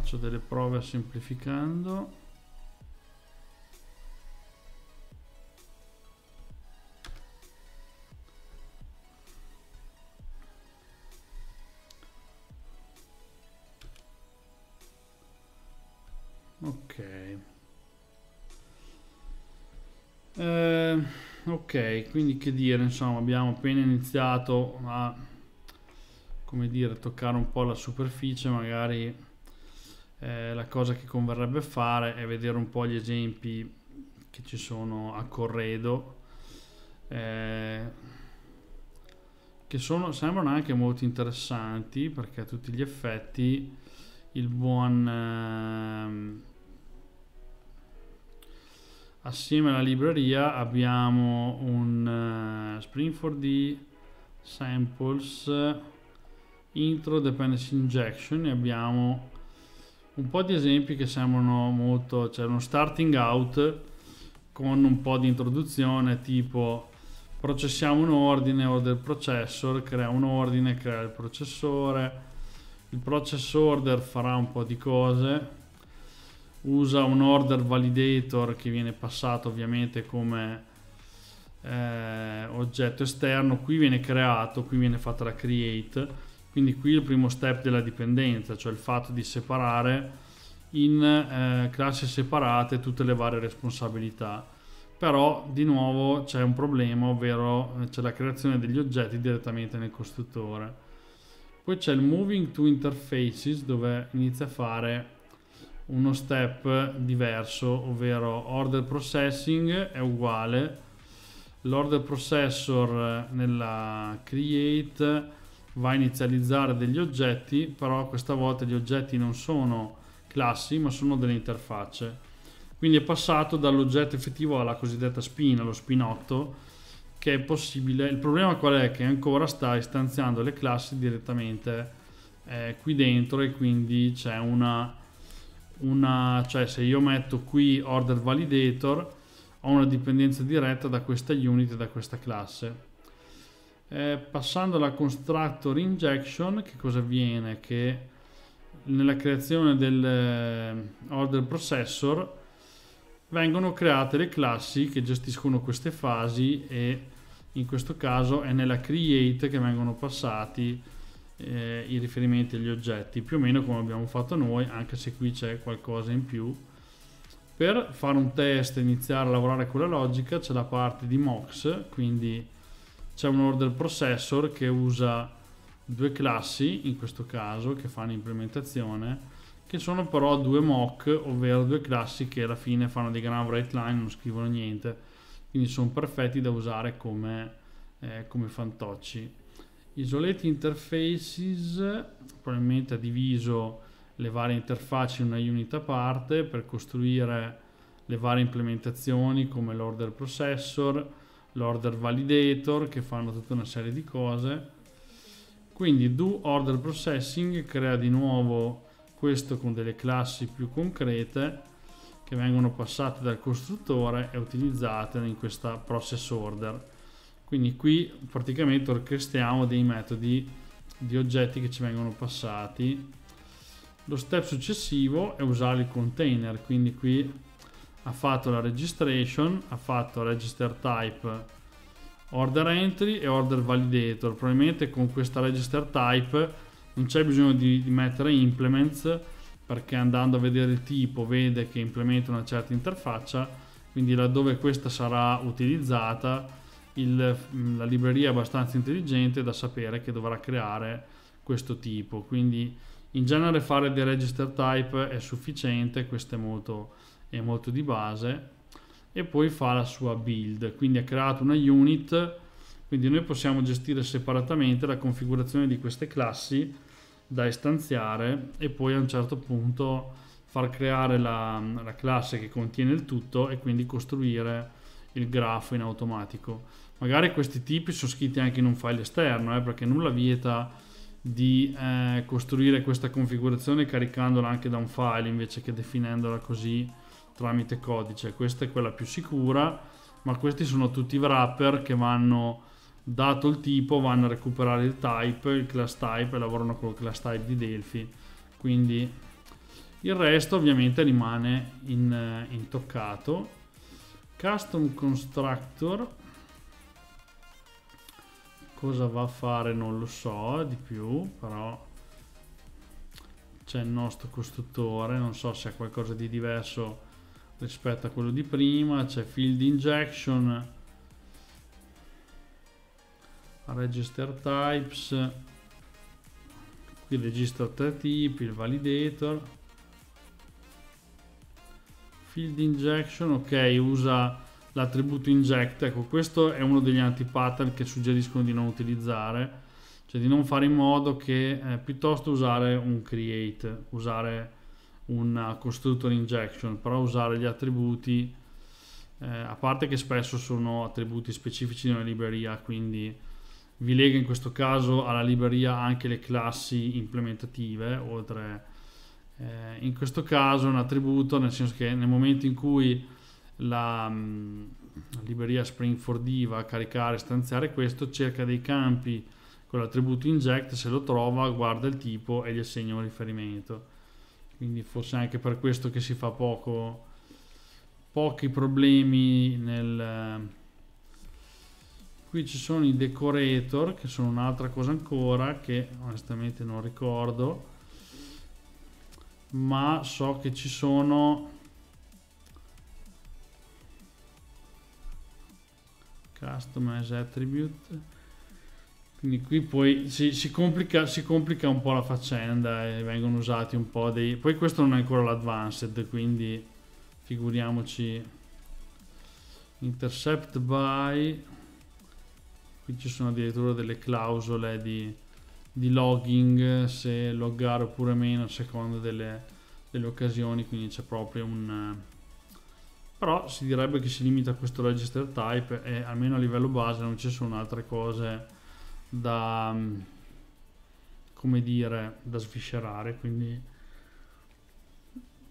faccio delle prove semplificando ok eh, ok quindi che dire insomma abbiamo appena iniziato a come dire toccare un po' la superficie magari eh, la cosa che converrebbe fare è vedere un po' gli esempi che ci sono a Corredo, eh, che sono, sembrano anche molto interessanti perché a tutti gli effetti il buon... Ehm, assieme alla libreria abbiamo un uh, eh, Spring 4D Samples Intro Dependency Injection e abbiamo un po' di esempi che sembrano molto, cioè uno starting out con un po' di introduzione tipo processiamo un ordine, order processor, crea un ordine, crea il processore, il process order farà un po' di cose, usa un order validator che viene passato ovviamente come eh, oggetto esterno, qui viene creato, qui viene fatta la create, quindi qui il primo step della dipendenza, cioè il fatto di separare in eh, classi separate tutte le varie responsabilità. Però di nuovo c'è un problema, ovvero eh, c'è la creazione degli oggetti direttamente nel costruttore. Poi c'è il moving to interfaces dove inizia a fare uno step diverso, ovvero order processing è uguale l'order processor eh, nella create va a inizializzare degli oggetti, però questa volta gli oggetti non sono classi ma sono delle interfacce. Quindi è passato dall'oggetto effettivo alla cosiddetta spina, lo spinotto, che è possibile. Il problema qual è? Che ancora sta istanziando le classi direttamente eh, qui dentro e quindi c'è una, una... cioè se io metto qui order validator ho una dipendenza diretta da questa unit e da questa classe eh, passando alla constructor injection che cosa avviene? Che nella creazione del eh, order processor vengono create le classi che gestiscono queste fasi e in questo caso è nella create che vengono passati eh, i riferimenti agli oggetti più o meno come abbiamo fatto noi anche se qui c'è qualcosa in più per fare un test e iniziare a lavorare con la logica c'è la parte di mox quindi c'è un order processor che usa due classi, in questo caso, che fanno implementazione, che sono però due mock, ovvero due classi che alla fine fanno dei gran right line, non scrivono niente, quindi sono perfetti da usare come, eh, come fantocci. Isolate interfaces, probabilmente ha diviso le varie interfacce in una unit a parte per costruire le varie implementazioni come l'order processor, l'order validator che fanno tutta una serie di cose quindi do order processing crea di nuovo questo con delle classi più concrete che vengono passate dal costruttore e utilizzate in questa process order quindi qui praticamente orchestriamo dei metodi di oggetti che ci vengono passati lo step successivo è usare il container quindi qui ha fatto la registration, ha fatto register type order entry e order validator. Probabilmente con questa register type non c'è bisogno di, di, mettere implements perché andando a vedere il tipo vede che implementa una certa interfaccia, quindi laddove questa sarà utilizzata il, mm, la libreria è abbastanza intelligente da sapere che dovrà creare questo tipo. Quindi in genere fare dei register type è sufficiente, questo è molto è molto di base e poi fa la sua build quindi ha creato una unit quindi noi possiamo gestire separatamente la configurazione di queste classi da istanziare e poi a un certo punto far creare la, la classe che contiene il tutto e quindi costruire il grafo in automatico magari questi tipi sono scritti anche in un file esterno eh, perché nulla vieta di eh, costruire questa configurazione caricandola anche da un file invece che definendola così tramite codice. Questa è quella più sicura, ma questi sono tutti i wrapper che vanno dato il tipo vanno a recuperare il type, il class type e lavorano con il class type di Delphi. Quindi il resto ovviamente rimane in, eh, intoccato. Custom constructor cosa va a fare non lo so eh, di più, però c'è il nostro costruttore, non so se ha qualcosa di diverso rispetto a quello di prima, c'è field injection, register types, qui registra tre tipi, il validator, field injection, ok, usa l'attributo inject, ecco questo è uno degli anti pattern che suggeriscono di non utilizzare, cioè di non fare in modo che eh, piuttosto usare un create, usare un uh, constructor injection, però usare gli attributi, eh, a parte che spesso sono attributi specifici di una libreria, quindi vi lega in questo caso alla libreria anche le classi implementative, oltre eh, in questo caso è un attributo, nel senso che nel momento in cui la, la mm, libreria Spring va a caricare e stanziare questo, cerca dei campi con l'attributo inject, se lo trova guarda il tipo e gli assegna un riferimento quindi forse anche per questo che si fa poco pochi problemi nel eh, qui ci sono i decorator che sono un'altra cosa ancora che onestamente non ricordo ma so che ci sono customize attribute quindi qui poi si, si, complica, si, complica, un po' la faccenda e vengono usati un po' dei... Poi questo non è ancora l'advanced, quindi figuriamoci... Intercept by... Qui ci sono addirittura delle clausole di, di logging, se loggare oppure meno a seconda delle, delle occasioni, quindi c'è proprio un... Però si direbbe che si limita a questo register type e almeno a livello base non ci sono altre cose da mm, come dire da sviscerare quindi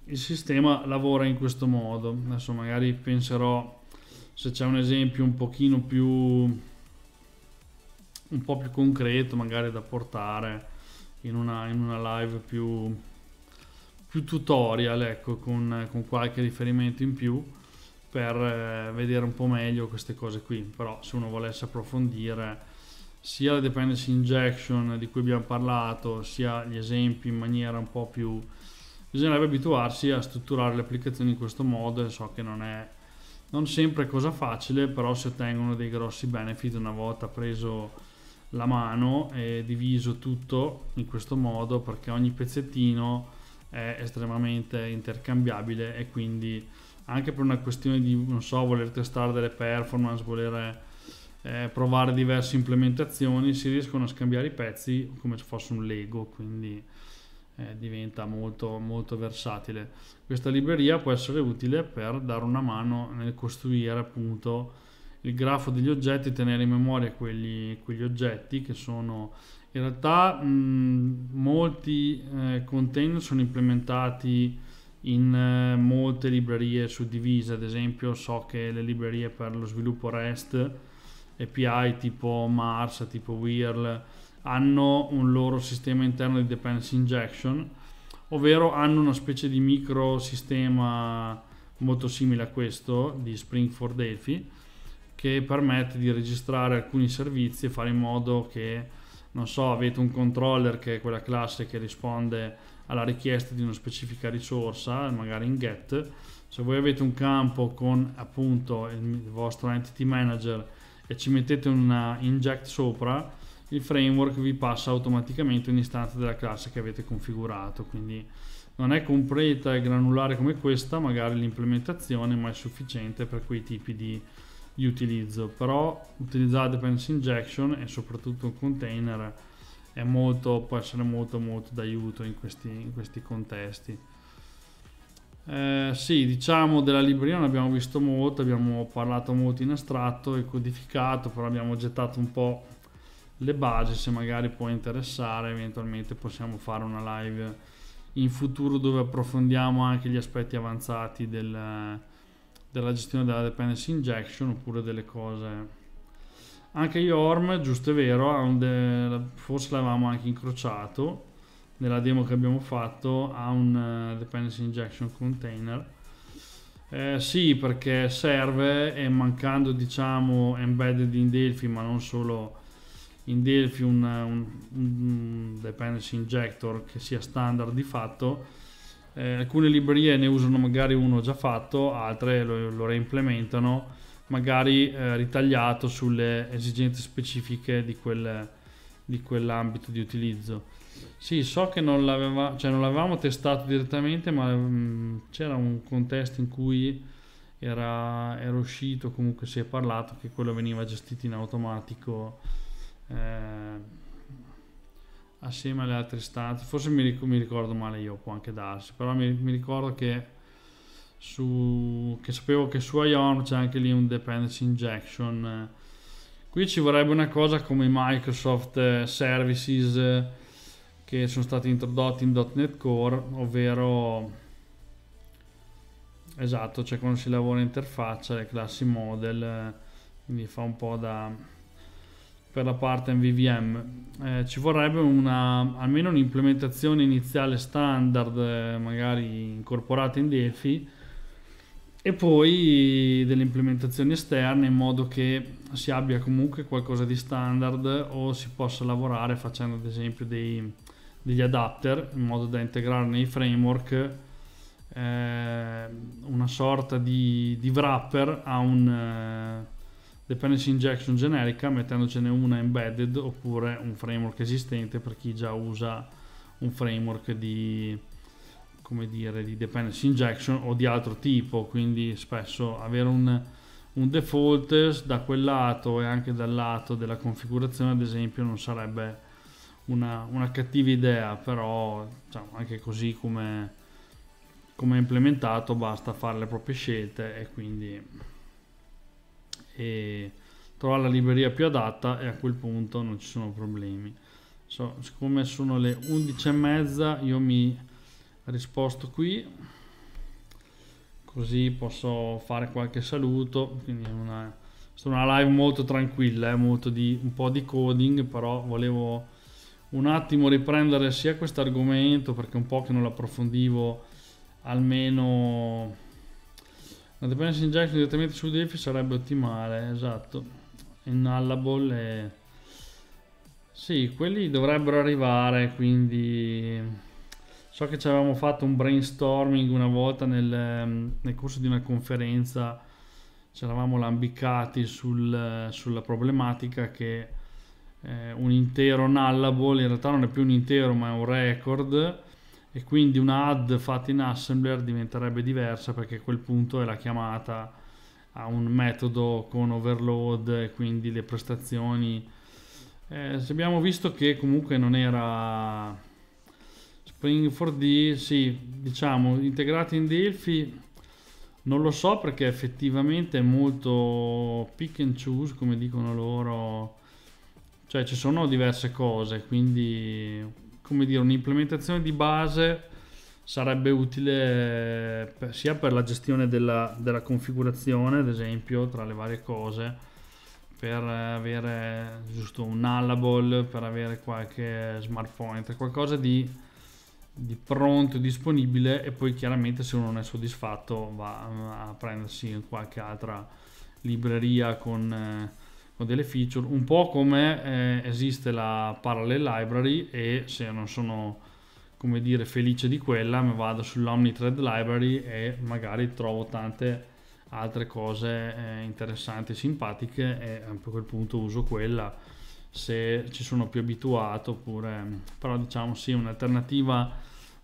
il sistema lavora in questo modo adesso magari penserò se c'è un esempio un pochino più un po' più concreto magari da portare in una, in una live più, più tutorial ecco con, con qualche riferimento in più per eh, vedere un po' meglio queste cose qui però se uno volesse approfondire sia la dependency injection di cui abbiamo parlato, sia gli esempi in maniera un po' più... bisognerebbe abituarsi a strutturare le applicazioni in questo modo e so che non è non sempre cosa facile, però si ottengono dei grossi benefit una volta preso la mano e diviso tutto in questo modo perché ogni pezzettino è estremamente intercambiabile e quindi anche per una questione di non so voler testare delle performance, volere eh, provare diverse implementazioni, si riescono a scambiare i pezzi come se fosse un Lego, quindi eh, diventa molto, molto versatile. Questa libreria può essere utile per dare una mano nel costruire appunto il grafo degli oggetti, tenere in memoria quelli, quegli oggetti che sono in realtà mh, mm, molti eh, container sono implementati in eh, molte librerie suddivise, ad esempio so che le librerie per lo sviluppo REST API tipo Mars, tipo Whirl, hanno un loro sistema interno di dependency injection, ovvero hanno una specie di microsistema molto simile a questo di Spring for Delphi che permette di registrare alcuni servizi e fare in modo che, non so, avete un controller che è quella classe che risponde alla richiesta di una specifica risorsa, magari in get, se voi avete un campo con appunto il vostro entity manager e ci mettete una inject sopra, il framework vi passa automaticamente un'istanza della classe che avete configurato. Quindi non è completa e granulare come questa, magari l'implementazione, ma è sufficiente per quei tipi di, utilizzo. Però utilizzare dependency injection e soprattutto un container molto, può essere molto molto d'aiuto in questi, in questi contesti. Eh, sì, diciamo della libreria non abbiamo visto molto, abbiamo parlato molto in astratto e codificato, però abbiamo gettato un po' le basi, se magari può interessare, eventualmente possiamo fare una live in futuro dove approfondiamo anche gli aspetti avanzati del, della gestione della dependency injection oppure delle cose. Anche Yorm, giusto è vero, forse l'avevamo anche incrociato, nella demo che abbiamo fatto ha un eh, dependency injection container eh, sì perché serve e mancando diciamo embedded in Delphi ma non solo in Delphi un, un, un dependency injector che sia standard di fatto eh, alcune librerie ne usano magari uno già fatto altre lo, lo reimplementano magari eh, ritagliato sulle esigenze specifiche di, quel, di quell'ambito di utilizzo sì, so che non, l'aveva, cioè non l'avevamo testato direttamente, ma mh, mm, c'era un contesto in cui era, era, uscito, comunque si è parlato che quello veniva gestito in automatico eh, assieme alle altre istanze. Forse mi, mi, ricordo male io, può anche darsi, però mi, mi ricordo che, su, che, sapevo che su Ion c'è anche lì un dependency injection. Qui ci vorrebbe una cosa come Microsoft eh, Services che sono stati introdotti in .NET Core, ovvero esatto, cioè quando si lavora interfaccia, le classi model, eh, quindi fa un po' da per la parte MVVM. Eh, ci vorrebbe una, almeno un'implementazione iniziale standard, eh, magari incorporata in Delphi, e poi delle implementazioni esterne in modo che si abbia comunque qualcosa di standard o si possa lavorare facendo ad esempio dei, degli adapter in modo da integrare nei framework eh, una sorta di, di wrapper a un eh, dependency injection generica mettendocene una embedded oppure un framework esistente per chi già usa un framework di come dire di dependency injection o di altro tipo quindi spesso avere un, un default da quel lato e anche dal lato della configurazione ad esempio non sarebbe una, una cattiva idea, però diciamo, anche così come, come è implementato basta fare le proprie scelte e quindi e trovare la libreria più adatta e a quel punto non ci sono problemi. So, siccome sono le 11.30 io mi risposto qui così posso fare qualche saluto quindi una, una live molto tranquilla eh, molto di, un po' di coding però volevo un attimo riprendere sia questo argomento perché un po' che non l'approfondivo almeno la dependency injection direttamente su DeFi sarebbe ottimale esatto inallable e... sì quelli dovrebbero arrivare quindi so che ci avevamo fatto un brainstorming una volta nel, nel corso di una conferenza ci eravamo lambicati sul, sulla problematica che eh, un intero nullable, in realtà non è più un intero ma è un record e quindi una add fatta in assembler diventerebbe diversa perché a quel punto è la chiamata a un metodo con overload e quindi le prestazioni eh, abbiamo visto che comunque non era Spring 4D sì diciamo integrato in Delphi non lo so perché effettivamente è molto pick and choose come dicono loro cioè ci sono diverse cose, quindi come dire, un'implementazione di base sarebbe utile per, sia per la gestione della, della configurazione, ad esempio, tra le varie cose, per avere giusto un nullable, per avere qualche smartphone qualcosa di, di pronto, disponibile e poi chiaramente se uno non è soddisfatto va a prendersi qualche altra libreria con eh, o delle feature, un po' come eh, esiste la Parallel Library e se non sono come dire felice di quella mi vado sull'OmniThread Library e magari trovo tante altre cose eh, interessanti e simpatiche e a quel punto uso quella se ci sono più abituato oppure mm, però diciamo sì un'alternativa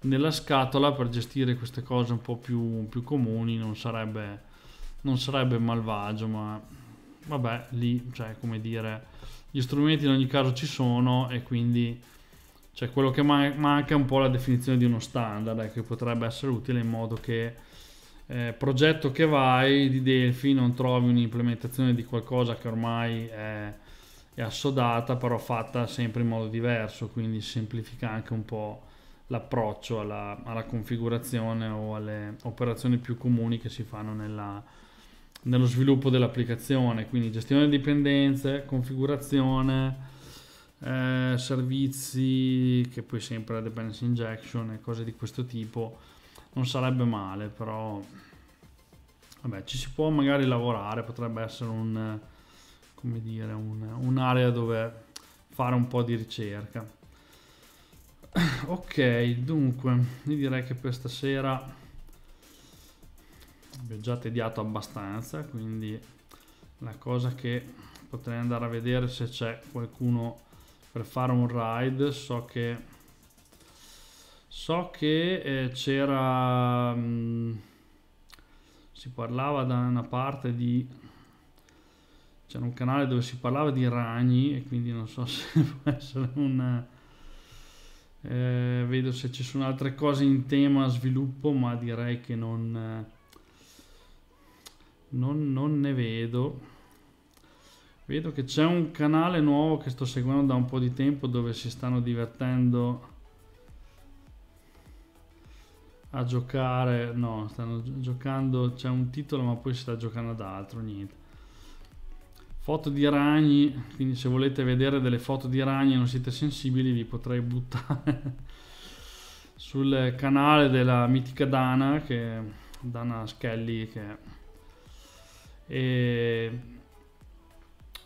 nella scatola per gestire queste cose un po' più, più comuni non sarebbe, non sarebbe malvagio ma vabbè, lì, cioè, come dire, gli strumenti in ogni caso ci sono e quindi cioè, quello che man- manca è un po' la definizione di uno standard eh, che potrebbe essere utile in modo che eh, progetto che vai di Delphi non trovi un'implementazione di qualcosa che ormai è, è, assodata, però fatta sempre in modo diverso, quindi semplifica anche un po' l'approccio alla, alla configurazione o alle operazioni più comuni che si fanno nella, nello sviluppo dell'applicazione, quindi gestione di dipendenze, configurazione, eh, servizi, che poi sempre la dependency injection e cose di questo tipo, non sarebbe male, però vabbè, ci si può magari lavorare, potrebbe essere un, come dire, un, un'area dove fare un po' di ricerca. Ok, dunque, io direi che per stasera vi ho già tediato abbastanza quindi la cosa che potrei andare a vedere se c'è qualcuno per fare un ride so che so che eh, c'era mh, mm, si parlava da una parte di c'era un canale dove si parlava di ragni e quindi non so se può essere una eh, vedo se ci sono altre cose in tema sviluppo ma direi che non eh, non, non ne vedo vedo che c'è un canale nuovo che sto seguendo da un po' di tempo dove si stanno divertendo a giocare no stanno giocando c'è un titolo ma poi si sta giocando ad altro niente foto di ragni quindi se volete vedere delle foto di ragni e non siete sensibili vi potrei buttare sul canale della mitica Dana che Dana Skelly che e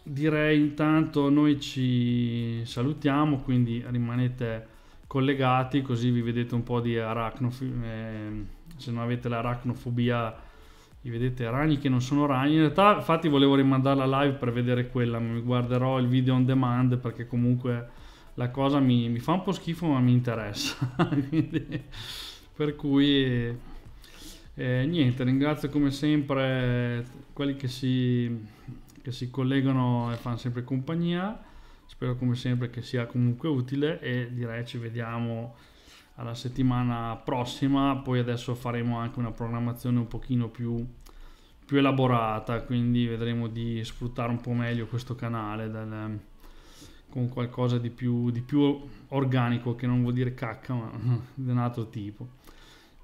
direi intanto noi ci salutiamo, quindi rimanete collegati così vi vedete un po' di aracnofobia, ehm, se non avete l'arachnofobia, vi vedete ragni che non sono ragni, in realtà infatti volevo rimandarla live per vedere quella, mi guarderò il video on demand perché comunque la cosa mi, mi fa un po' schifo ma mi interessa, quindi, per cui... Eh, niente, ringrazio come sempre quelli che si, che si collegano e fanno sempre compagnia. Spero come sempre che sia comunque utile e direi ci vediamo alla settimana prossima. Poi adesso faremo anche una programmazione un pochino più, più elaborata, quindi vedremo di sfruttare un po' meglio questo canale del, con qualcosa di più, di più organico, che non vuol dire cacca, ma di un altro tipo.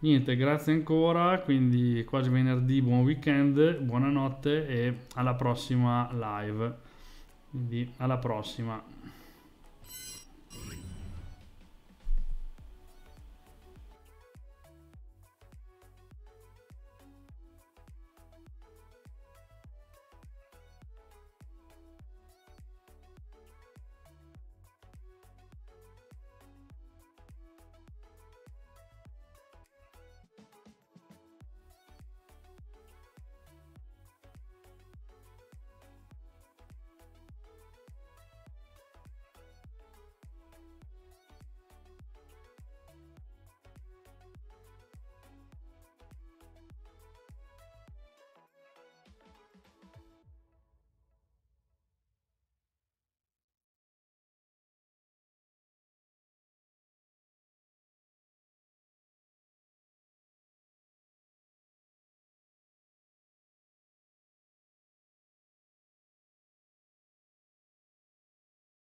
Niente, grazie ancora, quindi quasi venerdì, buon weekend, buonanotte e alla prossima live. Quindi alla prossima.